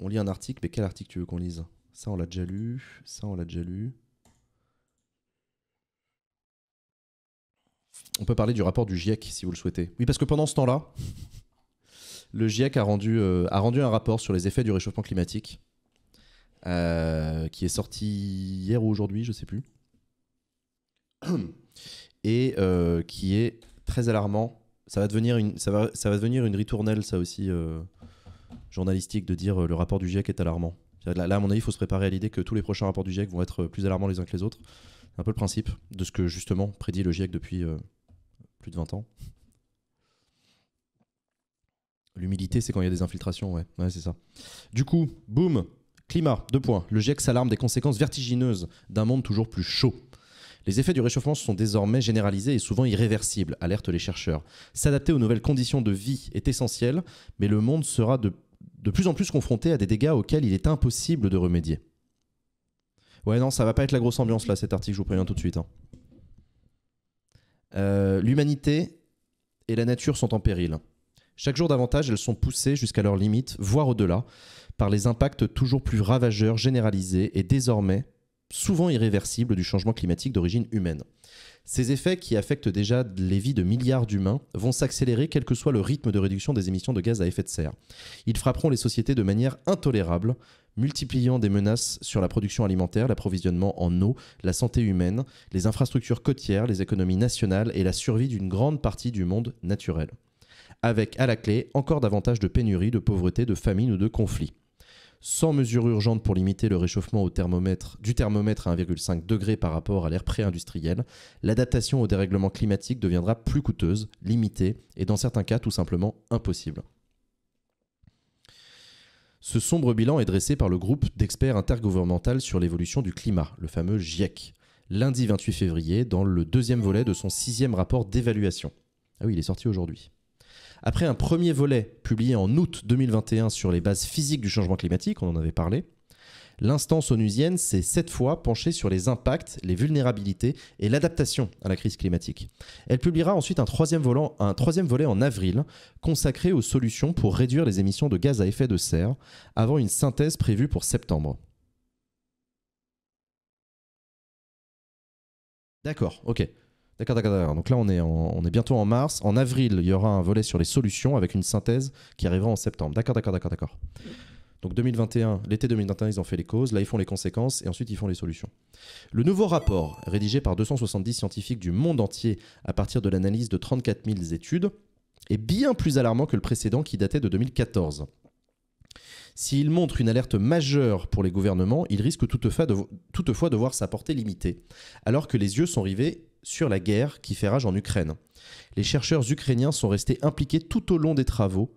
on lit un article, mais quel article tu veux qu'on lise Ça, on l'a déjà lu. Ça, on l'a déjà lu. On peut parler du rapport du GIEC si vous le souhaitez. Oui, parce que pendant ce temps-là, le GIEC a rendu, euh, a rendu un rapport sur les effets du réchauffement climatique euh, qui est sorti hier ou aujourd'hui, je sais plus, et euh, qui est très alarmant. Ça va devenir une, ça va, ça va devenir une ritournelle, ça aussi, euh, journalistique, de dire le rapport du GIEC est alarmant. Là, là, à mon avis, il faut se préparer à l'idée que tous les prochains rapports du GIEC vont être plus alarmants les uns que les autres. C'est un peu le principe de ce que, justement, prédit le GIEC depuis plus de 20 ans. L'humilité, c'est quand il y a des infiltrations, ouais. Ouais, c'est ça. Du coup, boum, Climat, deux points. Le GIEC s'alarme des conséquences vertigineuses d'un monde toujours plus chaud. Les effets du réchauffement sont désormais généralisés et souvent irréversibles, alertent les chercheurs. S'adapter aux nouvelles conditions de vie est essentiel, mais le monde sera de, plus en plus confronté à des dégâts auxquels il est impossible de remédier. Ouais, non, ça va pas être la grosse ambiance là, cet article, je vous préviens tout de suite. Hein. Euh, l'humanité et la nature sont en péril. Chaque jour davantage, elles sont poussées jusqu'à leurs limites, voire au-delà, par les impacts toujours plus ravageurs, généralisés et désormais souvent irréversibles du changement climatique d'origine humaine. Ces effets, qui affectent déjà les vies de milliards d'humains, vont s'accélérer quel que soit le rythme de réduction des émissions de gaz à effet de serre. Ils frapperont les sociétés de manière intolérable, multipliant des menaces sur la production alimentaire, l'approvisionnement en eau, la santé humaine, les infrastructures côtières, les économies nationales et la survie d'une grande partie du monde naturel avec à la clé encore davantage de pénuries, de pauvreté, de famine ou de conflits. Sans mesure urgente pour limiter le réchauffement au thermomètre, du thermomètre à 1,5 degré par rapport à l'ère pré-industrielle, l'adaptation au dérèglement climatique deviendra plus coûteuse, limitée et dans certains cas tout simplement impossible. Ce sombre bilan est dressé par le groupe d'experts intergouvernemental sur l'évolution du climat, le fameux GIEC, lundi 28 février, dans le deuxième volet de son sixième rapport d'évaluation. Ah oui, il est sorti aujourd'hui. Après un premier volet publié en août 2021 sur les bases physiques du changement climatique, on en avait parlé, l'instance onusienne s'est cette fois penchée sur les impacts, les vulnérabilités et l'adaptation à la crise climatique. Elle publiera ensuite un troisième, un troisième volet en avril consacré aux solutions pour réduire les émissions de gaz à effet de serre avant une synthèse prévue pour septembre. D'accord, ok. D'accord, d'accord, d'accord. Donc là, on est, on est bientôt en mars. En avril, il y aura un volet sur les solutions avec une synthèse qui arrivera en septembre. D'accord, d'accord, d'accord, d'accord. Donc 2021, l'été 2021, ils ont fait les causes, là ils font les conséquences et ensuite ils font les solutions. Le nouveau rapport, rédigé par 270 scientifiques du monde entier à partir de l'analyse de 34 000 études, est bien plus alarmant que le précédent qui datait de 2014. S'il montre une alerte majeure pour les gouvernements, il risque toutefois de, toutefois de voir sa portée limitée, alors que les yeux sont rivés sur la guerre qui fait rage en Ukraine. Les chercheurs ukrainiens sont restés impliqués tout au long des travaux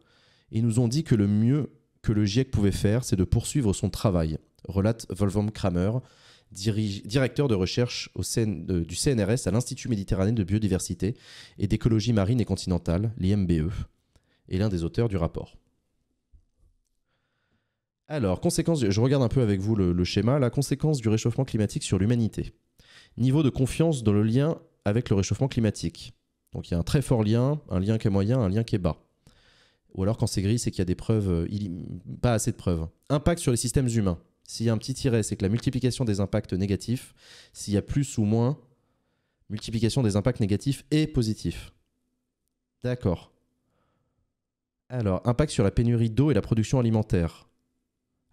et nous ont dit que le mieux que le GIEC pouvait faire, c'est de poursuivre son travail, relate Wolfgang Kramer, directeur de recherche au du CNRS à l'Institut méditerranéen de biodiversité et d'écologie marine et continentale, l'IMBE, et l'un des auteurs du rapport. Alors, conséquence, je regarde un peu avec vous le schéma, la conséquence du réchauffement climatique sur l'humanité niveau de confiance dans le lien avec le réchauffement climatique. Donc il y a un très fort lien, un lien qui est moyen, un lien qui est bas. Ou alors quand c'est gris, c'est qu'il y a des preuves, euh, pas assez de preuves. Impact sur les systèmes humains. S'il y a un petit tiret, c'est que la multiplication des impacts négatifs, s'il y a plus ou moins, multiplication des impacts négatifs et positifs. D'accord. Alors, impact sur la pénurie d'eau et la production alimentaire.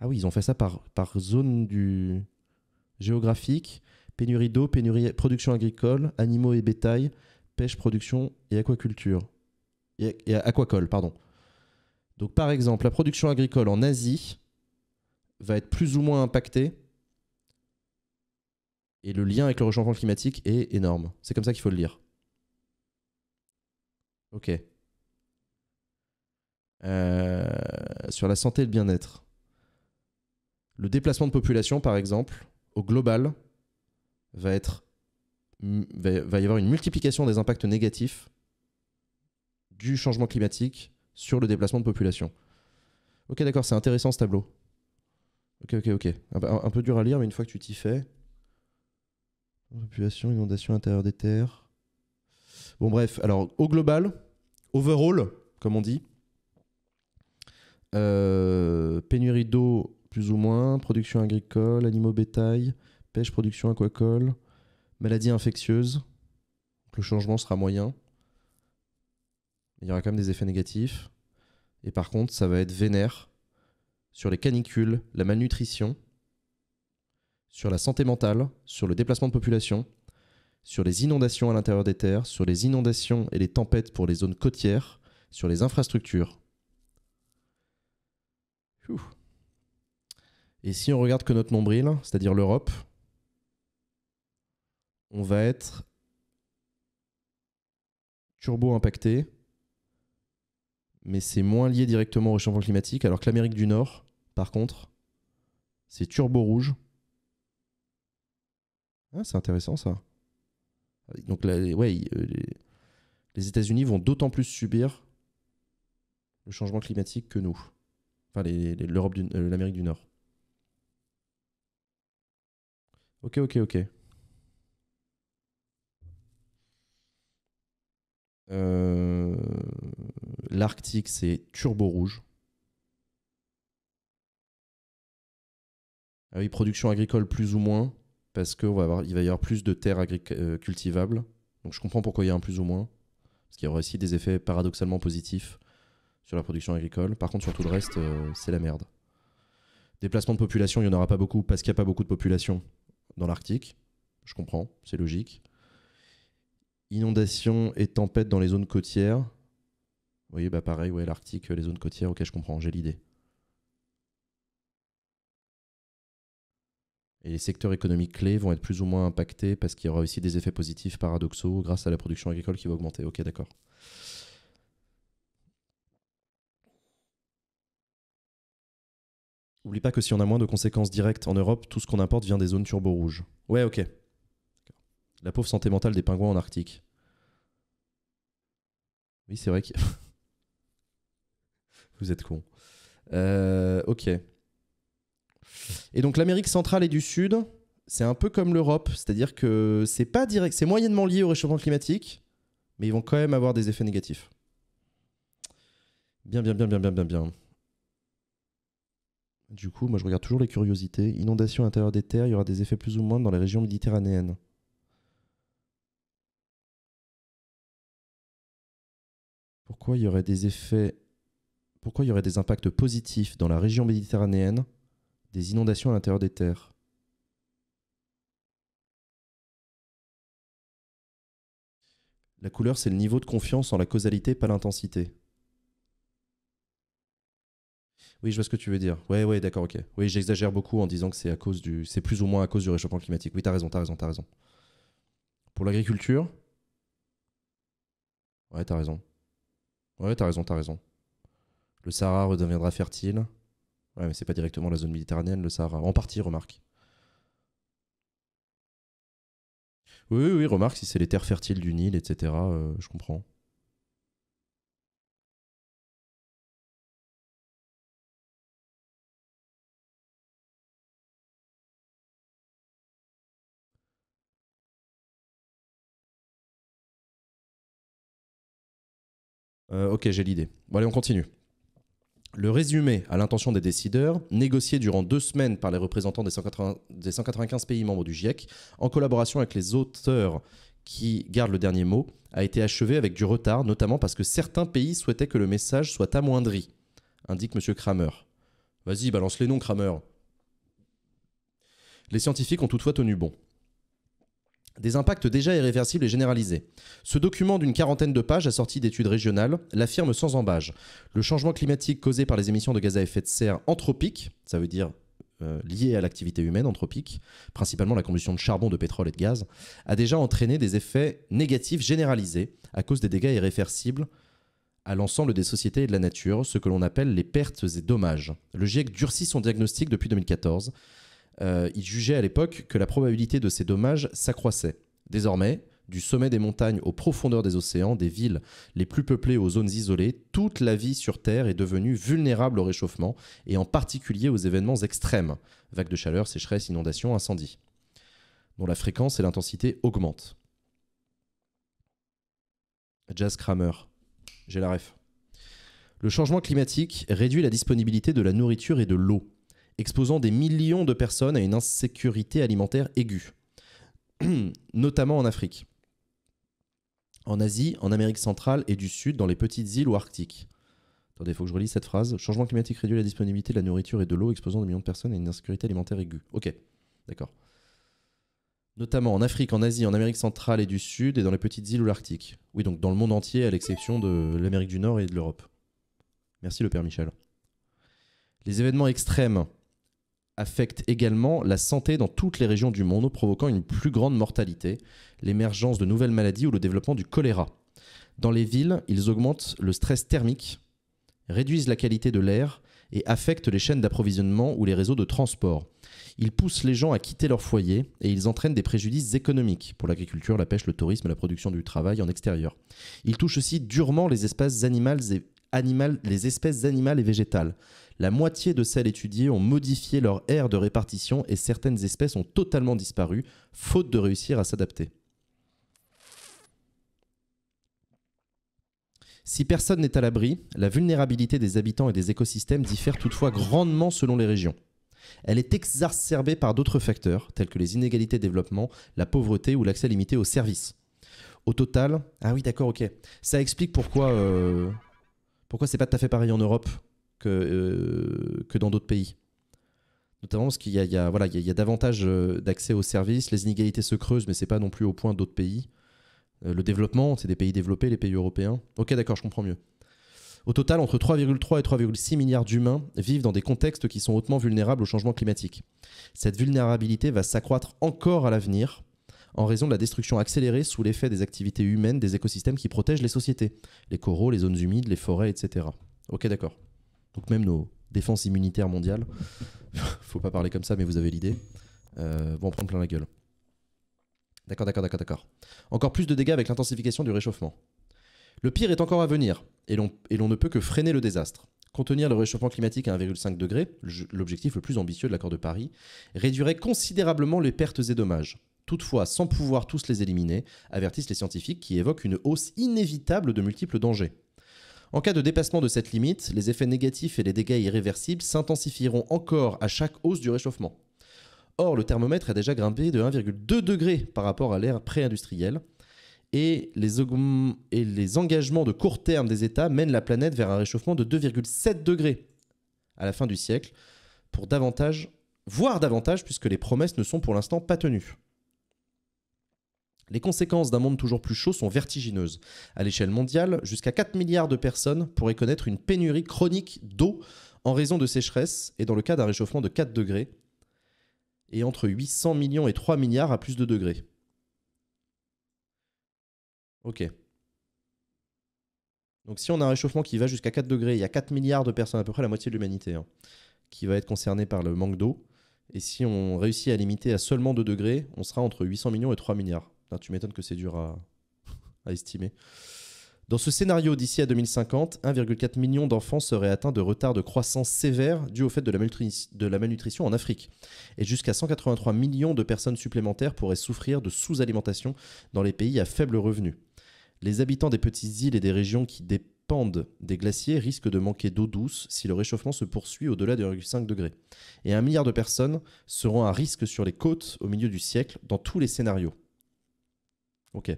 Ah oui, ils ont fait ça par, par zone du géographique. Pénurie d'eau, pénurie production agricole, animaux et bétail, pêche, production et aquaculture. Et, aquacole, pardon. Donc par exemple, la production agricole en Asie va être plus ou moins impactée. Et le lien avec le réchauffement climatique est énorme. C'est comme ça qu'il faut le lire. Ok. Euh, sur la santé et le bien-être. Le déplacement de population, par exemple, au global, va être va y avoir une multiplication des impacts négatifs du changement climatique sur le déplacement de population. Ok, d'accord, c'est intéressant ce tableau. Ok, ok, ok. Un, peu dur à lire, mais une fois que tu t'y fais. Population, inondation intérieure des terres. Bon, bref, alors au global, overall, comme on dit, euh, pénurie d'eau, plus ou moins, production agricole, animaux bétail, pêche, production aquacole, maladies infectieuse, le changement sera moyen. Il y aura quand même des effets négatifs. Et par contre, ça va être vénère sur les canicules, la malnutrition, sur la santé mentale, sur le déplacement de population, sur les inondations à l'intérieur des terres, sur les inondations et les tempêtes pour les zones côtières, sur les infrastructures. Et si on regarde que notre nombril, c'est-à-dire l'Europe, on va être turbo impacté, mais c'est moins lié directement au changement climatique, alors que l'Amérique du Nord, par contre, c'est turbo rouge. Ah, c'est intéressant ça. Donc euh, les, États-Unis vont d'autant plus subir le changement climatique que nous. Enfin, euh, l'Amérique du Nord. Ok, ok, ok. Euh, L'Arctique, c'est Turbo Rouge. Ah oui, production agricole plus ou moins, parce qu'il va, va y avoir plus de terres euh, cultivables. Donc je comprends pourquoi il y a un plus ou moins, parce qu'il y aura aussi des effets paradoxalement positifs sur la production agricole. Par contre, sur tout le reste, euh, c'est la merde. Déplacement de population, il n'y en aura pas beaucoup, parce qu'il n'y a pas beaucoup de population dans l'Arctique. Je comprends, c'est logique inondations et tempêtes dans les zones côtières. Oui, bah pareil, ouais, l'Arctique, les zones côtières, ok, je comprends, j'ai l'idée. Et les secteurs économiques clés vont être plus ou moins impactés parce qu'il y aura aussi des effets positifs paradoxaux grâce à la production agricole qui va augmenter. Ok, d'accord. Oublie pas que si on a moins de conséquences directes en Europe, tout ce qu'on importe vient des zones turbo-rouges. Ouais, ok. La pauvre santé mentale des pingouins en Arctique. Oui, c'est vrai que. Vous êtes con. Euh, ok. Et donc l'Amérique centrale et du Sud, c'est un peu comme l'Europe, c'est-à-dire que c'est pas direct, c'est moyennement lié au réchauffement climatique, mais ils vont quand même avoir des effets négatifs. Bien, bien, bien, bien, bien, bien, bien. Du coup, moi je regarde toujours les curiosités. Inondation à l'intérieur des terres, il y aura des effets plus ou moins dans les régions méditerranéennes. pourquoi il y aurait des effets, pourquoi il y aurait des impacts positifs dans la région méditerranéenne des inondations à l'intérieur des terres La couleur, c'est le niveau de confiance en la causalité, pas l'intensité. Oui, je vois ce que tu veux dire. Oui, oui, d'accord, ok. Oui, j'exagère beaucoup en disant que c'est à cause du, c'est plus ou moins à cause du réchauffement climatique. Oui, t'as raison, t'as raison, t'as raison. Pour l'agriculture, ouais, as raison. Ouais, t'as raison, t'as raison. Le Sahara redeviendra fertile. Ouais, mais c'est pas directement la zone méditerranéenne, le Sahara. En partie, remarque. Oui, oui, remarque, si c'est les terres fertiles du Nil, etc., euh, je comprends. Euh, ok, j'ai l'idée. Bon, allez, on continue. Le résumé à l'intention des décideurs, négocié durant deux semaines par les représentants des, 195 pays membres du GIEC, en collaboration avec les auteurs qui gardent le dernier mot, a été achevé avec du retard, notamment parce que certains pays souhaitaient que le message soit amoindri, indique M. Kramer. Vas-y, balance les noms, Kramer. Les scientifiques ont toutefois tenu bon des impacts déjà irréversibles et généralisés. Ce document d'une quarantaine de pages assorti d'études régionales l'affirme sans embâge. Le changement climatique causé par les émissions de gaz à effet de serre anthropiques, ça veut dire euh, lié à l'activité humaine anthropique, principalement la combustion de charbon, de pétrole et de gaz, a déjà entraîné des effets négatifs généralisés à cause des dégâts irréversibles à l'ensemble des sociétés et de la nature, ce que l'on appelle les pertes et dommages. Le GIEC durcit son diagnostic depuis 2014 euh, il jugeait à l'époque que la probabilité de ces dommages s'accroissait. Désormais, du sommet des montagnes aux profondeurs des océans, des villes les plus peuplées aux zones isolées, toute la vie sur Terre est devenue vulnérable au réchauffement, et en particulier aux événements extrêmes, vagues de chaleur, sécheresse, inondations, incendies, dont la fréquence et l'intensité augmentent. Jazz Kramer, j'ai la ref. Le changement climatique réduit la disponibilité de la nourriture et de l'eau exposant des millions de personnes à une insécurité alimentaire aiguë, notamment en Afrique, en Asie, en Amérique centrale et du Sud, dans les petites îles ou arctiques. Attendez, il faut que je relise cette phrase. Changement climatique réduit la disponibilité de la nourriture et de l'eau, exposant des millions de personnes à une insécurité alimentaire aiguë. Ok, d'accord. Notamment en Afrique, en Asie, en Amérique centrale et du Sud, et dans les petites îles ou l'Arctique. Oui, donc dans le monde entier, à l'exception de l'Amérique du Nord et de l'Europe. Merci le Père Michel. Les événements extrêmes affectent également la santé dans toutes les régions du monde, provoquant une plus grande mortalité, l'émergence de nouvelles maladies ou le développement du choléra. Dans les villes, ils augmentent le stress thermique, réduisent la qualité de l'air et affectent les chaînes d'approvisionnement ou les réseaux de transport. Ils poussent les gens à quitter leur foyer et ils entraînent des préjudices économiques pour l'agriculture, la pêche, le tourisme, la production du travail en extérieur. Ils touchent aussi durement les et les espèces animales et végétales. La moitié de celles étudiées ont modifié leur aire de répartition et certaines espèces ont totalement disparu, faute de réussir à s'adapter. Si personne n'est à l'abri, la vulnérabilité des habitants et des écosystèmes diffère toutefois grandement selon les régions. Elle est exacerbée par d'autres facteurs, tels que les inégalités de développement, la pauvreté ou l'accès limité aux services. Au total, ah oui d'accord ok, ça explique pourquoi, euh, pourquoi c'est pas tout à fait pareil en Europe que, euh, que dans d'autres pays. Notamment parce qu'il y, voilà, il y a, davantage euh, d'accès aux services, les inégalités se creusent, mais c'est pas non plus au point d'autres pays. Euh, le développement, c'est des pays développés, les pays européens. Ok, d'accord, je comprends mieux. Au total, entre 3,3 et 3,6 milliards d'humains vivent dans des contextes qui sont hautement vulnérables au changement climatique. Cette vulnérabilité va s'accroître encore à l'avenir en raison de la destruction accélérée sous l'effet des activités humaines des écosystèmes qui protègent les sociétés, les coraux, les zones humides, les forêts, etc. Ok, d'accord donc même nos défenses immunitaires mondiales, faut pas parler comme ça, mais vous avez l'idée, euh, vont prendre plein la gueule. D'accord, d'accord, d'accord, d'accord. Encore plus de dégâts avec l'intensification du réchauffement. Le pire est encore à venir, et l'on ne peut que freiner le désastre. Contenir le réchauffement climatique à 1,5 degré, l'objectif le plus ambitieux de l'accord de Paris, réduirait considérablement les pertes et dommages. Toutefois, sans pouvoir tous les éliminer, avertissent les scientifiques qui évoquent une hausse inévitable de multiples dangers. En cas de dépassement de cette limite, les effets négatifs et les dégâts irréversibles s'intensifieront encore à chaque hausse du réchauffement. Or, le thermomètre a déjà grimpé de 1,2 degré par rapport à l'ère pré-industrielle, et les, les engagements de court terme des États mènent la planète vers un réchauffement de 2,7 degrés à la fin du siècle, pour davantage, voire davantage, puisque les promesses ne sont pour l'instant pas tenues. Les conséquences d'un monde toujours plus chaud sont vertigineuses. À l'échelle mondiale, jusqu'à 4 milliards de personnes pourraient connaître une pénurie chronique d'eau en raison de sécheresse et dans le cas d'un réchauffement de 4 degrés, et entre 800 millions et 3 milliards à plus de degrés. Ok. Donc si on a un réchauffement qui va jusqu'à 4 degrés, il y a 4 milliards de personnes, à peu près la moitié de l'humanité, hein, qui va être concernée par le manque d'eau. Et si on réussit à limiter à seulement 2 degrés, on sera entre 800 millions et 3 milliards tu m'étonnes que c'est dur à, estimer. Dans ce scénario, d'ici à 2050, 1,4 million d'enfants seraient atteints de retard de croissance sévère dû au fait de la, de la malnutrition en Afrique. Et jusqu'à 183 millions de personnes supplémentaires pourraient souffrir de sous-alimentation dans les pays à faible revenu. Les habitants des petites îles et des régions qui dépendent des glaciers risquent de manquer d'eau douce si le réchauffement se poursuit au-delà de 1,5 degré. Et un milliard de personnes seront à risque sur les côtes au milieu du siècle dans tous les scénarios. Ok.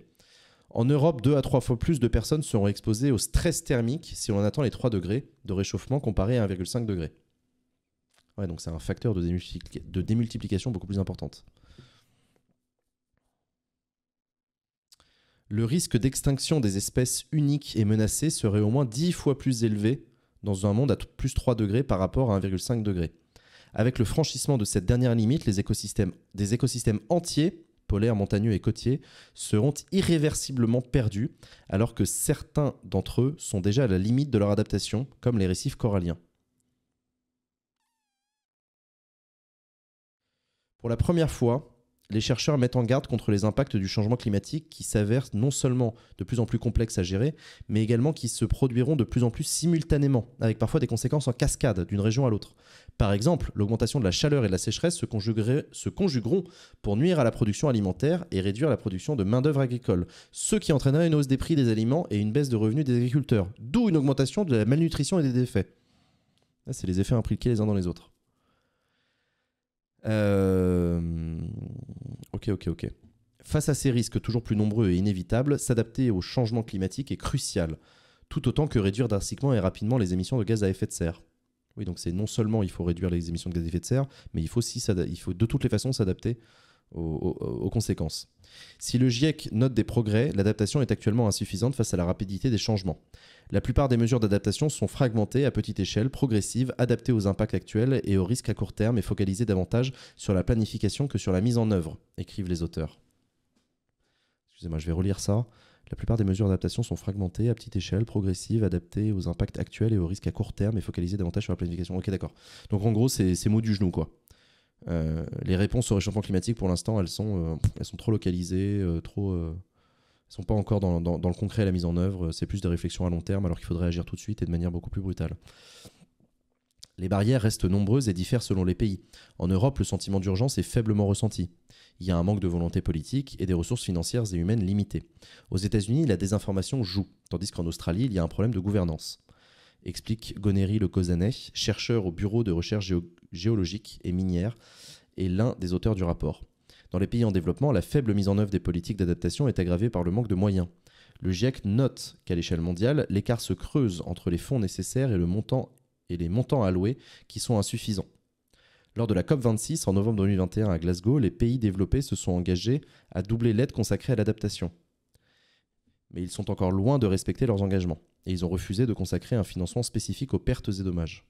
En Europe, 2 à 3 fois plus de personnes seront exposées au stress thermique si on attend les 3 degrés de réchauffement comparé à 1,5 degré. Ouais, donc c'est un facteur de, démultiplication beaucoup plus importante. Le risque d'extinction des espèces uniques et menacées serait au moins 10 fois plus élevé dans un monde à plus 3 degrés par rapport à 1,5 degré. Avec le franchissement de cette dernière limite, les écosystèmes, des écosystèmes entiers polaires montagneux et côtiers seront irréversiblement perdus, alors que certains d'entre eux sont déjà à la limite de leur adaptation, comme les récifs coralliens. Pour la première fois, les chercheurs mettent en garde contre les impacts du changement climatique qui s'avèrent non seulement de plus en plus complexes à gérer, mais également qui se produiront de plus en plus simultanément, avec parfois des conséquences en cascade d'une région à l'autre. Par exemple, l'augmentation de la chaleur et de la sécheresse se, se conjugueront pour nuire à la production alimentaire et réduire la production de main-d'œuvre agricole, ce qui entraînera une hausse des prix des aliments et une baisse de revenus des agriculteurs, d'où une augmentation de la malnutrition et des défaits. C'est les effets impliqués les uns dans les autres. Euh, ok, ok, ok. Face à ces risques toujours plus nombreux et inévitables, s'adapter au changement climatique est crucial, tout autant que réduire drastiquement et rapidement les émissions de gaz à effet de serre. Oui, donc c'est non seulement il faut réduire les émissions de gaz à effet de serre, mais il faut, aussi il faut de toutes les façons s'adapter aux, conséquences. Si le GIEC note des progrès, l'adaptation est actuellement insuffisante face à la rapidité des changements. La plupart des mesures d'adaptation sont fragmentées à petite échelle, progressives, adaptées aux impacts actuels et aux risques à court terme et focalisées davantage sur la planification que sur la mise en œuvre, écrivent les auteurs. Excusez-moi, je vais relire ça. La plupart des mesures d'adaptation sont fragmentées, à petite échelle, progressives, adaptées aux impacts actuels et aux risques à court terme et focalisées davantage sur la planification. Ok, d'accord. Donc en gros, c'est mots du genou, quoi. Euh, les réponses au réchauffement climatique, pour l'instant, elles, sont, euh, trop localisées, euh, trop, sont pas encore dans, dans, le concret à la mise en œuvre. C'est plus des réflexions à long terme, alors qu'il faudrait agir tout de suite et de manière beaucoup plus brutale. Les barrières restent nombreuses et diffèrent selon les pays. En Europe, le sentiment d'urgence est faiblement ressenti. Il y a un manque de volonté politique et des ressources financières et humaines limitées. Aux États-Unis, la désinformation joue, tandis qu'en Australie, il y a un problème de gouvernance explique Gonéry Le Cosanet, chercheur au Bureau de recherche géologique et minière et l'un des auteurs du rapport. Dans les pays en développement, la faible mise en œuvre des politiques d'adaptation est aggravée par le manque de moyens. Le GIEC note qu'à l'échelle mondiale, l'écart se creuse entre les fonds nécessaires et, le montant, et les montants alloués qui sont insuffisants. Lors de la COP26 en novembre 2021 à Glasgow, les pays développés se sont engagés à doubler l'aide consacrée à l'adaptation mais ils sont encore loin de respecter leurs engagements, et ils ont refusé de consacrer un financement spécifique aux pertes et dommages.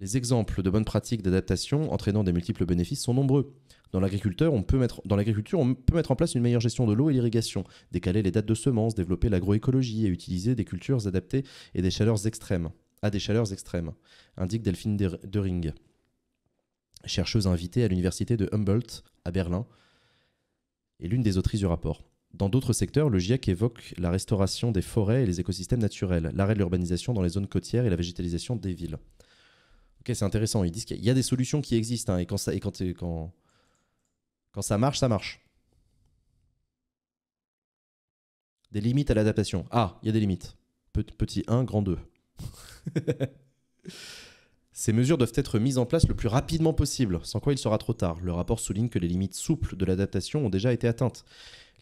Les exemples de bonnes pratiques d'adaptation entraînant des multiples bénéfices sont nombreux. Dans l'agriculture, on, peut mettre, en place une meilleure gestion de l'eau et l'irrigation, décaler les dates de semences, développer l'agroécologie et utiliser des cultures adaptées et à ah, des chaleurs extrêmes, indique Delphine Dering, chercheuse invitée à l'université de Humboldt à Berlin est l'une des autrices du rapport. Dans d'autres secteurs, le GIEC évoque la restauration des forêts et les écosystèmes naturels, l'arrêt de l'urbanisation dans les zones côtières et la végétalisation des villes. Ok, c'est intéressant. Ils disent qu'il y a des solutions qui existent hein, et, quand ça, quand ça marche, ça marche. Des limites à l'adaptation. Ah, il y a des limites. Petit 1, grand 2. Ces mesures doivent être mises en place le plus rapidement possible, sans quoi il sera trop tard. Le rapport souligne que les limites souples de l'adaptation ont déjà été atteintes.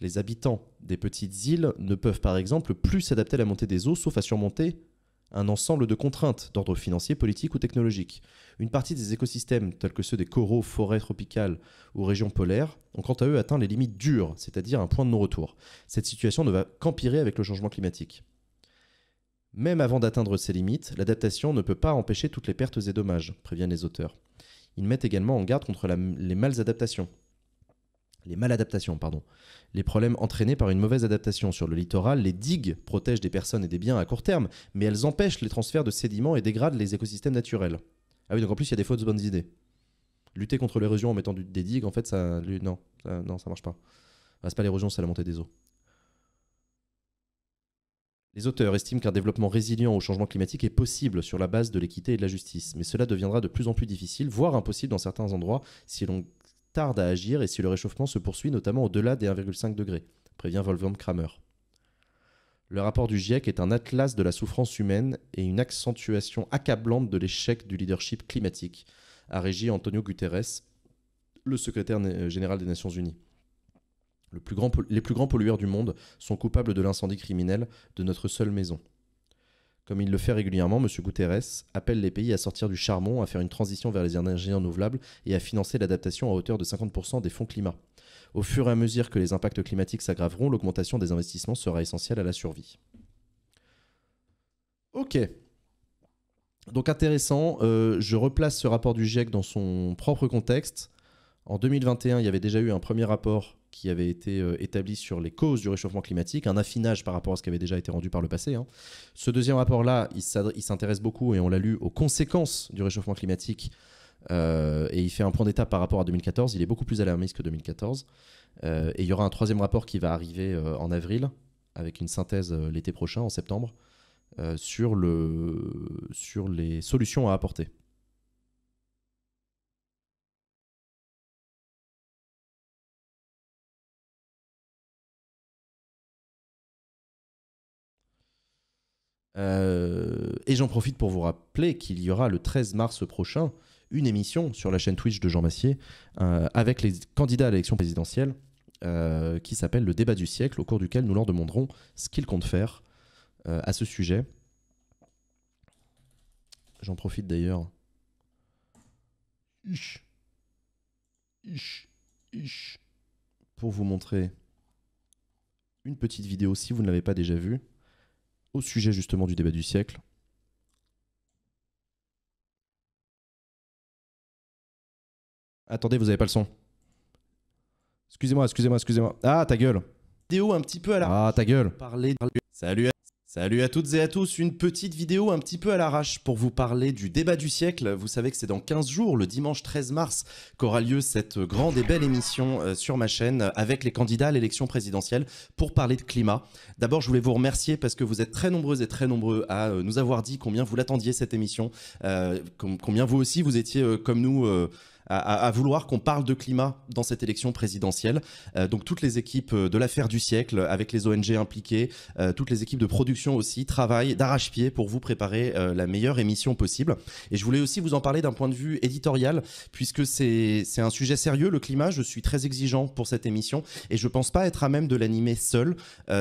Les habitants des petites îles ne peuvent par exemple plus s'adapter à la montée des eaux sauf à surmonter un ensemble de contraintes d'ordre financier, politique ou technologique. Une partie des écosystèmes, tels que ceux des coraux, forêts tropicales ou régions polaires, ont quant à eux atteint les limites dures, c'est-à-dire un point de non-retour. Cette situation ne va qu'empirer avec le changement climatique. Même avant d'atteindre ses limites, l'adaptation ne peut pas empêcher toutes les pertes et dommages, préviennent les auteurs. Ils mettent également en garde contre les maladaptations. Les maladaptations, pardon. Les problèmes entraînés par une mauvaise adaptation sur le littoral, les digues protègent des personnes et des biens à court terme, mais elles empêchent les transferts de sédiments et dégradent les écosystèmes naturels. Ah oui, donc en plus, il y a des fausses bonnes idées. Lutter contre l'érosion en mettant des digues, en fait, ça. non, non, ça marche pas. Ce ah, c'est pas l'érosion, c'est la montée des eaux. Les auteurs estiment qu'un développement résilient au changement climatique est possible sur la base de l'équité et de la justice, mais cela deviendra de plus en plus difficile, voire impossible dans certains endroits, si l'on tarde à agir et si le réchauffement se poursuit notamment au-delà des 1,5 degrés, prévient Wolfgang Kramer. Le rapport du GIEC est un atlas de la souffrance humaine et une accentuation accablante de l'échec du leadership climatique, a régi Antonio Guterres, le secrétaire euh, général des Nations Unies les plus grands pollueurs du monde sont coupables de l'incendie criminel de notre seule maison. Comme il le fait régulièrement, M. Guterres appelle les pays à sortir du charbon, à faire une transition vers les énergies renouvelables et à financer l'adaptation à hauteur de 50% des fonds climat. Au fur et à mesure que les impacts climatiques s'aggraveront, l'augmentation des investissements sera essentielle à la survie. Ok. Donc intéressant, euh, je replace ce rapport du GIEC dans son propre contexte. En 2021, il y avait déjà eu un premier rapport qui avait été euh, établi sur les causes du réchauffement climatique, un affinage par rapport à ce qui avait déjà été rendu par le passé. Hein. Ce deuxième rapport-là, il s'intéresse beaucoup, et on l'a lu, aux conséquences du réchauffement climatique, euh, et il fait un point d'étape par rapport à 2014, il est beaucoup plus alarmiste que 2014. Euh, et il y aura un troisième rapport qui va arriver en avril, avec une synthèse l'été prochain, en septembre, sur les solutions à apporter Euh, et j'en profite pour vous rappeler qu'il y aura le 13 mars prochain une émission sur la chaîne Twitch de Jean Massier euh, avec les candidats à l'élection présidentielle euh, qui s'appelle le débat du siècle, au cours duquel nous leur demanderons ce qu'ils comptent faire à ce sujet. J'en profite d'ailleurs. Pour vous montrer une petite vidéo si vous ne l'avez pas déjà vue au sujet justement du débat du siècle. Attendez, vous avez pas le son. Excusez-moi, excusez-moi, excusez-moi. Ah, ta gueule. Théo un petit peu à la... Ah, ta gueule. Parler. Salut. Salut à toutes et à tous, une petite vidéo un petit peu à l'arrache pour vous parler du débat du siècle. Vous savez que c'est dans 15 jours, le dimanche 13 mars, qu'aura lieu cette grande et belle émission euh, sur ma chaîne euh, avec les candidats à l'élection présidentielle pour parler de climat. D'abord, je voulais vous remercier parce que vous êtes très nombreuses et très nombreux à euh, nous avoir dit combien vous l'attendiez cette émission, combien vous aussi vous étiez comme nous à, vouloir qu'on parle de climat dans cette élection présidentielle. Euh, donc toutes les équipes euh, de l'affaire du siècle, avec les ONG impliquées, euh, toutes les équipes de production aussi, travaillent d'arrache-pied pour vous préparer la meilleure émission possible. Et je voulais aussi vous en parler d'un point de vue éditorial, puisque c'est un sujet sérieux, le climat. Je suis très exigeant pour cette émission et je pense pas être à même de l'animer seul.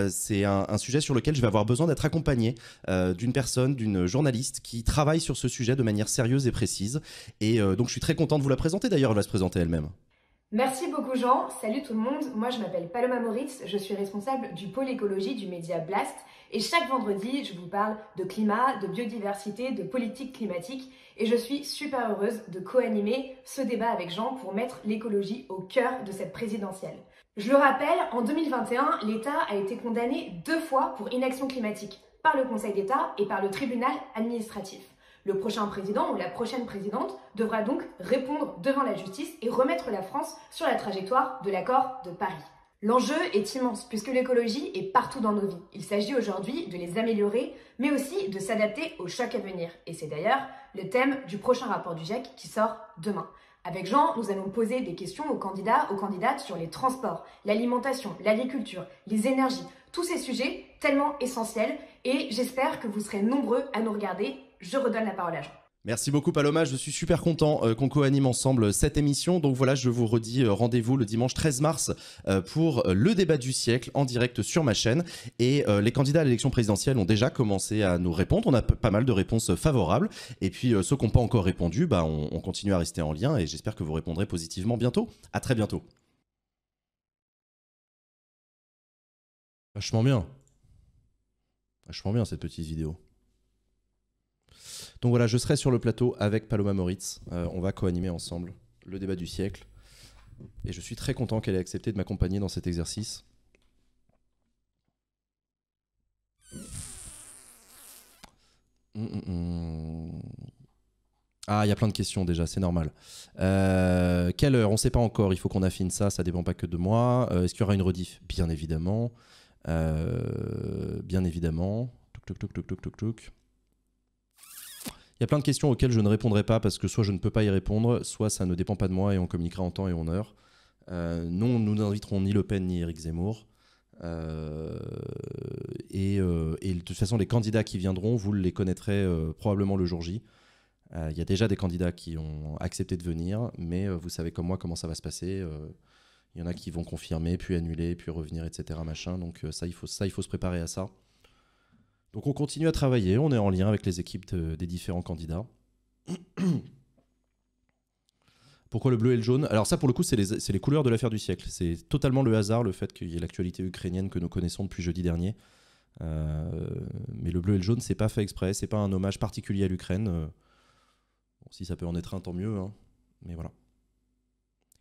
c'est un, un, sujet sur lequel je vais avoir besoin d'être accompagné d'une personne, d'une journaliste qui travaille sur ce sujet de manière sérieuse et précise. Et donc je suis très content de vous la présenter d'ailleurs, elle va se présenter elle-même. Merci beaucoup Jean, salut tout le monde, moi je m'appelle Paloma Moritz, je suis responsable du pôle écologie du média Blast et chaque vendredi je vous parle de climat, de biodiversité, de politique climatique et je suis super heureuse de co-animer ce débat avec Jean pour mettre l'écologie au cœur de cette présidentielle. Je le rappelle, en 2021, l'État a été condamné deux fois pour inaction climatique par le Conseil d'État et par le tribunal administratif. Le prochain président ou la prochaine présidente devra donc répondre devant la justice et remettre la France sur la trajectoire de l'accord de Paris. L'enjeu est immense puisque l'écologie est partout dans nos vies. Il s'agit aujourd'hui de les améliorer, mais aussi de s'adapter aux chocs à venir. Et c'est d'ailleurs le thème du prochain rapport du GIEC qui sort demain. Avec Jean, nous allons poser des questions aux candidats, aux candidates sur les transports, l'alimentation, l'agriculture, les énergies, tous ces sujets tellement essentiels et j'espère que vous serez nombreux à nous regarder je redonne la parole à Jean. Merci beaucoup Paloma, je suis super content euh, qu'on coanime ensemble euh, cette émission. Donc voilà, je vous redis euh, rendez-vous le dimanche 13 mars pour le débat du siècle en direct sur ma chaîne. Et les candidats à l'élection présidentielle ont déjà commencé à nous répondre, on a pas mal de réponses favorables. Et puis ceux qui n'ont pas encore répondu, bah, on, on continue à rester en lien et j'espère que vous répondrez positivement bientôt. À très bientôt. Vachement bien. Vachement bien cette petite vidéo. Donc voilà, je serai sur le plateau avec Paloma Moritz. Euh, on va co-animer ensemble le débat du siècle. Et je suis très content qu'elle ait accepté de m'accompagner dans cet exercice. Hum, hum, hum. Ah, il y a plein de questions déjà, c'est normal. Euh, quelle heure On ne sait pas encore, il faut qu'on affine ça, ça dépend pas que de moi. Euh, est-ce qu'il y aura une rediff Bien évidemment. bien évidemment. Il y a plein de questions auxquelles je ne répondrai pas parce que soit je ne peux pas y répondre, soit ça ne dépend pas de moi et on communiquera en temps et en heure. Euh, non, nous n'inviterons ni Le Pen ni Éric Zemmour. Euh, euh, et, de toute façon, les candidats qui viendront, vous les connaîtrez probablement le jour J. Il y a déjà des candidats qui ont accepté de venir, mais vous savez comme moi comment ça va se passer. Il y en a qui vont confirmer, puis annuler, puis revenir, etc. Machin. Donc ça, il faut, ça, il faut se préparer à ça. Donc on continue à travailler, on est en lien avec les équipes des différents candidats. Pourquoi le bleu et le jaune Alors ça pour le coup c'est les, couleurs de l'affaire du siècle. C'est totalement le hasard le fait qu'il y ait l'actualité ukrainienne que nous connaissons depuis jeudi dernier. Euh, mais le bleu et le jaune c'est pas fait exprès, c'est pas un hommage particulier à l'Ukraine. Euh, si ça peut en être un tant mieux, hein. mais voilà.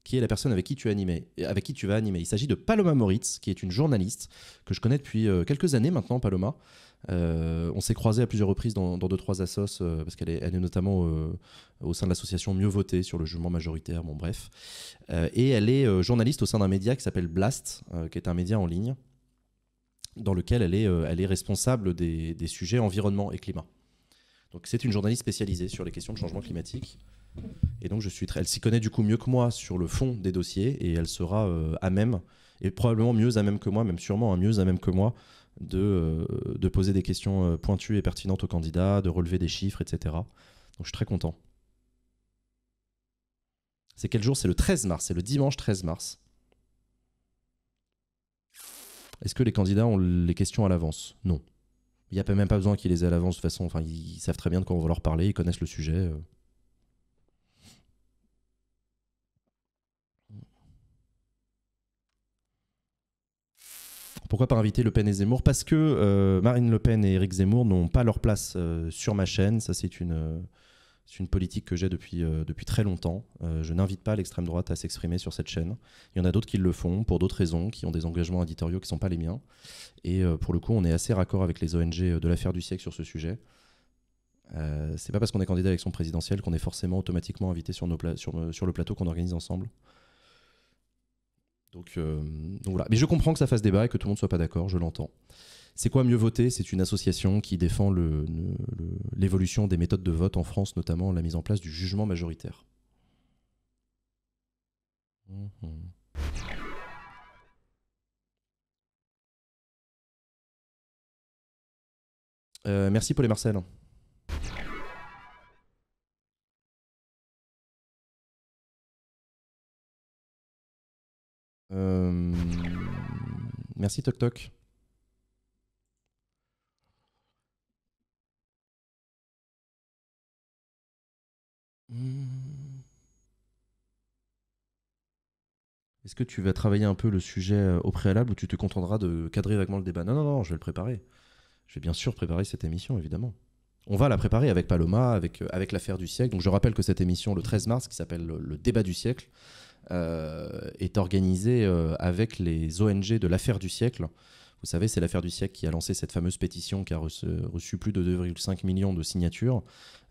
Qui est la personne avec qui tu, animé, avec qui tu vas animer Il s'agit de Paloma Moritz, qui est une journaliste que je connais depuis euh, quelques années maintenant, Paloma. Euh, on s'est croisé à plusieurs reprises dans, dans deux trois assos euh, parce qu'elle est, notamment euh, au sein de l'association Mieux Voter sur le jugement majoritaire. Bon bref, et elle est journaliste au sein d'un média qui s'appelle Blast, qui est un média en ligne dans lequel elle est, responsable des, sujets environnement et climat. Donc c'est une journaliste spécialisée sur les questions de changement climatique. Et donc je suis très... elle s'y connaît du coup mieux que moi sur le fond des dossiers et elle sera à même et probablement mieux à même que moi, même sûrement à hein, mieux à même que moi euh, de, poser des questions euh, pointues et pertinentes aux candidats, de relever des chiffres, etc. Donc je suis très content. C'est quel jour C'est le 13 mars, c'est le dimanche 13 mars. Est-ce que les candidats ont les questions à l'avance Non. Il n'y a même pas besoin qu'ils les aient à l'avance de toute façon. Enfin, ils savent très bien de quoi on va leur parler, ils connaissent le sujet. Euh. Pourquoi pas inviter Le Pen et Zemmour Parce que euh, Marine Le Pen et Éric Zemmour n'ont pas leur place euh, sur ma chaîne. Ça, c'est une, euh, politique que j'ai depuis, très longtemps. je n'invite pas l'extrême droite à s'exprimer sur cette chaîne. Il y en a d'autres qui le font pour d'autres raisons, qui ont des engagements éditoriaux qui ne sont pas les miens. Et pour le coup, on est assez raccord avec les ONG de l'affaire du siècle sur ce sujet. Ce c'est pas parce qu'on est candidat à l'élection présidentielle qu'on est forcément automatiquement invité sur, le plateau qu'on organise ensemble. Euh, donc, voilà. Mais je comprends que ça fasse débat et que tout le monde soit pas d'accord, je l'entends. C'est quoi Mieux Voter C'est une association qui défend l'évolution le, des méthodes de vote en France, notamment la mise en place du jugement majoritaire. Mhm. Euh, merci Paul et Marcel. Euh, merci Toc Toc. Hmm. Est-ce que tu vas travailler un peu le sujet euh, au préalable ou tu te contenteras de cadrer vaguement le débat Non, non, non, je vais le préparer. Je vais bien sûr préparer cette émission, évidemment. On va la préparer avec Paloma, avec, euh, avec l'affaire du siècle. Donc je rappelle que cette émission, le 13 mars, qui s'appelle le débat du siècle, euh, est organisée euh, avec les ONG de l'affaire du siècle. Vous savez, c'est l'affaire du siècle qui a lancé cette fameuse pétition qui a reçu, plus de 2,5 millions de signatures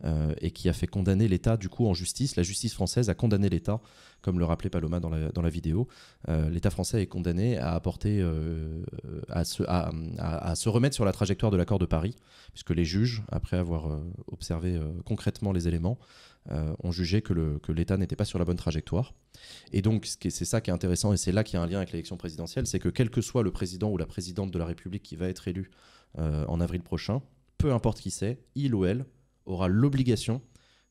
euh, et qui a fait condamner l'État, du coup, en justice. La justice française a condamné l'État comme le rappelait Paloma dans la, vidéo, euh, l'État français est condamné à apporter, euh, se, se remettre sur la trajectoire de l'accord de Paris, puisque les juges, après avoir euh, observé concrètement les éléments, ont jugé que l'État n'était pas sur la bonne trajectoire. Et donc, c'est ça qui est intéressant, et c'est là qu'il y a un lien avec l'élection présidentielle, c'est que quel que soit le président ou la présidente de la République qui va être élu en avril prochain, peu importe qui c'est, il ou elle aura l'obligation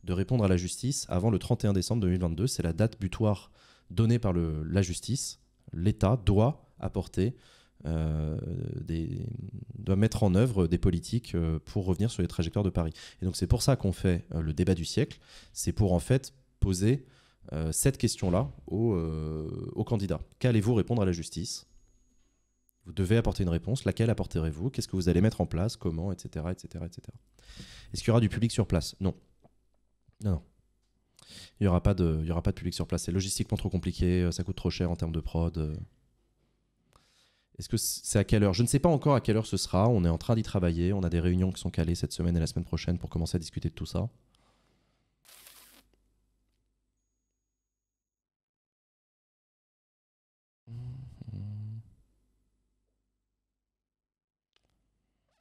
de répondre à la justice avant le 31 décembre 2022. C'est la date butoir donnée par le, la justice. L'État doit apporter, euh, des, doit mettre en œuvre des politiques euh, pour revenir sur les trajectoires de Paris. Et donc c'est pour ça qu'on fait euh, le débat du siècle. C'est pour en fait poser cette question-là aux, candidats. Qu'allez-vous répondre à la justice vous devez apporter une réponse. Laquelle apporterez-vous Qu'est-ce que vous allez mettre en place Comment Etc. etc., etc. Est-ce qu'il y aura du public sur place Non. Non, non. Il n'y aura, pas de, aura pas de public sur place. C'est logistiquement trop compliqué, euh, ça coûte trop cher en termes de prod. Euh. Est-ce que c'est à quelle heure Je ne sais pas encore à quelle heure ce sera. On est en train d'y travailler. On a des réunions qui sont calées cette semaine et la semaine prochaine pour commencer à discuter de tout ça.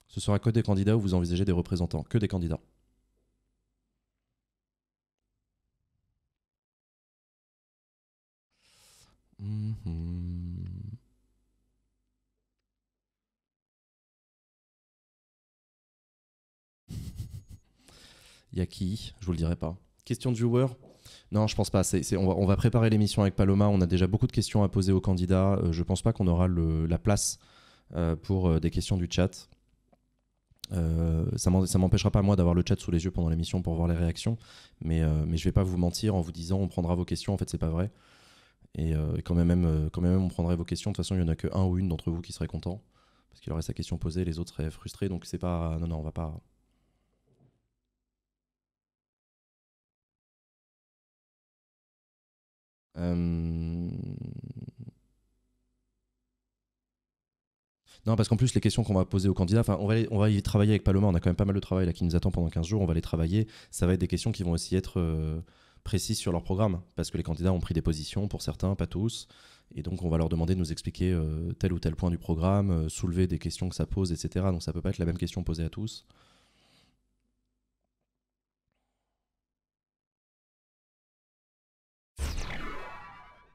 Ce sera que des candidats ou vous envisagez des représentants Que des candidats. Il mhm. y a qui Je vous le dirai pas. Question de viewer non, je pense pas. on, va, préparer l'émission avec Paloma. On a déjà beaucoup de questions à poser aux candidats. Euh, je pense pas qu'on aura la place euh, pour euh, des questions du chat. ça, m'empêchera pas moi d'avoir le chat sous les yeux pendant l'émission pour voir les réactions, mais, mais je vais pas vous mentir en vous disant on prendra vos questions. En fait, c'est pas vrai. Euh, et quand, même, euh, quand même, on prendrait vos questions. De toute façon, il n'y en a qu'un ou une d'entre vous qui serait content. Parce qu'il aurait sa question posée, les autres seraient frustrés. Donc, c'est pas. Non, non, on va pas. Euh. Non, parce qu'en plus, les questions qu'on va poser aux candidats, on va, on va y travailler avec Paloma. On a quand même pas mal de travail là qui nous attend pendant 15 jours. On va les travailler. Ça va être des questions qui vont aussi être précises sur leur programme, parce que les candidats ont pris des positions pour certains, pas tous. Et donc, on va leur demander de nous expliquer euh, tel ou tel point du programme, euh, soulever des questions que ça pose, etc. Donc, ça peut pas être la même question posée à tous.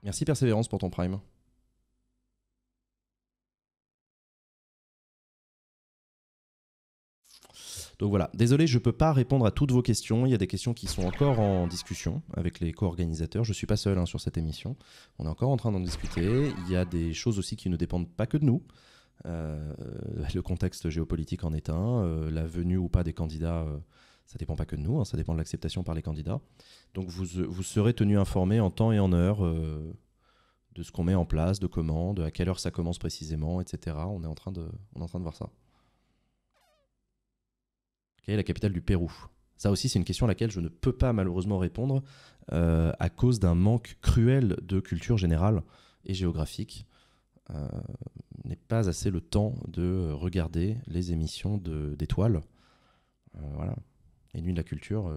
Merci Persévérance pour ton prime. Donc voilà, désolé, je ne peux pas répondre à toutes vos questions. Il y a des questions qui sont encore en discussion avec les co-organisateurs. Je ne suis pas seul hein, sur cette émission. On est encore en train d'en discuter. Il y a des choses aussi qui ne dépendent pas que de nous. Euh, le contexte géopolitique en est un. Euh, la venue ou pas des candidats, ça euh, ça dépend pas que de nous. Hein. ça dépend de l'acceptation par les candidats. Donc vous, serez tenu informé en temps et en heure de ce qu'on met en place, de comment, de à quelle heure ça commence précisément, etc. On est en train de, on est en train de voir ça. Quelle est la capitale du Pérou Ça aussi, c'est une question à laquelle je ne peux pas malheureusement répondre euh, à cause d'un manque cruel de culture générale et géographique. Euh, n'est pas assez le temps de regarder les émissions d'étoiles. Euh, voilà. Et Nuit de la culture,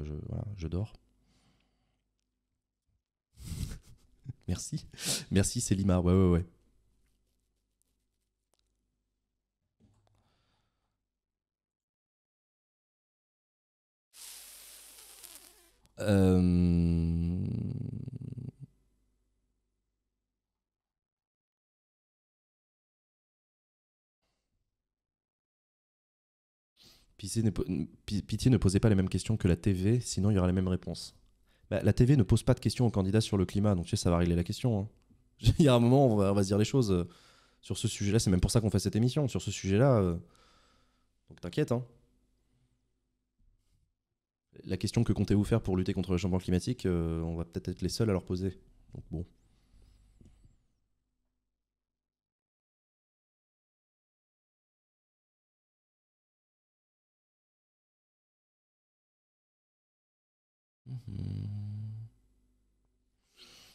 je, dors. Merci. Merci Célimar, Ouais, ouais, ouais. Euh, Pitié ne, posez posait pas les mêmes questions que la TV, sinon il y aura les mêmes réponses. Bah, la TV ne pose pas de questions aux candidats sur le climat, donc tu sais, ça va régler la question. Hein. Il y a un moment, on va, on va, se dire les choses euh, sur ce sujet-là. C'est même pour ça qu'on fait cette émission, sur ce sujet-là. Euh. Donc t'inquiète, hein la question que comptez-vous faire pour lutter contre le changement climatique, euh, on va peut-être être les seuls à leur poser. bon. Mhm.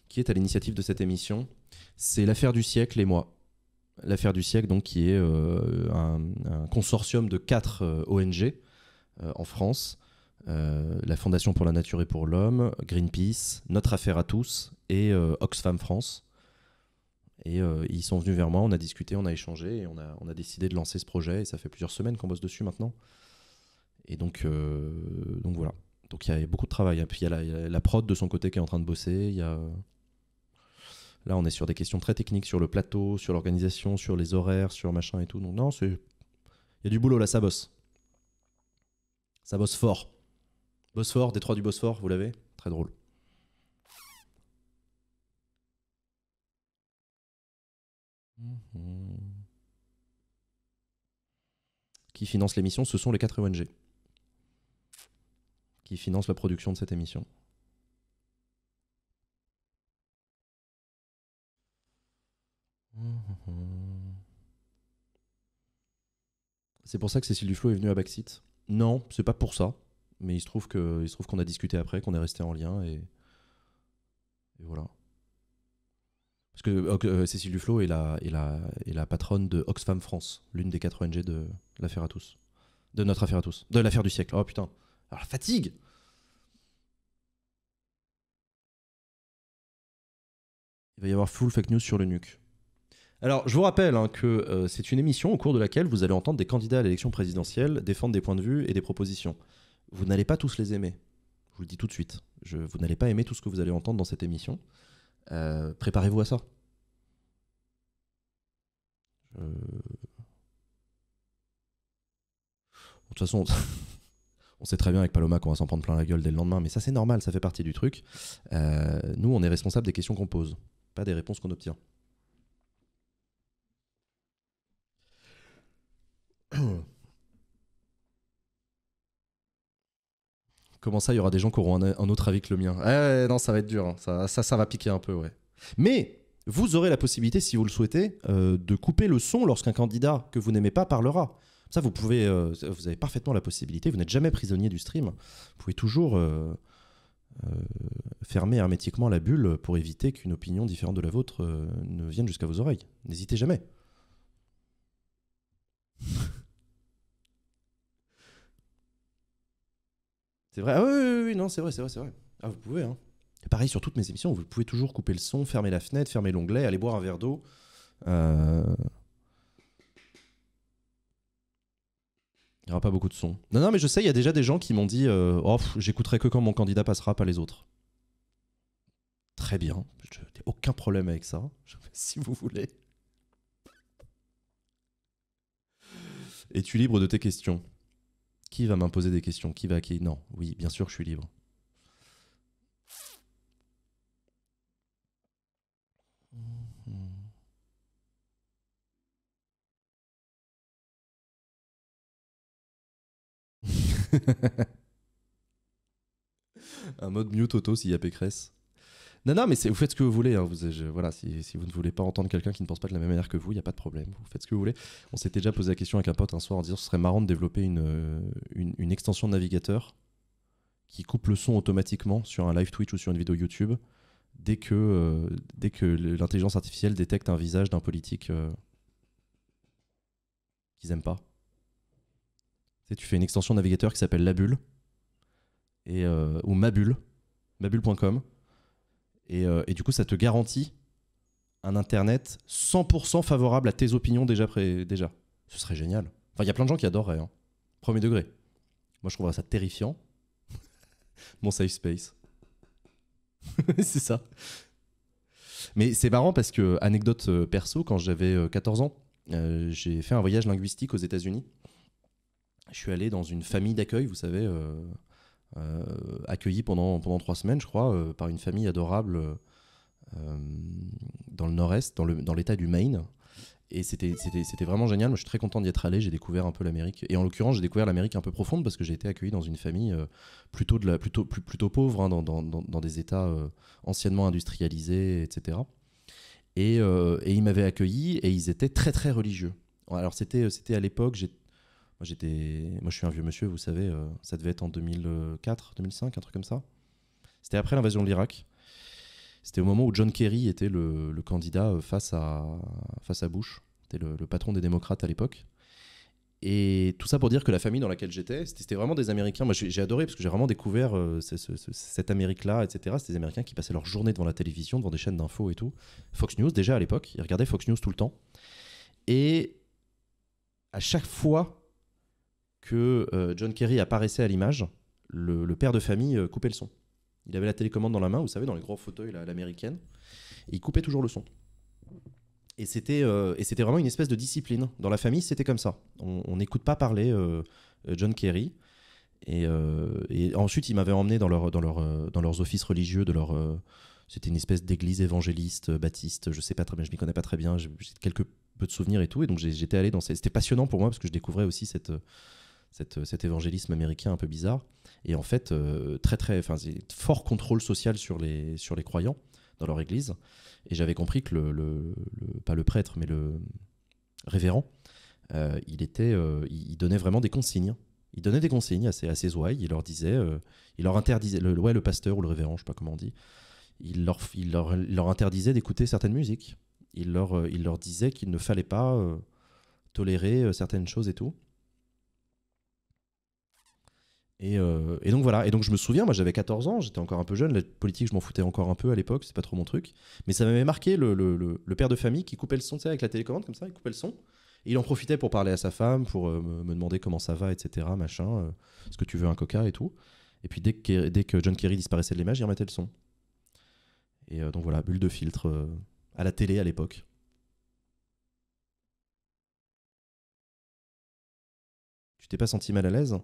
Qui est à l'initiative de cette émission C'est l'affaire du siècle et moi. L'affaire du siècle, donc, qui est euh, un, consortium de quatre euh, ONG en France euh, la Fondation pour la Nature et pour l'Homme, Greenpeace, Notre Affaire à tous et euh, Oxfam France. Et euh, ils sont venus vers moi, on a discuté, on a échangé et on a, on a décidé de lancer ce projet. Et ça fait plusieurs semaines qu'on bosse dessus maintenant. Et donc, donc voilà. Donc il y, a beaucoup de travail. Puis il y, a la prod de son côté qui est en train de bosser. Là, on est sur des questions très techniques sur le plateau, sur l'organisation, sur les horaires, sur machin et tout. Non, non, il y a du boulot là, ça bosse. Ça bosse fort. Bosphore, Détroit du Bosphore, vous l'avez Très drôle. Mmh. Qui finance l'émission Ce sont les 4 ONG e qui finance la production de cette émission. C'est pour ça que Cécile Duflo est venue à Backseat Non, c'est pas pour ça. Mais il se trouve se trouve qu'on a discuté après, qu'on est resté en lien et, voilà. Parce que euh, euh, Cécile Duflo est la, est la patronne de Oxfam France, l'une des quatre ONG de l'affaire à tous. De notre affaire à tous. De l'affaire du siècle. Oh putain. Alors, ah, fatigue Il va y avoir full fake news sur le nuque. Alors, je vous rappelle hein, que euh, c'est une émission au cours de laquelle vous allez entendre des candidats à l'élection présidentielle défendre des points de vue et des propositions vous n'allez pas tous les aimer. Je vous le dis tout de suite. vous n'allez pas aimer tout ce que vous allez entendre dans cette émission. Euh, préparez-vous à ça. Euh. De toute façon, on sait très bien avec Paloma qu'on va s'en prendre plein la gueule dès le lendemain, mais ça c'est normal, ça fait partie du truc. Euh, nous, on est responsable des questions qu'on pose, pas des réponses qu'on obtient. Comment ça, il y aura des gens qui auront un, autre avis que le mien eh, eh, Non, ça va être dur. Hein. Ça, ça, va piquer un peu, ouais. Mais vous aurez la possibilité, si vous le souhaitez, euh, de couper le son lorsqu'un candidat que vous n'aimez pas parlera. Ça, vous pouvez, euh, vous avez parfaitement la possibilité. Vous n'êtes jamais prisonnier du stream. Vous pouvez toujours euh, fermer hermétiquement la bulle pour éviter qu'une opinion différente de la vôtre ne vienne jusqu'à vos oreilles. N'hésitez jamais. C'est vrai ah oui, oui, oui non, c'est vrai, c'est vrai, c'est vrai. Ah, vous pouvez, hein. Pareil, sur toutes mes émissions, vous pouvez toujours couper le son, fermer la fenêtre, fermer l'onglet, aller boire un verre d'eau. Euh. Il n'y aura pas beaucoup de son. Non, non, mais je sais, il y a déjà des gens qui m'ont dit euh, Oh, j'écouterai que quand mon candidat passera, pas les autres. Très bien, je n'ai aucun problème avec ça, si vous voulez. Es-tu libre de tes questions qui va m'imposer des questions Qui va qui Non, oui, bien sûr, je suis libre. Un mode mute auto s'il y a Pécresse. Non, non, mais vous faites ce que vous voulez. Hein. Vous, voilà, si, vous ne voulez pas entendre quelqu'un qui ne pense pas de la même manière que vous, il n'y a pas de problème. Vous faites ce que vous voulez. On s'était déjà posé la question avec un pote un soir en disant ce serait marrant de développer une, euh, une, extension de navigateur qui coupe le son automatiquement sur un live Twitch ou sur une vidéo YouTube dès que, euh, dès que l'intelligence artificielle détecte un visage d'un politique euh, qu'ils n'aiment pas. Tu, fais une extension de navigateur qui s'appelle La Bulle et, euh, ou Mabule, mabule.com, euh, et, du coup, ça te garantit un Internet 100% favorable à tes opinions déjà. déjà. Ce serait génial. Enfin, il y a plein de gens qui adoreraient. Hein. Premier degré. Moi, je trouverais ça terrifiant. Mon safe space. c'est ça. Mais c'est marrant parce que, anecdote euh, perso, quand j'avais 14 euh, ans, j'ai fait un voyage linguistique aux États-Unis. Je suis allé dans une famille d'accueil, vous savez, euh, accueilli pendant, pendant trois semaines, je crois, euh, par une famille adorable euh, dans le nord-est, dans l'état du Maine. Et c'était vraiment génial. je suis très content d'y être allé. J'ai découvert un peu l'Amérique. Et en l'occurrence, j'ai découvert l'Amérique un peu profonde parce que j'ai été accueilli dans une famille plutôt, de la, plutôt, plutôt pauvre, hein, dans, des États anciennement industrialisés, etc. Et, et ils m'avaient accueilli et ils étaient très, très religieux. Alors, c'était à l'époque, moi, j'étais, moi, je suis un vieux monsieur, vous savez, euh, ça devait être en 2004, 2005, un truc comme ça. C'était après l'invasion de l'Irak. C'était au moment où John Kerry était le, candidat euh, face à, face à Bush. C'était le, patron des démocrates à l'époque. Et tout ça pour dire que la famille dans laquelle j'étais, c'était vraiment des Américains. Moi, j'ai adoré parce que j'ai vraiment découvert euh, cette Amérique-là, etc. C'était des Américains qui passaient leur journée devant la télévision, devant des chaînes d'infos et tout. Fox News, déjà à l'époque, ils regardaient Fox News tout le temps. Et à chaque fois que euh, John Kerry apparaissait à l'image, le, père de famille euh, coupait le son. Il avait la télécommande dans la main, vous savez, dans les gros fauteuils à l'américaine. Il coupait toujours le son. Et c'était euh, c'était vraiment une espèce de discipline. Dans la famille, c'était comme ça. On n'écoute pas parler John Kerry. Et, ensuite, ils m'avaient emmené dans, leur, dans, leur, dans leurs offices religieux, de leur, c'était une espèce d'église évangéliste, baptiste, je sais pas très bien, je m'y connais pas très bien, j'ai quelques peu de souvenirs et tout. Et donc j'étais allé dans ces... C'était passionnant pour moi parce que je découvrais aussi cette, euh, cet évangélisme américain un peu bizarre. Et en fait, euh, très très, fort contrôle social sur les, sur les croyants dans leur église. Et j'avais compris que le, pas le prêtre, mais le révérend, euh, il était, il donnait vraiment des consignes. Il donnait des consignes à ses, à ouailles. Il leur disait, il leur interdisait, le, le pasteur ou le révérend, je sais pas comment on dit, il leur, il leur, interdisait d'écouter certaines musiques. Il leur, il leur disait qu'il ne fallait pas tolérer certaines choses et tout. Euh, et, donc voilà, et donc je me souviens, moi j'avais 14 ans, j'étais encore un peu jeune, la politique je m'en foutais encore un peu à l'époque, c'est pas trop mon truc, mais ça m'avait marqué le, père de famille qui coupait le son, tu sais, avec la télécommande comme ça, il coupait le son, et il en profitait pour parler à sa femme, pour euh, me demander comment ça va, etc., machin, est-ce euh, que tu veux un coca et tout, et puis dès dès que John Kerry disparaissait de l'image, il remettait le son. Et donc voilà, bulle de filtre à la télé à l'époque. Tu t'es pas senti mal à l'aise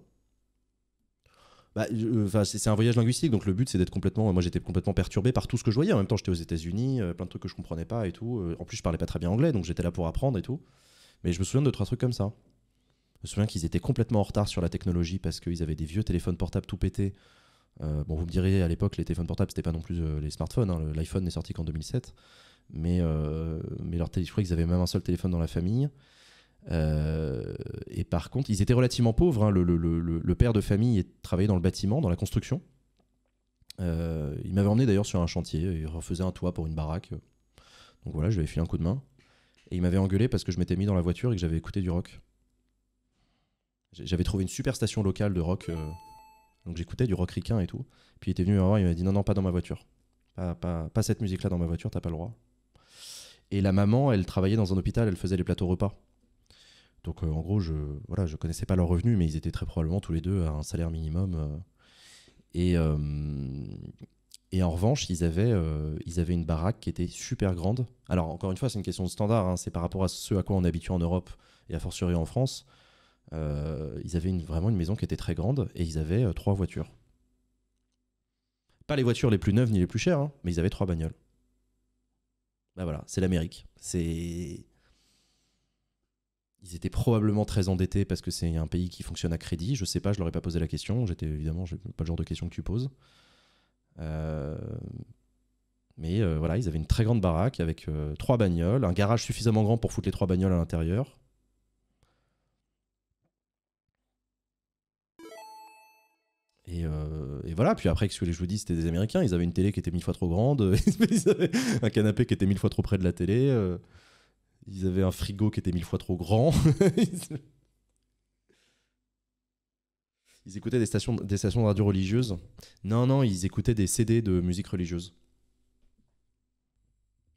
bah, euh, c'est un voyage linguistique, donc le but c'est d'être complètement. Moi j'étais complètement perturbé par tout ce que je voyais. En même temps, j'étais aux États-Unis, euh, plein de trucs que je comprenais pas et tout. Euh, en plus, je parlais pas très bien anglais, donc j'étais là pour apprendre et tout. Mais je me souviens de trois trucs comme ça. Je me souviens qu'ils étaient complètement en retard sur la technologie parce qu'ils avaient des vieux téléphones portables tout pétés. bon, vous me direz, à l'époque, les téléphones portables, c'était pas non plus les smartphones. Hein. L'iPhone n'est sorti qu'en 2007. Mais, mais leur je crois qu'ils avaient même un seul téléphone dans la famille. Euh, et par contre, ils étaient relativement pauvres. Hein. Le, père de famille travaillait dans le bâtiment, dans la construction. Euh, il m'avait emmené d'ailleurs sur un chantier. Il refaisait un toit pour une baraque. Donc voilà, je lui avais filé un coup de main. Et il m'avait engueulé parce que je m'étais mis dans la voiture et que j'avais écouté du rock. J'avais trouvé une super station locale de rock. Euh, donc j'écoutais du rock ricain et tout. Puis il était venu me voir, il m'a dit non, non, pas dans ma voiture. pas cette musique-là dans ma voiture, t'as pas le droit. Et la maman, elle travaillait dans un hôpital, elle faisait les plateaux repas. Donc euh, en gros, je voilà, je connaissais pas leurs revenus, mais ils étaient très probablement tous les deux à un salaire minimum. Euh. et euh, et en revanche, ils avaient, avaient une baraque qui était super grande. Alors, encore une fois, c'est une question de standard. Hein, c'est par rapport à ce à quoi on est habitué en Europe et à fortiori en France. ils avaient vraiment une maison qui était très grande et ils avaient trois voitures. Pas les voitures les plus neuves ni les plus chères, hein, mais ils avaient trois bagnoles. Ben voilà, c'est l'Amérique. C'est ils étaient probablement très endettés parce que c'est un pays qui fonctionne à crédit. Je sais pas, je leur ai pas posé la question. J'étais évidemment, pas le genre de question que tu poses. Euh, mais euh, voilà, ils avaient une très grande baraque avec euh, trois bagnoles, un garage suffisamment grand pour foutre les trois bagnoles à l'intérieur. Et, voilà, puis après, que je vous dis, c'était des Américains, ils avaient une télé qui était mille fois trop grande, un canapé qui était mille fois trop près de la télé. Ils avaient un frigo qui était mille fois trop grand. ils écoutaient des stations, des stations de radio religieuses. Non, non, ils écoutaient des CD de musique religieuse.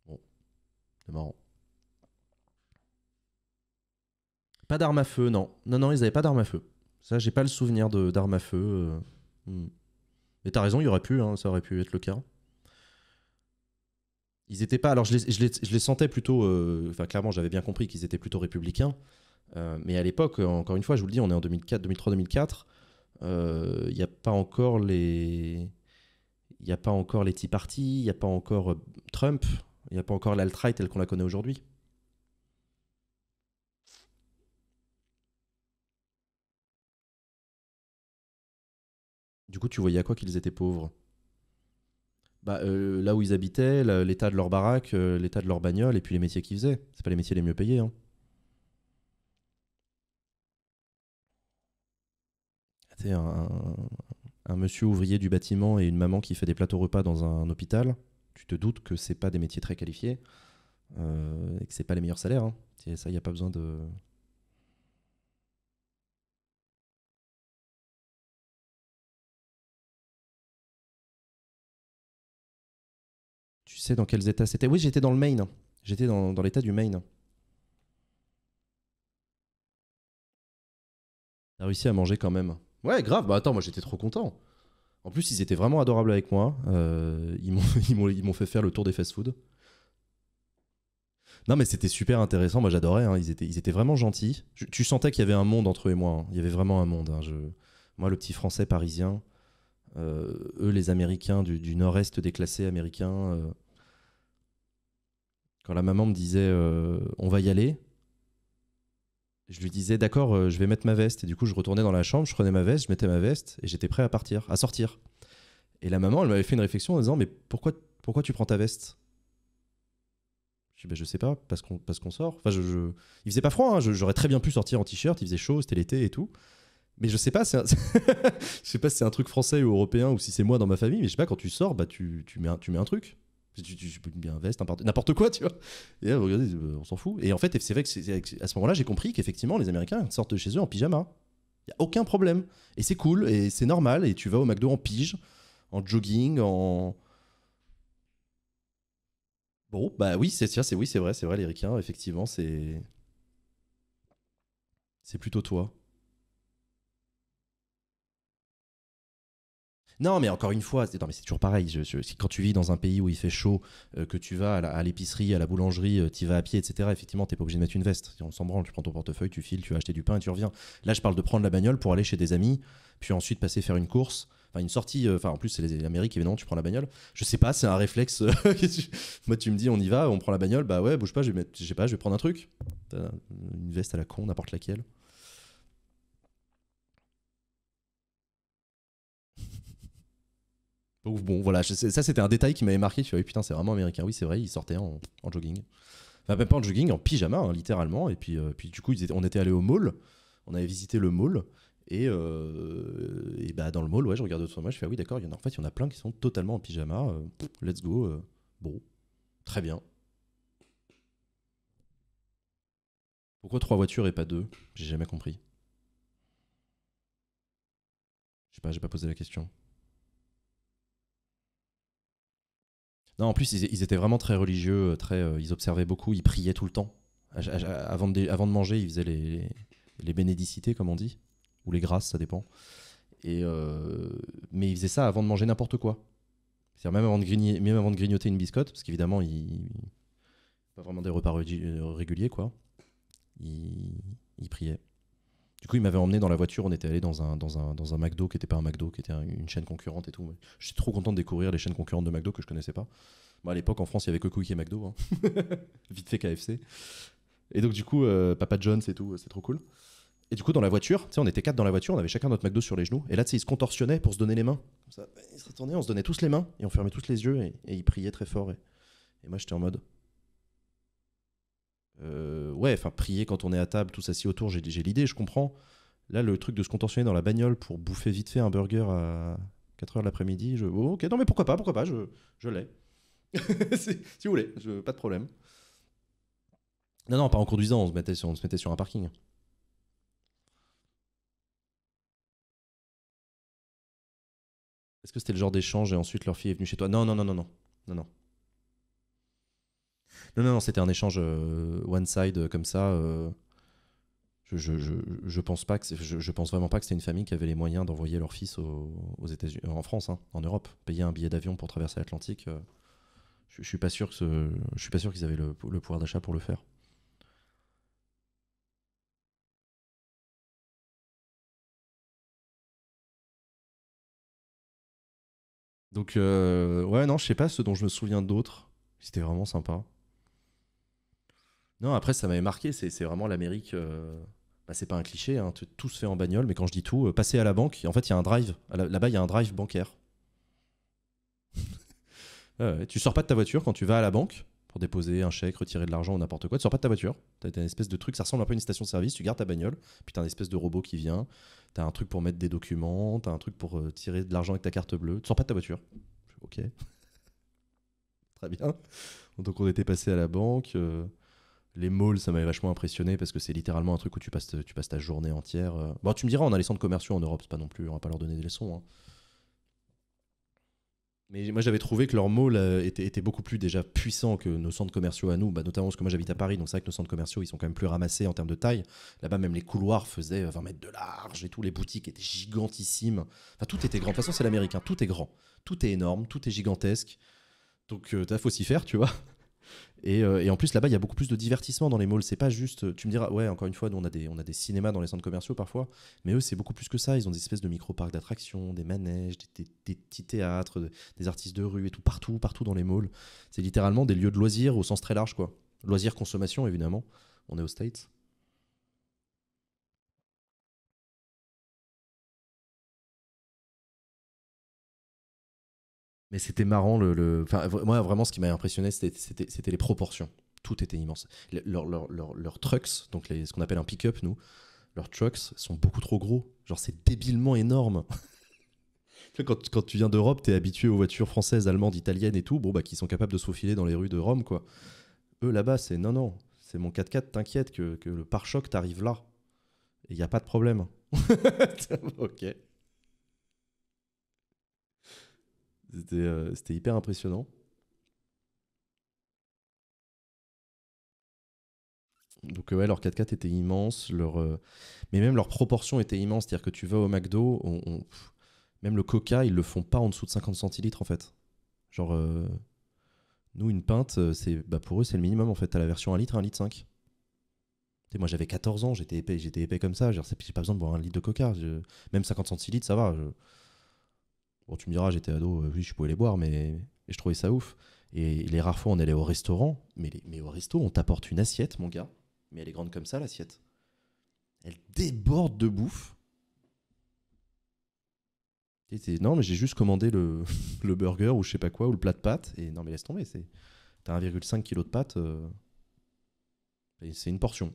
Bon, c'est marrant. Pas d'armes à feu, non. Non, non, ils n'avaient pas d'armes à feu. Ça, j'ai pas le souvenir d'armes à feu. Euh, hmm. Mais t'as raison, il y aurait pu, hein, ça aurait pu être le cas. Ils n'étaient pas. Alors, je les, sentais plutôt. Euh, enfin, clairement, j'avais bien compris qu'ils étaient plutôt républicains. Euh, mais à l'époque, euh, encore une fois, je vous le dis, on est en 2004, 2003-2004. Il n'y a pas encore les. Il n'y a pas encore les Tea Party, il n'y a pas encore Trump, il n'y a pas encore l'alt-right telle qu'on la connaît aujourd'hui. Du coup, tu voyais à quoi qu'ils étaient pauvres bah, euh, là où ils habitaient, l'état de leur baraque, euh, l'état de leur bagnole, et puis les métiers qu'ils faisaient. C'est pas les métiers les mieux payés. Hein. Un, monsieur ouvrier du bâtiment et une maman qui fait des plateaux repas dans un, hôpital, tu te doutes que c'est pas des métiers très qualifiés euh, et que c'est pas les meilleurs salaires. Hein. Ça, il n'y a pas besoin de, Tu sais dans quels états c'était Oui, j'étais dans le Maine. J'étais dans, l'état du Maine. T'as réussi à manger quand même. Ouais, grave. Bah attends, moi j'étais trop content. En plus, ils étaient vraiment adorables avec moi. Euh, ils m'ont fait faire le tour des fast food Non, mais c'était super intéressant. Moi, j'adorais. Hein. Ils, étaient, ils étaient vraiment gentils. tu sentais qu'il y avait un monde entre eux et moi. Hein. Il y avait vraiment un monde. Hein. moi, le petit français parisien. Euh, eux, les Américains du, nord-est déclassés américains. Euh, quand la maman me disait euh, on va y aller, je lui disais d'accord, euh, je vais mettre ma veste. Et du coup, je retournais dans la chambre, je prenais ma veste, je mettais ma veste et j'étais prêt à partir, à sortir. Et la maman, elle m'avait fait une réflexion en disant mais pourquoi, pourquoi tu prends ta veste je dis, bah, je sais pas, parce qu'on parce qu'on sort. Enfin, je, Il faisait pas froid, hein, j'aurais très bien pu sortir en t-shirt, il faisait chaud, c'était l'été et tout. Mais je sais pas, je sais pas si c'est un truc français ou européen ou si c'est moi dans ma famille, mais je sais pas, quand tu sors, bah, tu, tu, mets, tu mets un truc. Tu, tu, bien veste, n'importe quoi, tu vois. Et regardez, euh, on s'en fout. Et en fait, c'est vrai que c'est, à ce moment-là, j'ai compris qu'effectivement, les Américains sortent de chez eux en pyjama. Il n'y a aucun problème. Et c'est cool, et c'est normal. Et tu vas au McDo en pige, en jogging, en. Bon, bah oui, c'est, c'est, oui, c'est vrai, c'est vrai, les américains effectivement, c'est. C'est plutôt toi. Non, mais encore une fois, mais c'est toujours pareil. quand tu vis dans un pays où il fait chaud, euh, que tu vas à l'épicerie, à, la boulangerie, euh, tu vas à pied, etc., effectivement, tu pas obligé de mettre une veste. On s'en tu prends ton portefeuille, tu files, tu vas acheter du pain et tu reviens. Là, je parle de prendre la bagnole pour aller chez des amis, puis ensuite passer faire une course. Enfin, une sortie, euh, enfin, en plus, c'est l'Amérique, évidemment, tu prends la bagnole. Je sais pas, c'est un réflexe. Moi, tu me dis, on y va, on prend la bagnole, bah ouais, bouge pas, je sais pas, je vais prendre un truc. Une veste à la con, n'importe laquelle. Donc bon, voilà, ça c'était un détail qui m'avait marqué. Tu vois, putain, c'est vraiment américain. Oui, c'est vrai, ils sortaient en, jogging. Enfin, pas en jogging, en pyjama, hein, littéralement. Et puis, euh, puis du coup, on était allé au mall. On avait visité le mall. Euh, et, bah, dans le mall, ouais, je regarde autour de moi. Je fais, ah oui, d'accord, en, en fait, il y en a plein qui sont totalement en pyjama. Euh, let's go. bon, très bien. Pourquoi trois voitures et pas deux J'ai jamais compris. Je sais pas, j'ai pas posé la question. Non, en plus, ils, étaient vraiment très religieux, euh, très, euh, ils observaient beaucoup, ils priaient tout le temps. avant, de, manger, ils faisaient les, bénédicités, comme on dit, ou les grâces, ça dépend. Et, euh, mais ils faisaient ça avant de manger n'importe quoi. cest même avant, de grignoter une biscotte, parce qu'évidemment, ils, pas vraiment des repas réguliers, quoi. Ils, ils priaient. Du coup, il m'avait emmené dans la voiture. On était allé dans un, dans, un, dans un McDo qui n'était pas un McDo, qui était une chaîne concurrente et tout. Je suis trop content de découvrir les chaînes concurrentes de McDo que je connaissais pas. à l'époque, en France, il y avait que et McDo. Hein. Vite fait KFC. Et donc, du coup, euh, Papa John's et tout, euh, c'est trop cool. Et du coup, dans la voiture, on était quatre dans la voiture, on avait chacun notre McDo sur les genoux. Et là, ils se contorsionnaient pour se donner les mains. ils se retournaient, on se donnait tous les mains et on fermait tous les yeux et, ils priaient très fort. Et, et moi, j'étais en mode, euh, ouais, enfin, prier quand on est à table, tous assis autour, j'ai l'idée, je comprends. Là, le truc de se contentionner dans la bagnole pour bouffer vite fait un burger à 4h de l'après-midi, je... Oh, ok, non, mais pourquoi pas, pourquoi pas, je, je l'ai. si, vous voulez, pas de problème. Non, non, pas en conduisant, on se mettait sur, on se mettait sur un parking. Est-ce que c'était le genre d'échange et ensuite leur fille est venue chez toi Non, non, non, non, non, non, non. Non, non, non c'était un échange euh, one side euh, comme ça. Euh, je, je, pense pas que je, pense vraiment pas que c'était une famille qui avait les moyens d'envoyer leur fils aux, États-Unis, en France, hein, en Europe, payer un billet d'avion pour traverser l'Atlantique. je, suis pas sûr que je suis pas sûr qu'ils avaient le, pouvoir d'achat pour le faire. Donc, ouais, non, je sais pas ce dont je me souviens d'autres. C'était vraiment sympa. Non, après, ça m'avait marqué. C'est vraiment l'Amérique. Euh, bah, c'est pas un cliché, hein. tout se fait en bagnole, mais quand je dis tout, euh, passer à la banque, en fait, il y a un drive. Là-bas, il y a un drive bancaire. tu sors pas de ta voiture quand tu vas à la banque pour déposer un chèque, retirer de l'argent ou n'importe quoi. Tu sors pas de ta voiture. Tu as une espèce de truc, ça ressemble un peu à une station-service. de Tu gardes ta bagnole, puis tu as un espèce de robot qui vient. Tu as un truc pour mettre des documents, tu as un truc pour euh, tirer de l'argent avec ta carte bleue. Tu sors pas de ta voiture. Ok. Très bien. Donc, on était passé à la banque. Les malls, ça m'avait vachement impressionné parce que c'est littéralement un truc où tu passes, tu passes ta journée entière. Euh. Bon, tu me diras, on a les centres commerciaux en Europe, c'est pas non plus, on va pas leur donner des leçons. Hein. Mais moi, j'avais trouvé que leur mall euh, étaient beaucoup plus déjà puissants que nos centres commerciaux à nous, bah, notamment parce que moi j'habite à Paris, donc c'est vrai que nos centres commerciaux ils sont quand même plus ramassés en termes de taille. Là-bas, même les couloirs faisaient 20 euh, mètres de large et tout, les boutiques étaient gigantissimes. Enfin, tout était grand. De toute façon, c'est l'américain, hein. tout est grand, tout est énorme, tout est gigantesque. Donc, euh, t'as faut s'y faire, tu vois. Euh, et, en plus, là-bas, il y a beaucoup plus de divertissement dans les malls. C'est pas juste. Tu me diras, ouais, encore une fois, on a des, on a des cinémas dans les centres commerciaux parfois, mais eux, c'est beaucoup plus que ça. Ils ont des espèces de micro-parcs d'attractions, des manèges, des, petits théâtres, des artistes de rue et tout, partout, partout dans les malls. C'est littéralement des lieux de loisirs au sens très large, quoi. Loisirs, consommation, évidemment. On est au States. Mais c'était marrant. Le, le... Enfin, moi, vraiment, ce qui m'a impressionné, c'était les proportions. Tout était immense. Leurs trucks, donc les, ce qu'on appelle un pick-up, nous, leurs trucks sont beaucoup trop gros. Genre, c'est débilement énorme. quand, quand tu viens d'Europe, t'es habitué aux voitures françaises, allemandes, italiennes et tout, bon, bah, qui sont capables de se faufiler dans les rues de Rome, quoi. Eux, là-bas, c'est non, non, c'est mon 4x4, t'inquiète que, que, le pare-choc t'arrive là. Et il n'y a pas de problème. ok. Euh, c'était hyper impressionnant. Donc ouais, leur 4x4 était immense, euh, mais même leur proportion était immense. C'est-à-dire que tu vas au McDo, on, même le coca, ils le font pas en dessous de 50 centilitres en fait. Genre, euh, nous, une pinte, c'est bah, pour eux, c'est le minimum en fait. T'as la version 1 litre, 1 litre 5. Et moi, j'avais 14 ans, j'étais épais, j'étais épais comme ça. J'ai pas besoin de boire un litre de coca. même 50 centilitres, ça va. Bon, tu me diras, j'étais ado, euh, oui, je pouvais les boire, mais je trouvais ça ouf. Et les rares fois, on allait au restaurant, mais, au resto, on t'apporte une assiette, mon gars, mais elle est grande comme ça, l'assiette. Elle déborde de bouffe. non, mais j'ai juste commandé le... burger ou je sais pas quoi, ou le plat de pâtes. Et non, mais laisse tomber, c'est t'as 1,5 kg de pâtes, euh, c'est une portion.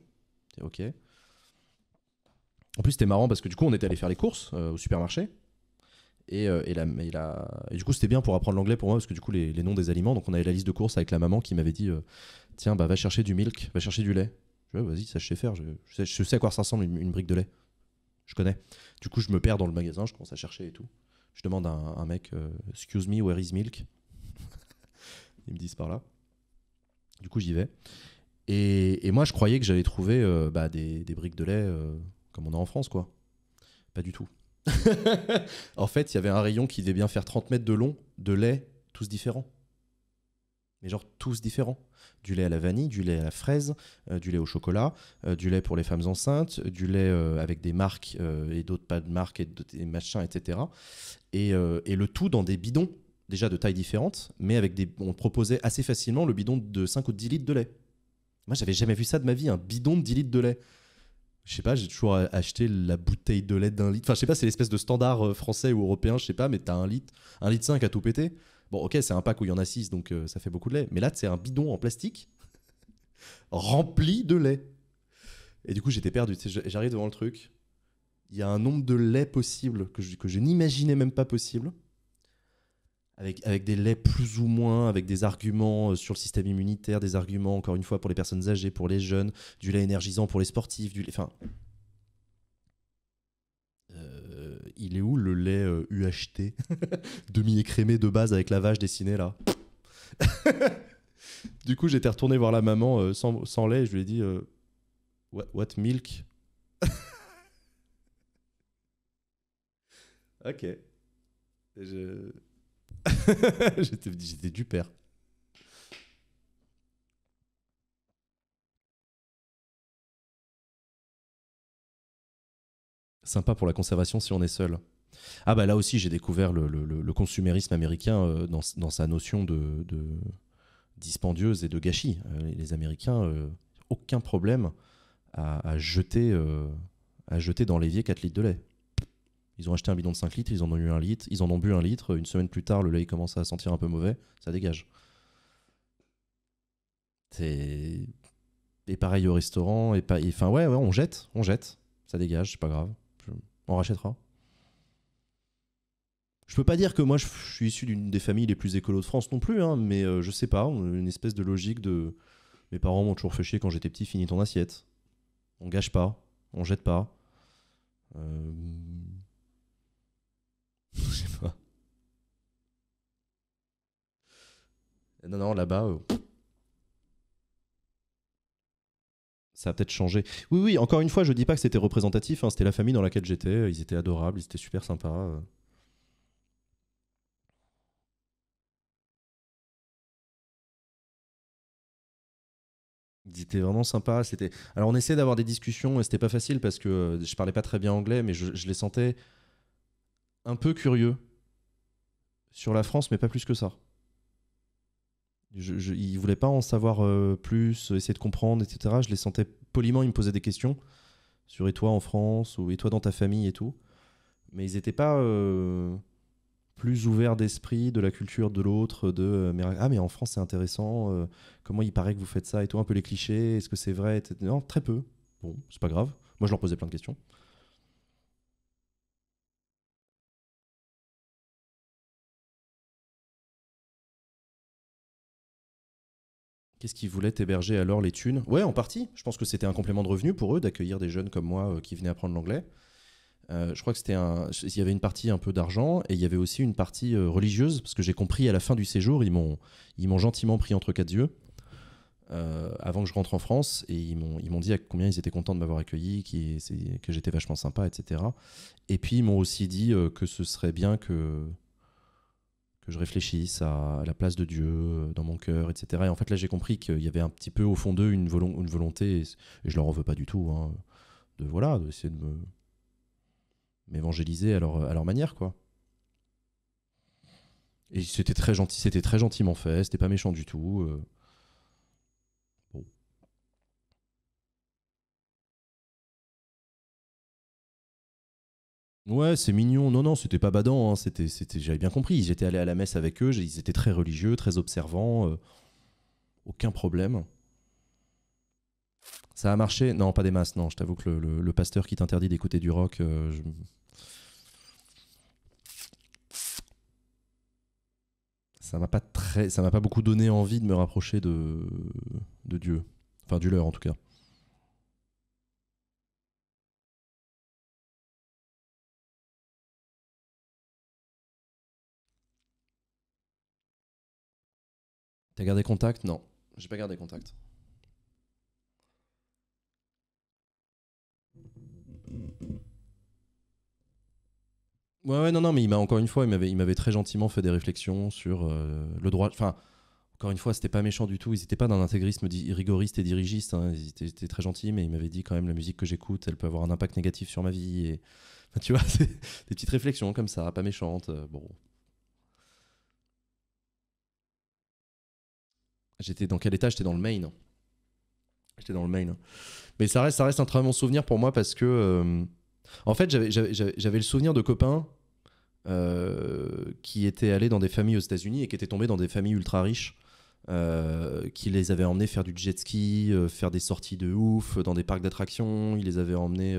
ok. En plus, c'était marrant parce que du coup, on était allé faire les courses euh, au supermarché. Euh, et, du coup, c'était bien pour apprendre l'anglais pour moi, parce que du coup, les, noms des aliments, donc on avait la liste de courses avec la maman qui m'avait dit euh, Tiens, bah, va chercher du milk, va chercher du lait. Je Vas-y, ça je sais faire, je, sais, je, sais, à quoi ça ressemble une, brique de lait. Je connais. Du coup, je me perds dans le magasin, je commence à chercher et tout. Je demande à un, mec euh, Excuse me, where is milk Ils me disent par là. Du coup, j'y vais. Et, moi, je croyais que j'allais trouver bah, des, des, briques de lait comme on a en France, quoi. Pas du tout. en fait, il y avait un rayon qui devait bien faire 30 mètres de long, de lait, tous différents. Mais genre tous différents. Du lait à la vanille, du lait à la fraise, euh, du lait au chocolat, euh, du lait pour les femmes enceintes, du lait euh, avec des marques et d'autres pas de marques et, des machins, etc. Et, le tout dans des bidons, déjà de tailles différentes, mais avec des. On proposait assez facilement le bidon de 5 ou 10 litres de lait. Moi, j'avais jamais vu ça de ma vie, un bidon de 10 litres de lait je sais pas, j'ai toujours acheté la bouteille de lait d'un litre. Enfin, je sais pas, c'est l'espèce de standard euh, français ou européen, je sais pas, mais t'as un litre, un litre 5 à tout péter. Bon, ok, c'est un pack où il y en a 6, donc euh, ça fait beaucoup de lait. Mais là, c'est un bidon en plastique rempli de lait. Et du coup, j'étais perdu. J'arrive devant le truc. Il y a un nombre de lait possible que je, que je n'imaginais même pas possible avec, avec des laits plus ou moins, avec des arguments euh, sur le système immunitaire, des arguments, encore une fois, pour les personnes âgées, pour les jeunes, du lait énergisant pour les sportifs, du lait. Enfin. Euh, il est où le lait UHT Demi-écrémé de base avec la vache dessinée là Du coup, j'étais retourné voir la maman euh, sans, sans, lait et je lui ai dit what milk Ok. Je. j'étais, du père. Sympa pour la conservation si on est seul. Ah bah là aussi j'ai découvert le, consumérisme américain euh, dans, sa notion de, dispendieuse et de gâchis. Euh, les Américains, euh, aucun problème à, jeter, à jeter dans l'évier 4 litres de lait. Ils ont acheté un bidon de 5 litres, ils en ont eu un litre, ils en ont bu un litre. Une semaine plus tard, le lait commence à sentir un peu mauvais, ça dégage. Et pareil au restaurant, Enfin, ouais, on jette, on jette. Ça dégage, c'est pas grave. On rachètera. Je peux pas dire que moi je suis issu d'une des familles les plus écolos de France non plus, hein, mais euh, je sais pas, une espèce de logique de. Mes parents m'ont toujours fait chier quand j'étais petit, finis ton assiette. On gâche pas, on jette pas. Euh, Non, non, là-bas. Euh, ça a peut-être changé. Oui, oui, encore une fois, je dis pas que c'était représentatif. Hein, c'était la famille dans laquelle j'étais. Ils étaient adorables, ils étaient super sympas. Euh. Ils étaient vraiment sympas. C'était... Alors, on essayait d'avoir des discussions et c'était pas facile parce que euh, je parlais pas très bien anglais, mais je les sentais un peu curieux sur la France, mais pas plus que ça. Je, je, voulaient pas en savoir euh, plus, euh, essayer de comprendre, etc. Je les sentais poliment, ils me posaient des questions sur et toi en France ou et toi dans ta famille et tout. Mais ils n'étaient pas euh, plus ouverts d'esprit de la culture de l'autre, de ah mais en France c'est intéressant, comment il paraît que vous faites ça et tout, un peu les clichés, est-ce que c'est vrai, Non, très peu. Bon, c'est pas grave. Moi je leur posais plein de questions. est ce qu'ils voulaient héberger alors les thunes Ouais, en partie. Je pense que c'était un complément de revenu pour eux d'accueillir des jeunes comme moi euh, qui venaient apprendre l'anglais. Euh, je crois que c'était un. Il y avait une partie un peu d'argent et il y avait aussi une partie euh, religieuse parce que j'ai compris à la fin du séjour, ils m'ont ils m'ont gentiment pris entre quatre yeux avant que je rentre en France et ils m'ont ils m'ont dit à combien ils étaient contents de m'avoir accueilli, que j'étais vachement sympa, etc. Et puis ils m'ont aussi dit que ce serait bien que que je réfléchisse à la place de Dieu euh, dans mon cœur, etc. Et en fait, là, j'ai compris qu'il y avait un petit peu au fond d'eux une, volonté, et, je leur en veux pas du tout, hein, de voilà, d'essayer de me m'évangéliser à leur, à leur manière, quoi. Et c'était très gentil, c'était très gentiment fait, c'était pas méchant du tout. Euh. Ouais, c'est mignon. Non, non, c'était pas badant. Hein. C'était, j'avais bien compris. J'étais allé à la messe avec eux. Ils étaient très religieux, très observants. Euh, aucun problème. Ça a marché. Non, pas des masses. Non, je t'avoue que le, pasteur qui t'interdit d'écouter du rock. Euh, ça m'a pas très, ça m'a pas beaucoup donné envie de me rapprocher de, de Dieu. Enfin, du leur en tout cas. T'as gardé contact Non, j'ai pas gardé contact. Ouais, ouais, non, non, mais il m'a encore une fois, il m'avait, il m'avait très gentiment fait des réflexions sur euh, le droit. Enfin, encore une fois, c'était pas méchant du tout. Ils étaient pas dans l'intégrisme rigoriste et dirigiste. Il hein. Ils très gentils, mais il m'avait dit quand même la musique que j'écoute, elle peut avoir un impact négatif sur ma vie. Et... tu vois, des petites réflexions comme ça, pas méchantes. Euh, bon, J'étais dans quel état J'étais dans le Maine. J'étais dans le Maine. Mais ça reste, ça reste un très bon souvenir pour moi parce que, euh, en fait, j'avais le souvenir de copains euh, qui étaient allés dans des familles aux États-Unis et qui étaient tombés dans des familles ultra riches. Euh, qui les avaient emmenés faire du jet ski, faire des sorties de ouf dans des parcs d'attractions. Ils les avaient emmenés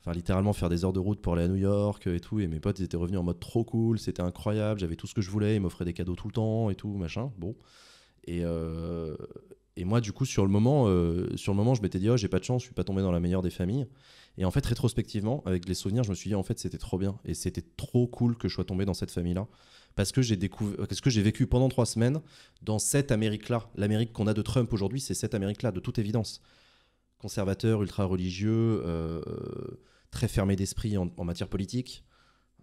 Enfin, littéralement faire des heures de route pour aller à New York et tout et mes potes ils étaient revenus en mode trop cool c'était incroyable j'avais tout ce que je voulais ils m'offraient des cadeaux tout le temps et tout machin bon et, euh, et moi, du coup, sur le moment, euh, sur le moment je m'étais dit, oh, j'ai pas de chance, je suis pas tombé dans la meilleure des familles. Et en fait, rétrospectivement, avec les souvenirs, je me suis dit, en fait, c'était trop bien. Et c'était trop cool que je sois tombé dans cette famille-là. Parce que j'ai découvert, ce que j'ai vécu pendant trois semaines dans cette Amérique-là. L'Amérique qu'on a de Trump aujourd'hui, c'est cette Amérique-là, de toute évidence. Conservateur, ultra-religieux, euh, très fermé d'esprit en, matière politique.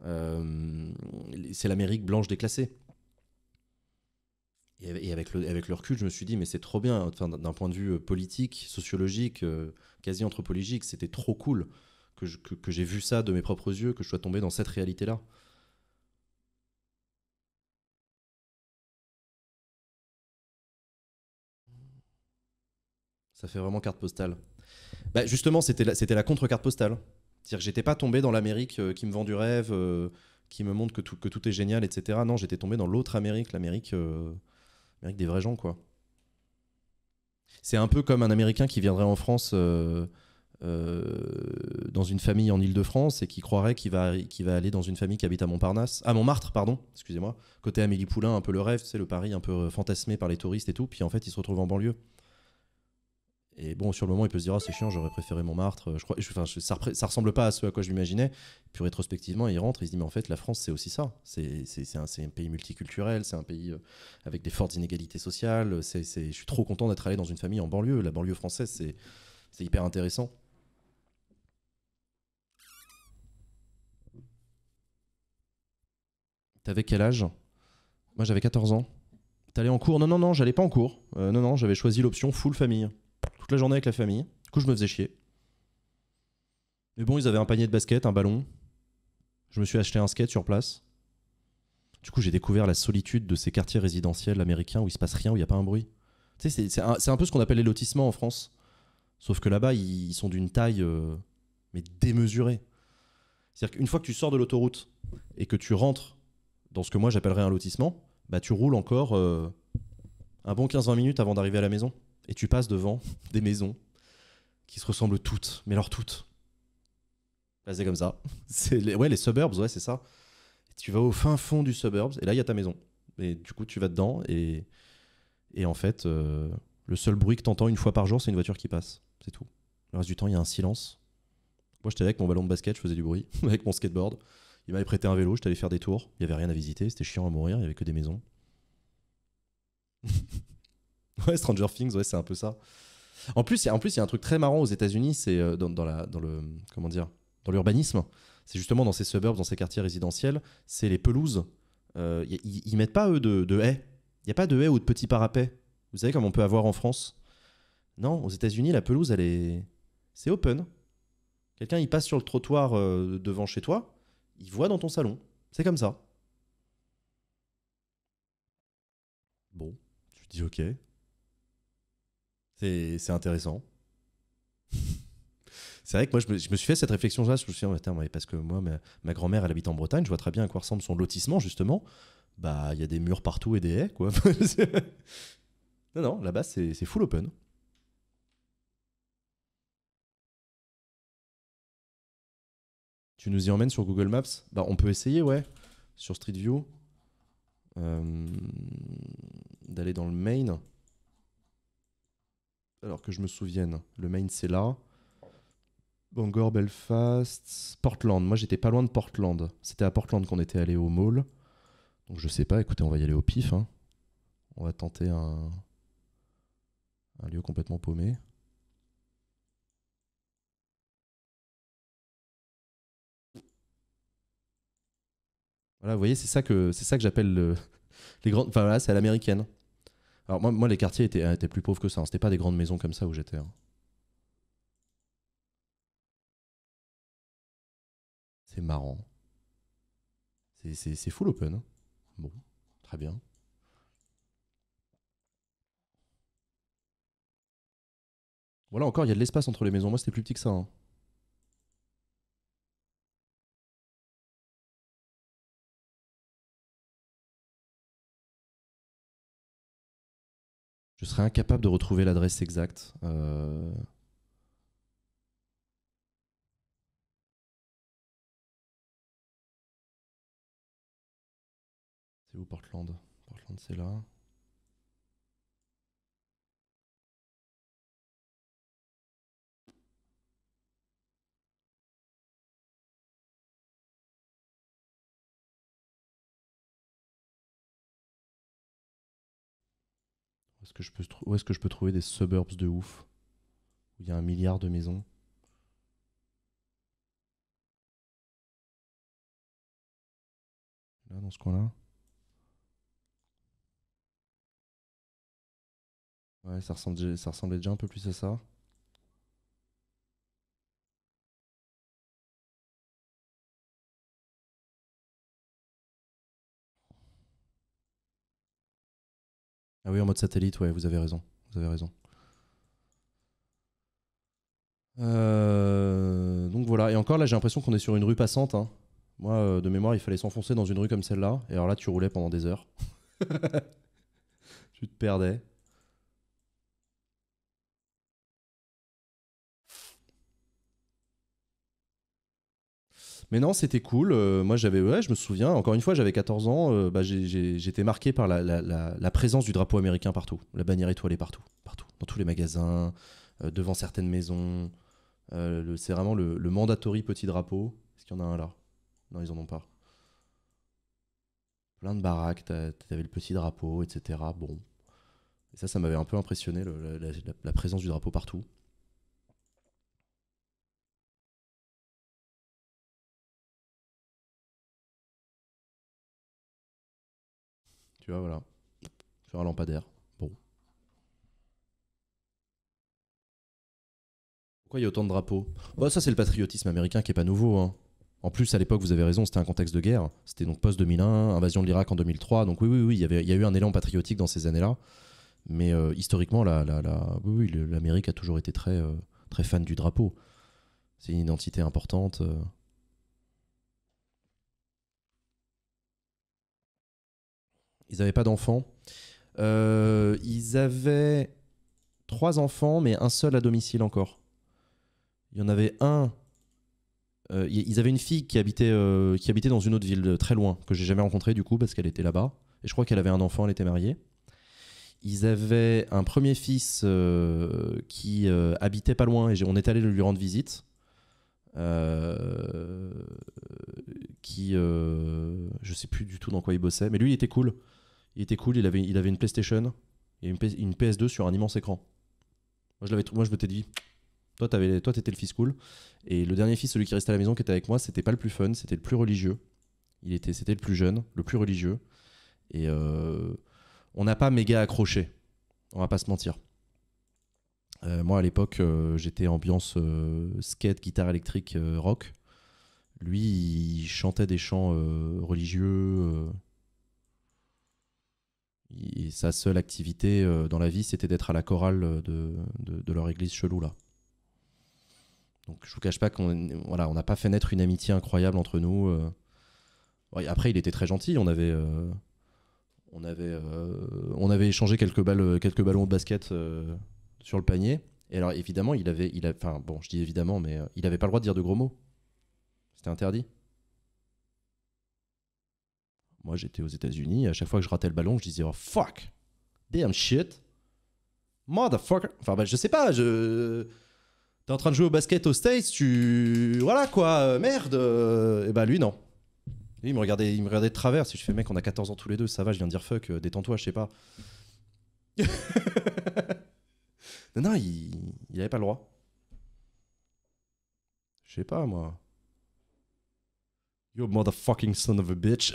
c'est l'Amérique blanche déclassée et avec le, avec recul, je me suis dit, mais c'est trop bien, d'un point de vue euh, politique, sociologique, euh, quasi anthropologique, c'était trop cool que, j'ai vu ça de mes propres yeux, que je sois tombé dans cette réalité-là. Ça fait vraiment carte postale. Bah, justement, c'était la, contre-carte postale. C'est-à-dire que j'étais pas tombé dans l'Amérique euh, qui me vend du rêve, qui me montre que tout, est génial, etc. Non, j'étais tombé dans l'autre Amérique, l'Amérique avec des vrais gens, quoi. C'est un peu comme un Américain qui viendrait en France euh, euh, dans une famille en Ile-de-France et qui croirait qu'il va, va aller dans une famille qui habite à Montparnasse, à Montmartre, pardon, excusez-moi, côté Amélie Poulain, un peu le rêve, c'est le Paris un peu euh, fantasmé par les touristes et tout, puis en fait il se retrouve en banlieue. Et bon, sur le moment, il peut se dire, ah, c'est chiant, j'aurais préféré Montmartre. Euh, je crois, ça, ressemble pas à ce à quoi je l'imaginais. Puis rétrospectivement, il rentre, il se dit, mais en fait, la France, c'est aussi ça. C'est un, pays multiculturel, c'est un pays euh, avec des fortes inégalités sociales. C'est je suis trop content d'être allé dans une famille en banlieue. La banlieue française, c'est hyper intéressant. T'avais quel âge Moi, j'avais 14 ans. T'allais en cours Non, non, non, j'allais pas en cours. Euh, non, non, j'avais choisi l'option full famille toute la journée avec la famille. Du coup, je me faisais chier. Mais bon, ils avaient un panier de basket, un ballon. Je me suis acheté un skate sur place. Du coup, j'ai découvert la solitude de ces quartiers résidentiels américains où il se passe rien, où il n'y a pas un bruit. c'est un, peu ce qu'on appelle les lotissements en France. Sauf que là-bas, ils, sont d'une taille euh, mais démesurée. C'est-à-dire qu'une fois que tu sors de l'autoroute et que tu rentres dans ce que moi j'appellerais un lotissement, bah tu roules encore euh, un bon 15-20 minutes avant d'arriver à la maison et tu passes devant des maisons qui se ressemblent toutes, mais alors toutes. c'est comme ça. C'est les, ouais, les suburbs, ouais, c'est ça. tu vas au fin fond du suburbs, et là, il y a ta maison. Et du coup, tu vas dedans, et, et en fait, euh, le seul bruit que t'entends une fois par jour, c'est une voiture qui passe. C'est tout. Le reste du temps, il y a un silence. Moi, j'étais avec mon ballon de basket, je faisais du bruit, avec mon skateboard. Il m'avait prêté un vélo, je allé faire des tours. Il n'y avait rien à visiter, c'était chiant à mourir, il n'y avait que des maisons. Ouais, Stranger Things, ouais, c'est un peu ça. En plus, en plus, il y a un truc très marrant aux États-Unis, c'est euh, dans, la, dans le comment dire, dans l'urbanisme. C'est justement dans ces suburbs, dans ces quartiers résidentiels, c'est les pelouses. ils, euh, mettent pas eux de, de haies. Il y a pas de haies ou de petits parapets. Vous savez comme on peut avoir en France. Non, aux États-Unis, la pelouse, elle est, c'est open. Quelqu'un, il passe sur le trottoir euh, devant chez toi, il voit dans ton salon. C'est comme ça. Bon, tu dis ok, c'est intéressant. c'est vrai que moi, je me, suis fait cette réflexion-là. Je suis parce que moi, ma, grand-mère, elle habite en Bretagne, je vois très bien à quoi ressemble son lotissement, justement. Bah, il y a des murs partout et des haies, quoi. non, non, là-bas, c'est full open. Tu nous y emmènes sur Google Maps Bah, on peut essayer, ouais, sur Street View. Euh, d'aller dans le main alors que je me souvienne. Le Main, c'est là. Bangor, Belfast, Portland. Moi, j'étais pas loin de Portland. C'était à Portland qu'on était allé au mall. Donc, je sais pas. Écoutez, on va y aller au pif. Hein. On va tenter un... lieu complètement paumé. Voilà, vous voyez, c'est ça que c'est ça que j'appelle les grandes. Enfin, voilà, c'est à l'américaine. Alors moi, les quartiers étaient, plus pauvres que ça. Hein. C'était pas des grandes maisons comme ça où j'étais. Hein. C'est marrant. C'est full open. Hein. Bon, très bien. Voilà encore, il y a de l'espace entre les maisons. Moi, c'était plus petit que ça. Je serais incapable de retrouver l'adresse exacte. Euh. C'est où Portland Portland, c'est là. où est-ce que je peux trouver des suburbs de ouf où il y a un milliard de maisons Là, dans ce coin-là. Ouais, ça ressemblait déjà un peu plus à ça. Ah oui, en mode satellite, ouais, vous avez raison. Vous avez raison. Euh, donc voilà, et encore là j'ai l'impression qu'on est sur une rue passante. Hein. Moi euh, de mémoire il fallait s'enfoncer dans une rue comme celle-là, et alors là tu roulais pendant des heures. tu te perdais. Mais non, c'était cool. Euh, moi, j'avais, ouais, je me souviens, encore une fois, j'avais 14 ans, euh, bah, j'étais marqué par la, présence du drapeau américain partout. La bannière étoilée partout, partout, dans tous les magasins, euh, devant certaines maisons. c'est vraiment le, mandatory petit drapeau. Est-ce qu'il y en a un là Non, ils en ont pas. Plein de baraques, t'avais le petit drapeau, etc. Bon. Et ça, ça m'avait un peu impressionné, la présence du drapeau partout. Tu vois, voilà. sur un lampadaire. Bon. Pourquoi il y a autant de drapeaux bah, ça c'est le patriotisme américain qui est pas nouveau. Hein. En plus, à l'époque, vous avez raison, c'était un contexte de guerre. C'était donc post-2001, invasion de l'Irak en 2003. Donc oui, oui, oui, il y, avait, il y a eu un élan patriotique dans ces années-là. Mais euh, historiquement, l'Amérique oui, a toujours été très, euh, très fan du drapeau. C'est une identité importante. Euh. Ils n'avaient pas d'enfants. Euh, ils avaient trois enfants, mais un seul à domicile encore. Il y en avait un. Euh, ils avaient une fille qui habitait, euh, qui habitait dans une autre ville très loin, que j'ai jamais rencontrée du coup, parce qu'elle était là-bas. Et je crois qu'elle avait un enfant, elle était mariée. Ils avaient un premier fils qui habitait pas loin, et on est allé lui rendre visite. qui euh, je sais plus du tout dans quoi il bossait mais lui il était cool il était cool, il avait, une PlayStation et une, PS, 2 sur un immense écran. Moi, je, l'avais, moi, je dit, toi, toi, t'étais le fils cool. Et le dernier fils, celui qui restait à la maison, qui était avec moi, c'était pas le plus fun, c'était le plus religieux. Il était, c'était le plus jeune, le plus religieux. Et euh, on n'a pas méga accroché. On va pas se mentir. Euh, moi, à l'époque, euh, j'étais ambiance skate, guitare électrique, rock. Lui, il chantait des chants religieux sa seule activité euh, dans la vie, c'était d'être à la chorale de, leur église chelou là. Donc je vous cache pas qu'on voilà, on n'a pas fait naître une amitié incroyable entre nous. Euh. Après, il était très gentil. On avait euh, on avait on avait échangé quelques balles, quelques ballons de basket sur le panier. Et alors évidemment, il avait il enfin bon, je dis évidemment, mais il n'avait pas le droit de dire de gros mots. C'était interdit. Moi, j'étais aux États-Unis. À chaque fois que je ratais le ballon, je disais oh, fuck, damn shit, motherfucker. Enfin, bah, je sais pas, je. T'es en train de jouer au basket aux States, tu. Voilà quoi, euh, merde euh, Et bah, lui, non. Lui, il me regardait, il me regardait de travers. Si je fais, mec, on a 14 ans tous les deux, ça va, je viens de dire fuck, euh, détends-toi, je sais pas. non, non, il... il avait pas le droit. Je sais pas, moi. Yo, motherfucking son of a bitch.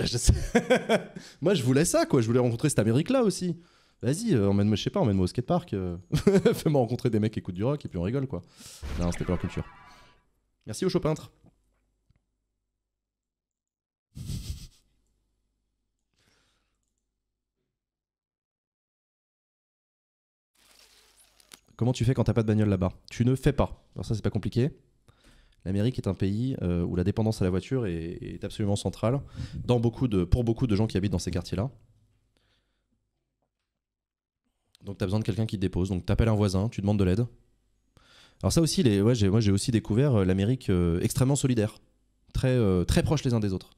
moi, je voulais ça, quoi. Je voulais rencontrer cette Amérique-là aussi. Vas-y, euh, emmène-moi, je sais pas, emmène-moi au skatepark. Euh. Fais-moi rencontrer des mecs qui écoutent du rock et puis on rigole, quoi. Non, c'était pas culture. Merci au show peintre. Comment tu fais quand t'as pas de bagnole là-bas Tu ne fais pas. Alors ça, c'est pas compliqué. L'Amérique est un pays euh, où la dépendance à la voiture est, absolument centrale dans beaucoup de, pour beaucoup de gens qui habitent dans ces quartiers-là. Donc tu as besoin de quelqu'un qui te dépose. Donc tu appelles un voisin, tu demandes de l'aide. Alors ça aussi, les, moi j'ai aussi découvert euh, l'Amérique euh, extrêmement solidaire, très, très proche les uns des autres.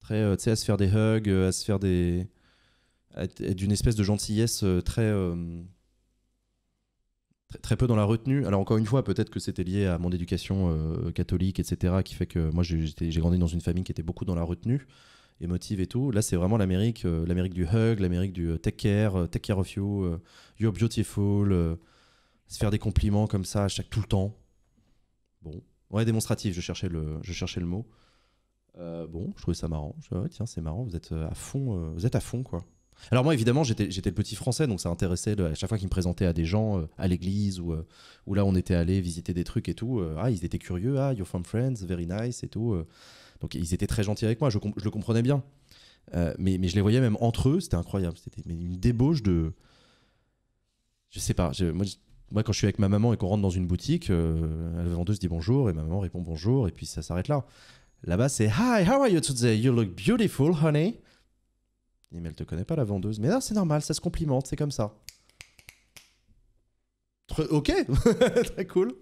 Très, tu sais, à se faire des hugs, à se faire des... d'une espèce de gentillesse très très, peu dans la retenue. Alors encore une fois, peut-être que c'était lié à mon éducation euh, catholique, etc., qui fait que moi j'ai grandi dans une famille qui était beaucoup dans la retenue émotive et tout. Là, c'est vraiment l'Amérique, euh, l'Amérique du hug, l'Amérique du euh, take care, take care of you, you're beautiful, se faire des compliments comme ça chaque tout le temps. Bon, ouais, démonstratif. Je cherchais le, je cherchais le mot. bon, je trouvais ça marrant. tiens, c'est marrant. Vous êtes à fond, vous êtes à fond quoi. Alors moi, évidemment, j'étais le petit français, donc ça intéressait à chaque fois qu'ils me présentaient à des gens euh, à l'église euh, ou, là on était allé visiter des trucs et tout. Euh, ah, ils étaient curieux. Ah, you're from friends, very nice et tout. donc ils étaient très gentils avec moi. Je, le comprenais bien, mais, je les voyais même entre eux. C'était incroyable. C'était une débauche de. Je sais pas. moi, moi, quand je suis avec ma maman et qu'on rentre dans une boutique, la vendeuse dit bonjour et ma maman répond bonjour et puis ça s'arrête là. Là-bas, c'est Hi, how are you today? You look beautiful, honey mais elle te connaît pas la vendeuse. Mais là, c'est normal, ça se complimente, c'est comme ça. ok, très cool.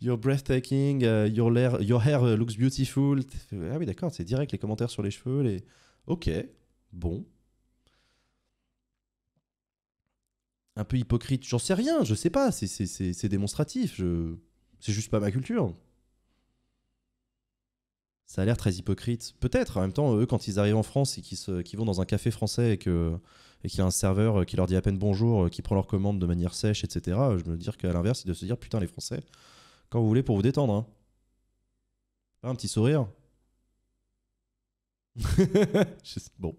You're breathtaking, your, euh, your, hair euh, looks beautiful. Ah oui, d'accord, c'est direct les commentaires sur les cheveux. Les... Ok, bon. Un peu hypocrite, j'en sais rien, je sais pas, c'est démonstratif, je... c'est juste pas ma culture ça a l'air très hypocrite. Peut-être, en même temps, eux, quand ils arrivent en France et qu'ils vont dans un café français et qu'il et y a un serveur qui leur dit à peine bonjour, euh, qui prend leur commande de manière sèche, etc., je me dire qu'à l'inverse, ils doivent se dire putain, les Français, quand vous voulez pour vous détendre, hein. Un petit sourire. bon.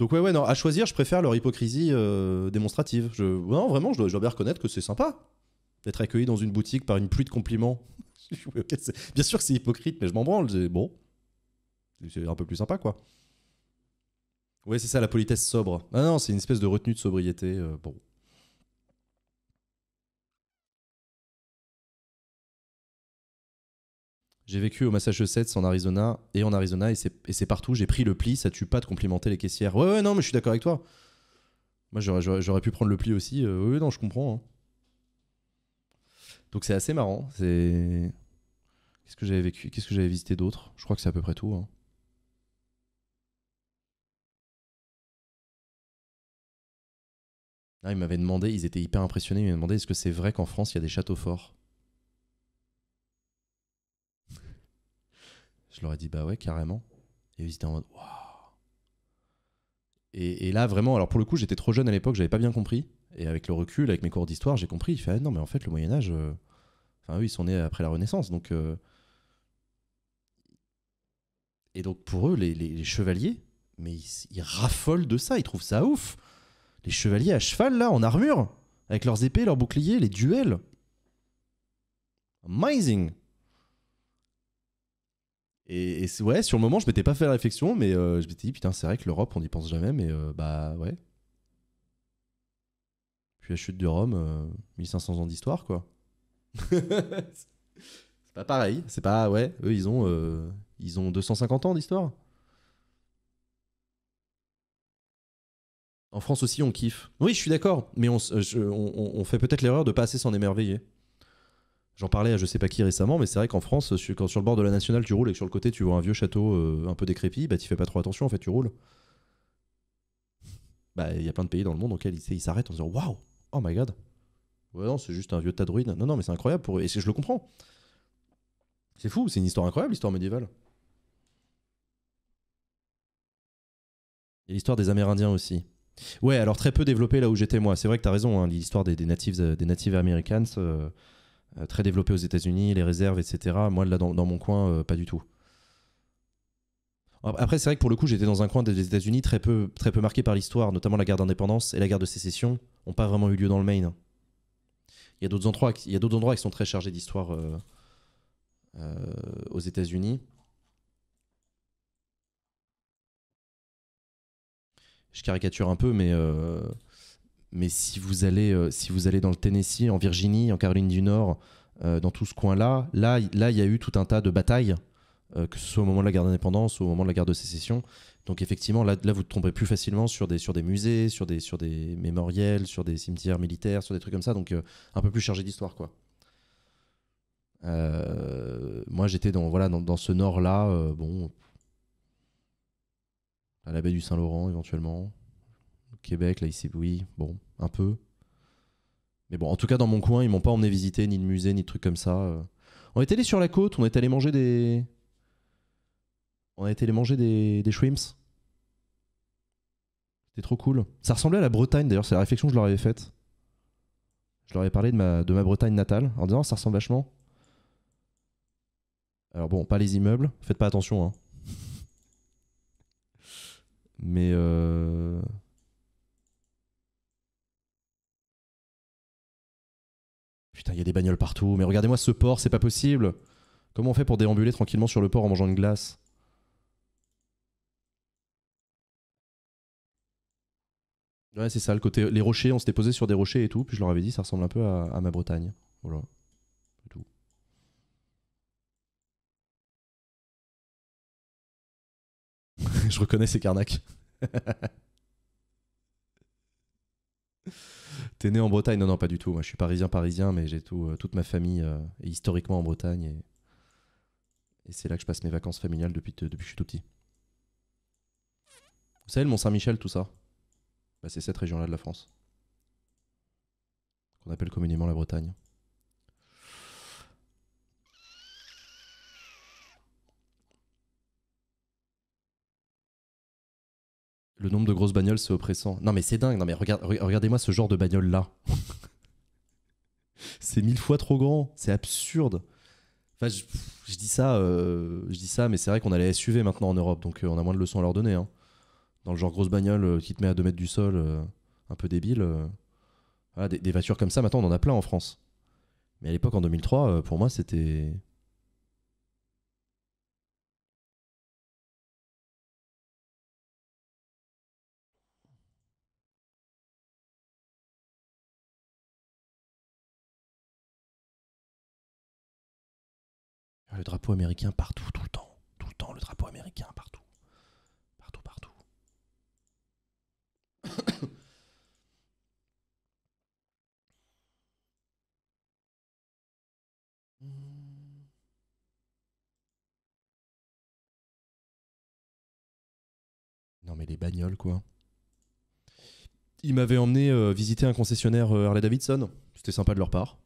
Donc ouais, ouais, non, à choisir, je préfère leur hypocrisie euh, démonstrative. Je... Non, vraiment, je dois, bien reconnaître que c'est sympa d'être accueilli dans une boutique par une pluie de compliments. bien sûr que c'est hypocrite, mais je m'en branle. Bon, c'est un peu plus sympa, quoi. Ouais, c'est ça, la politesse sobre. Ah non, c'est une espèce de retenue de sobriété. Euh, bon. J'ai vécu au Massachusetts, en Arizona, et en Arizona, et c'est partout. J'ai pris le pli, ça tue pas de complimenter les caissières. Ouais, ouais, non, mais je suis d'accord avec toi. Moi, j'aurais pu prendre le pli aussi. Euh, oui, non, je comprends. Hein. Donc, c'est assez marrant. C'est. Qu'est-ce que j'avais vécu Qu'est-ce que j'avais visité d'autre Je crois que c'est à peu près tout. Hein. Ah, ils m'avaient demandé, ils étaient hyper impressionnés, ils m'avaient demandé est-ce que c'est vrai qu'en France il y a des châteaux forts Je leur ai dit, bah ouais, carrément. Et ils étaient en mode, waouh. Et, là, vraiment, alors pour le coup, j'étais trop jeune à l'époque, j'avais pas bien compris. Et avec le recul, avec mes cours d'histoire, j'ai compris. Il fait, ah, non, mais en fait, le Moyen-Âge, euh, enfin, eux, ils sont nés après la Renaissance. Donc. Euh. Et donc, pour eux, les, chevaliers, mais ils, raffolent de ça, ils trouvent ça ouf. Les chevaliers à cheval, là, en armure, avec leurs épées, leurs boucliers, les duels. Amazing! Et, ouais, sur le moment, je m'étais pas fait la réflexion, mais euh, je m'étais dit, putain, c'est vrai que l'Europe, on n'y pense jamais, mais euh, bah ouais. Puis la chute de Rome, 1500 euh, ans d'histoire, quoi. c'est pas pareil, c'est pas, ouais, eux, ils ont, euh, ils ont 250 ans d'histoire. En France aussi, on kiffe. Oui, je suis d'accord, mais on, on, on fait peut-être l'erreur de pas assez s'en émerveiller. J'en parlais à je sais pas qui récemment, mais c'est vrai qu'en France, quand sur le bord de la nationale tu roules et que sur le côté tu vois un vieux château euh, un peu décrépit, bah tu fais pas trop attention en fait, tu roules. Bah il y a plein de pays dans le monde auxquels ils s'arrêtent en disant waouh, oh my god. Ouais, non, c'est juste un vieux tas de ruines. Non, non, mais c'est incroyable pour Et je le comprends. C'est fou, c'est une histoire incroyable, l'histoire médiévale. Et l'histoire des Amérindiens aussi. Ouais, alors très peu développée là où j'étais moi. C'est vrai que t'as raison, hein, l'histoire des, natives, euh, des natives américaines. Euh, euh, très développé aux États-Unis, les réserves, etc. Moi, là, dans, mon coin, euh, pas du tout. Après, c'est vrai que pour le coup, j'étais dans un coin des États-Unis très peu, très peu marqué par l'histoire, notamment la guerre d'indépendance et la guerre de sécession n'ont pas vraiment eu lieu dans le Maine. Il y a d'autres endroits, d'autres endroits qui sont très chargés d'histoire euh, aux États-Unis. Je caricature un peu, mais mais si vous allez, euh, si vous allez dans le Tennessee, en Virginie, en Caroline du Nord, euh, dans tout ce coin-là, là, il y a eu tout un tas de batailles, euh, que ce soit au moment de la guerre d'indépendance ou au moment de la guerre de sécession. Donc effectivement, là, là vous tomberez plus facilement sur des, sur des musées, sur des, sur des mémoriels, sur des cimetières militaires, sur des trucs comme ça, donc un peu plus chargé d'histoire, quoi. moi, j'étais dans, voilà, ce nord-là, bon, à la baie du Saint-Laurent éventuellement. Québec, là, ici, oui, bon, un peu. Mais bon, en tout cas, dans mon coin, ils m'ont pas emmené visiter ni de musée, ni de trucs comme ça. Euh. On est allé sur la côte, on est allé manger des. On est allé manger des, des shrimps. C'était trop cool. Ça ressemblait à la Bretagne d'ailleurs, c'est la réflexion que je leur avais faite. Je leur avais parlé de ma, de ma Bretagne natale en disant ça ressemble vachement. Alors bon, pas les immeubles, faites pas attention. Hein. Mais euh, Putain, il y a des bagnoles partout, mais regardez-moi ce port, c'est pas possible. Comment on fait pour déambuler tranquillement sur le port en mangeant une glace Ouais, c'est ça, le côté. Les rochers, on s'était posé sur des rochers et tout, puis je leur avais dit, ça ressemble un peu à, ma Bretagne. Voilà. tout. je reconnais ces carnacs T'es né en Bretagne Non, non, pas du tout. Moi, je suis parisien, parisien, mais j'ai tout, euh, toute ma famille euh, est historiquement en Bretagne. Et, c'est là que je passe mes vacances familiales depuis, depuis que je suis tout petit. Vous savez, le Mont-Saint-Michel, tout ça bah, C'est cette région-là de la France. Qu'on appelle communément la Bretagne. Le nombre de grosses bagnoles, c'est oppressant. Non, mais c'est dingue. mais regardez-moi ce genre de bagnole-là. c'est mille fois trop grand. C'est absurde. Enfin, je, dis ça, euh, je dis ça, mais c'est vrai qu'on a les SUV maintenant en Europe, donc euh, on a moins de leçons à leur donner. Hein. Dans le genre grosse bagnole euh, qui te met à 2 mètres du sol, un peu débile. Voilà, des, des, voitures comme ça, maintenant on en a plein en France. Mais à l'époque, en 2003, pour moi, c'était le drapeau américain partout, tout le temps. Tout le temps, le drapeau américain partout. Partout, partout. Non mais les bagnoles quoi. Ils m'avaient emmené euh, visiter un concessionnaire euh, Harley Davidson. C'était sympa de leur part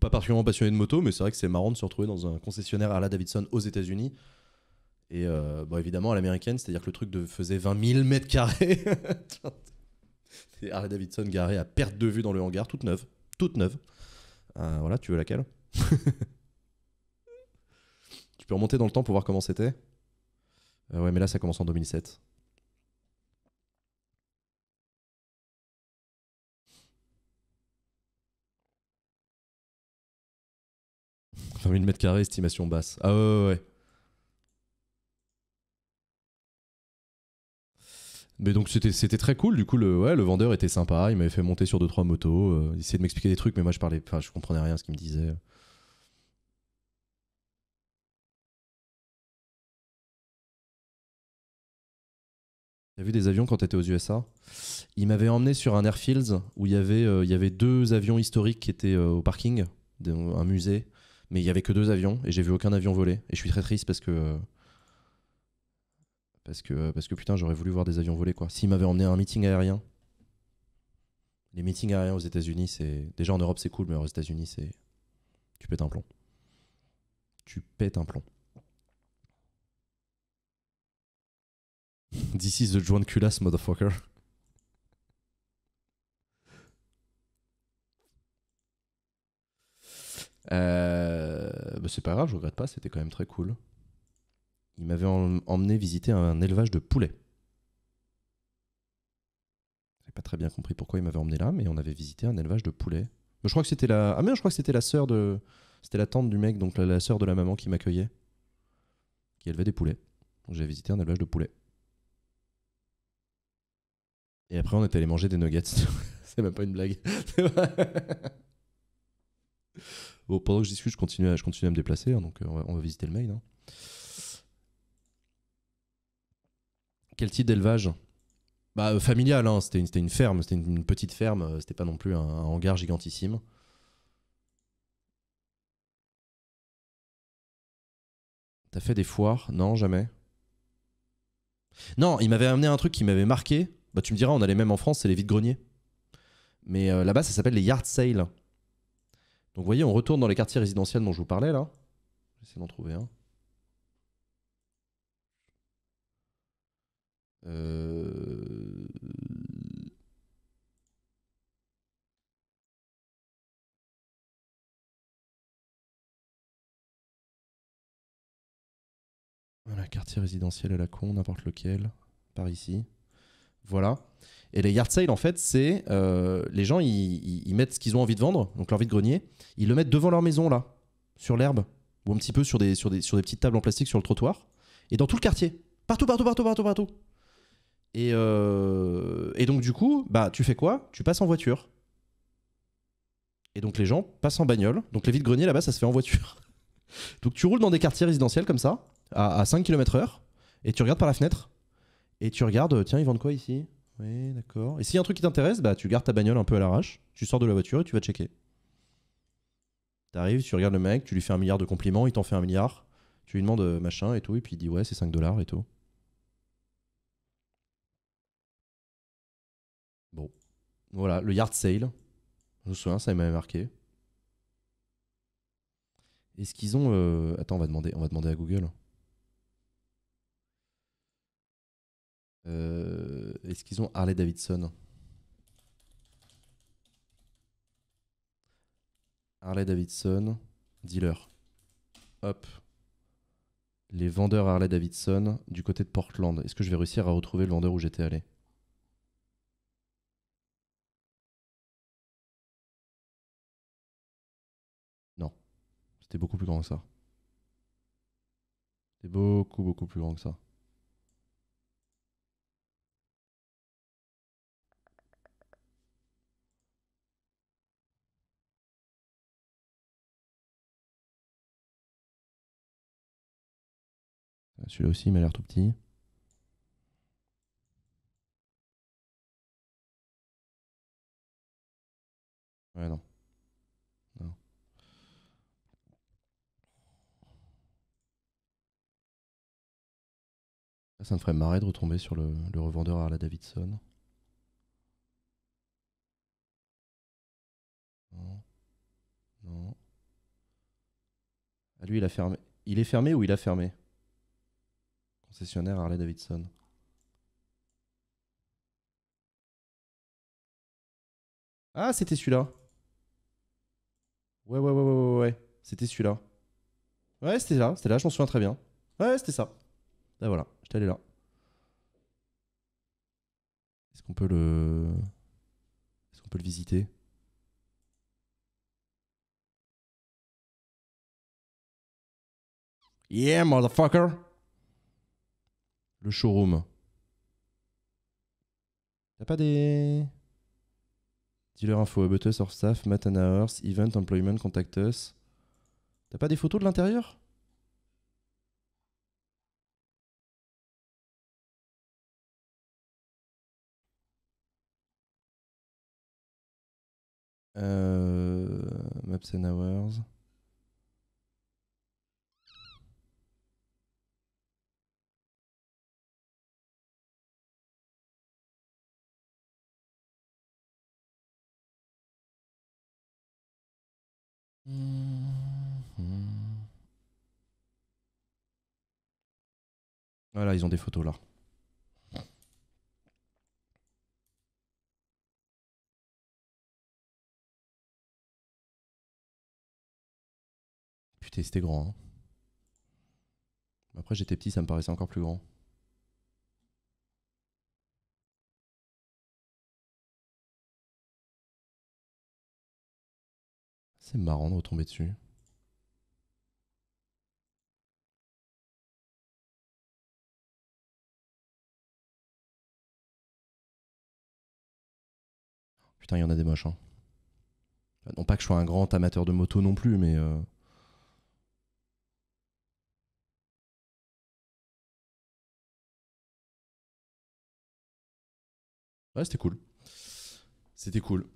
pas particulièrement passionné de moto, mais c'est vrai que c'est marrant de se retrouver dans un concessionnaire Harley Davidson aux États-Unis. Et euh, bon, évidemment, à l'américaine, c'est-à-dire que le truc de, faisait 20 000 mètres carrés. c'est Harley Davidson garé à perte de vue dans le hangar, toute neuve. Toute neuve. Euh, voilà, tu veux laquelle Tu peux remonter dans le temps pour voir comment c'était euh, Ouais, mais là, ça commence en 2007. 20 000 mètres carrés, estimation basse. Ah ouais, ouais, ouais. Mais donc c'était très cool, du coup le, ouais, le vendeur était sympa, il m'avait fait monter sur 2-3 motos, euh, il essayait de m'expliquer des trucs, mais moi je parlais, enfin je comprenais rien à ce qu'il me disait. T'as vu des avions quand t'étais aux USA Il m'avait emmené sur un airfields où il y avait, euh, y avait deux avions historiques qui étaient euh, au parking, un musée mais il y avait que deux avions et j'ai vu aucun avion voler. Et je suis très triste parce que. Parce que, parce que putain, j'aurais voulu voir des avions voler quoi. S'ils m'avaient emmené à un meeting aérien. Les meetings aériens aux États-Unis, c'est. Déjà en Europe, c'est cool, mais aux États-Unis, c'est. Tu pètes un plomb. Tu pètes un plomb. This is the joint culasse, motherfucker. Euh, bah, c'est pas grave, je regrette pas, c'était quand même très cool. Il m'avait emmené visiter un élevage de poulets. J'ai pas très bien compris pourquoi il m'avait emmené là, mais on avait visité un élevage de poulets. je crois que c'était la. Ah, mais je crois que c'était la sœur de. C'était la tante du mec, donc la, soeur sœur de la maman qui m'accueillait, qui élevait des poulets. Donc j'ai visité un élevage de poulets. Et après, on est allé manger des nuggets. c'est même pas une blague. pendant que je discute, je continue à, je continue à me déplacer, hein, donc euh, on va, visiter le mail. Hein. Quel type d'élevage bah, euh, Familial, hein, c'était une, ferme, c'était une, petite ferme, euh, c'était pas non plus un, hangar gigantissime. T'as fait des foires Non, jamais. Non, il m'avait amené un truc qui m'avait marqué. Bah, tu me diras, on allait même en France, c'est les vides-greniers. Mais là-bas, ça s'appelle les yard sales. Donc vous voyez, on retourne dans les quartiers résidentiels dont je vous parlais là. J'essaie d'en trouver un. Euh. Voilà, quartier résidentiel à la con, n'importe lequel, par ici. Voilà. Et les yard sale, en fait, c'est euh, les gens, ils, mettent ce qu'ils ont envie de vendre, donc leur vide-grenier, ils le mettent devant leur maison, là, sur l'herbe, ou un petit peu sur des, sur, des, sur des petites tables en plastique sur le trottoir, et dans tout le quartier. Partout, partout, partout, partout, partout. Et, euh, et donc, du coup, bah, tu fais quoi Tu passes en voiture. Et donc, les gens passent en bagnole. Donc, les vides grenier là-bas, ça se fait en voiture. donc, tu roules dans des quartiers résidentiels comme ça, à, à 5 km/h, et tu regardes par la fenêtre, et tu regardes, tiens, ils vendent quoi ici oui, d'accord. Et s'il y a un truc qui t'intéresse, bah, tu gardes ta bagnole un peu à l'arrache, tu sors de la voiture et tu vas checker. Tu arrives, tu regardes le mec, tu lui fais un milliard de compliments, il t'en fait un milliard, tu lui demandes euh, machin et tout, et puis il dit ouais, c'est 5 dollars et tout. Bon. Voilà, le yard sale. Je me souviens, ça m'avait marqué. Est-ce qu'ils ont. Euh... Attends, on va, demander, on va demander à Google. Euh, est-ce qu'ils ont Harley Davidson Harley Davidson, dealer. Hop. Les vendeurs Harley Davidson du côté de Portland. Est-ce que je vais réussir à retrouver le vendeur où j'étais allé Non. C'était beaucoup plus grand que ça. C'était beaucoup, beaucoup plus grand que ça. Celui-là aussi, il m'a l'air tout petit. Ouais, non. Non. ça me ferait marrer de retomber sur le, revendeur à la Davidson. Non. Non. Ah, lui, il a fermé. Il est fermé ou il a fermé Concessionnaire Harley Davidson. Ah, c'était celui-là. Ouais, ouais, ouais, ouais, ouais, ouais. C'était celui-là. Ouais, c'était là, c'était là, je m'en souviens très bien. Ouais, c'était ça. Ben voilà, j'étais allé là. Est-ce qu'on peut le. Est-ce qu'on peut le visiter Yeah, motherfucker! le showroom. T'as pas des. Dealer info, about us, our staff, hours, event, employment, contact us. T'as pas des photos de l'intérieur Euh, maps and Hours. Mmh. Voilà, ils ont des photos là. Putain, c'était grand. Hein. Après, j'étais petit, ça me paraissait encore plus grand. C'est marrant de retomber dessus. Putain, il y en a des moches. Hein. Non pas que je sois un grand amateur de moto non plus, mais... Euh, ouais, c'était cool. C'était cool.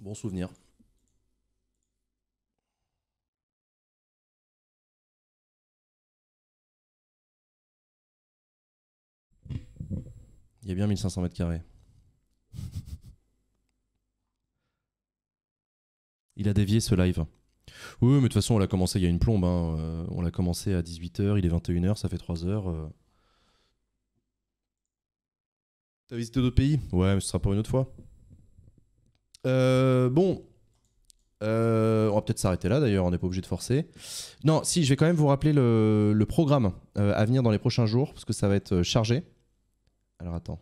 Bon souvenir. Il y a bien 1500 mètres carrés. il a dévié ce live. Oui, mais de toute façon, on l'a commencé il y a une plombe. Hein. Euh, on l'a commencé à 18h, il est 21h, ça fait 3 h euh. T'as visité d'autres pays Ouais, mais ce sera pour une autre fois. Euh, bon. on va peut-être s'arrêter là d'ailleurs, on n'est pas obligé de forcer. Non, si, je vais quand même vous rappeler le programme à venir dans les prochains jours, parce que ça va être chargé. Alors attends.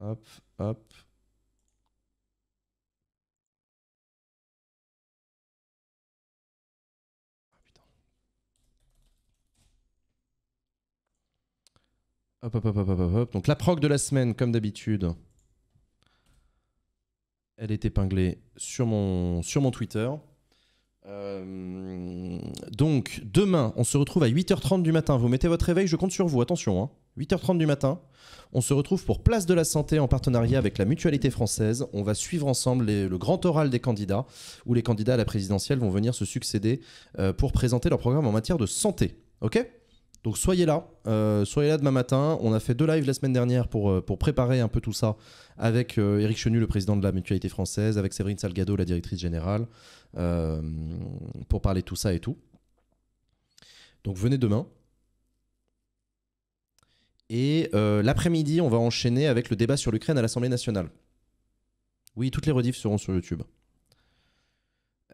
Hop, hop. Ah, hop, hop, hop, hop, hop, hop. Donc la proc de la semaine, comme d'habitude, elle est épinglée sur mon, sur mon Twitter. Euh, donc, demain, on se retrouve à 8h30 du matin. Vous mettez votre réveil, je compte sur vous. Attention, hein. 8h30 du matin. On se retrouve pour Place de la Santé en partenariat avec la Mutualité Française. On va suivre ensemble le grand oral des candidats, où les candidats à la présidentielle vont venir se succéder euh, pour présenter leur programme en matière de santé. OK donc soyez là, euh, soyez là demain matin. On a fait deux lives la semaine dernière pour, euh, pour préparer un peu tout ça avec Eric euh, Chenu, le président de la Mutualité française, avec Séverine Salgado, la directrice générale, pour parler tout ça et tout. Donc venez demain. Et l'après-midi, on va enchaîner avec le débat sur l'Ukraine à l'Assemblée nationale. Oui, toutes les rediff seront sur YouTube.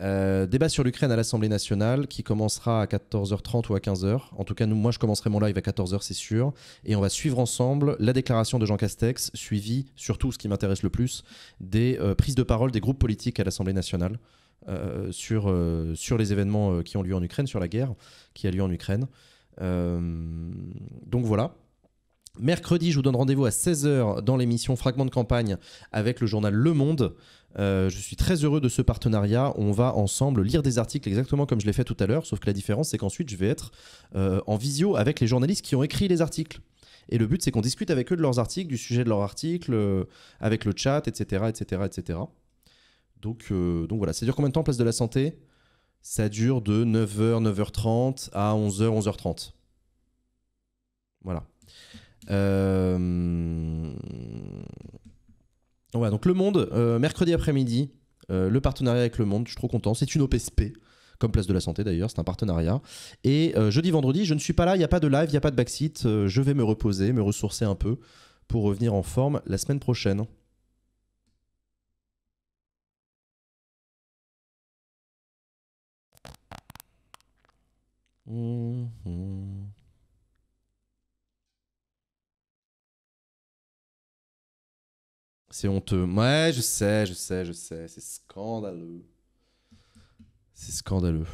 Euh, débat sur l'Ukraine à l'Assemblée nationale qui commencera à 14h30 ou à 15h. En tout cas, moi, je commencerai mon live à 14h, c'est sûr. Et on va suivre ensemble la déclaration de Jean Castex, suivie, surtout ce qui m'intéresse le plus, des euh, prises de parole des groupes politiques à l'Assemblée nationale euh, sur, sur les événements qui ont lieu en Ukraine, sur la guerre qui a lieu en Ukraine. donc voilà, Mercredi, je vous donne rendez-vous à 16h dans l'émission Fragments de campagne avec le journal Le Monde. Euh, je suis très heureux de ce partenariat. On va ensemble lire des articles exactement comme je l'ai fait tout à l'heure, sauf que la différence, c'est qu'ensuite, je vais être euh, en visio avec les journalistes qui ont écrit les articles. Et le but, c'est qu'on discute avec eux de leurs articles, du sujet de leurs articles, euh, avec le chat, etc. etc., etc. Donc, donc voilà, ça dure combien de temps, Place de la Santé Ça dure de 9h, 9h30 à 11h, 11h30. Voilà. Euh, ouais, donc Le Monde, euh, mercredi après-midi, euh, le partenariat avec Le Monde, je suis trop content. C'est une OPSP comme Place de la Santé d'ailleurs, c'est un partenariat. Et jeudi, vendredi, je ne suis pas là, il n'y a pas de live, il n'y a pas de backseat, je vais me reposer, me ressourcer un peu pour revenir en forme la semaine prochaine. Mmh, mmh. C'est honteux. Ouais, je sais, je sais, je sais. C'est scandaleux. C'est scandaleux.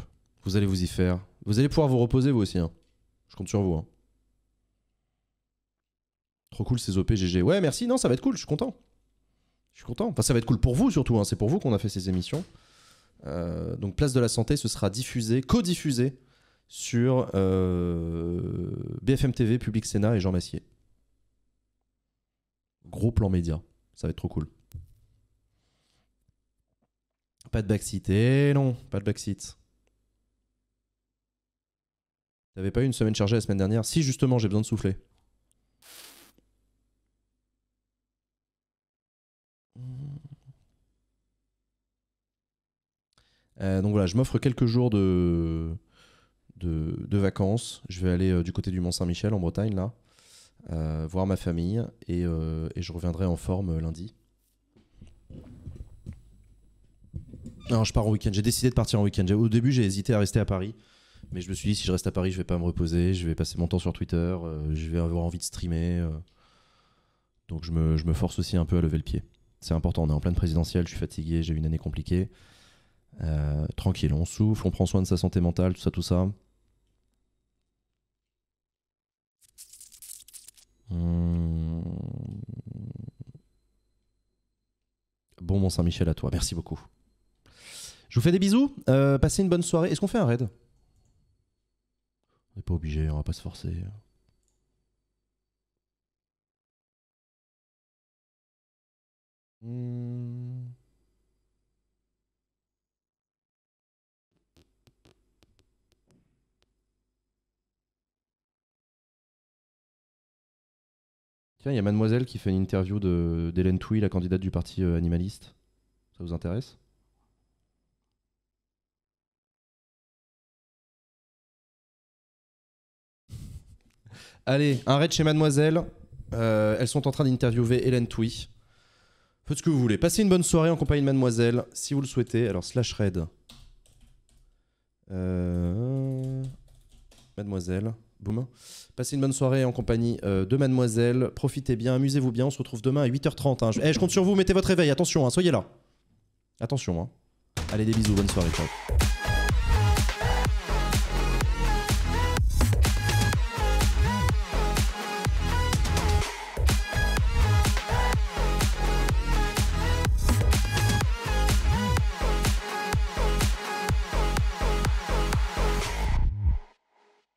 Vous allez vous y faire. Vous allez pouvoir vous reposer vous aussi. Hein. Je compte sur vous. Hein. Trop cool ces OPGG. Ouais, merci. Non, ça va être cool. Je suis content. Je suis content. Enfin, ça va être cool pour vous surtout. Hein. C'est pour vous qu'on a fait ces émissions. Euh, donc, Place de la Santé, ce sera diffusé, co-diffusé sur euh, BFM TV, Public Sénat et Jean Massier. Gros plan média. Ça va être trop cool. Pas de backseat. Eh non, pas de backseat. T'avais pas eu une semaine chargée la semaine dernière Si, justement, j'ai besoin de souffler. Euh, donc voilà, je m'offre quelques jours de, de, vacances. Je vais aller euh, du côté du Mont-Saint-Michel en Bretagne là. Euh, voir ma famille euh, et, je reviendrai en forme lundi. Non, je pars en week-end. J'ai décidé de partir en week-end. Au début, j'ai hésité à rester à Paris. Mais je me suis dit, si je reste à Paris, je vais pas me reposer. Je vais passer mon temps sur Twitter. Euh, je vais avoir envie de streamer. Donc, je me, force aussi un peu à lever le pied. C'est important. On est en pleine présidentielle. Je suis fatigué. J'ai eu une année compliquée. tranquille. On souffle. On prend soin de sa santé mentale. Tout ça, tout ça. Hmm. Bon mon Saint-Michel à toi, merci beaucoup. Je vous fais des bisous, euh, passez une bonne soirée. Est-ce qu'on fait un raid On n'est pas obligé, on va pas se forcer. Hmm. Tiens, il y a Mademoiselle qui fait une interview d'Hélène Touy, la candidate du parti euh, animaliste. Ça vous intéresse Allez, un raid chez Mademoiselle. Euh, elles sont en train d'interviewer Hélène Touy. Faites ce que vous voulez. Passez une bonne soirée en compagnie de Mademoiselle, si vous le souhaitez. Alors, slash raid. Euh, Mademoiselle. Passez une bonne soirée en compagnie euh, de Mademoiselle. Profitez bien, amusez-vous bien. On se retrouve demain à 8h30. Je, hein. eh, je, compte sur vous, mettez votre réveil. Attention, hein, soyez là. Attention. Hein. Allez, des bisous, bonne soirée.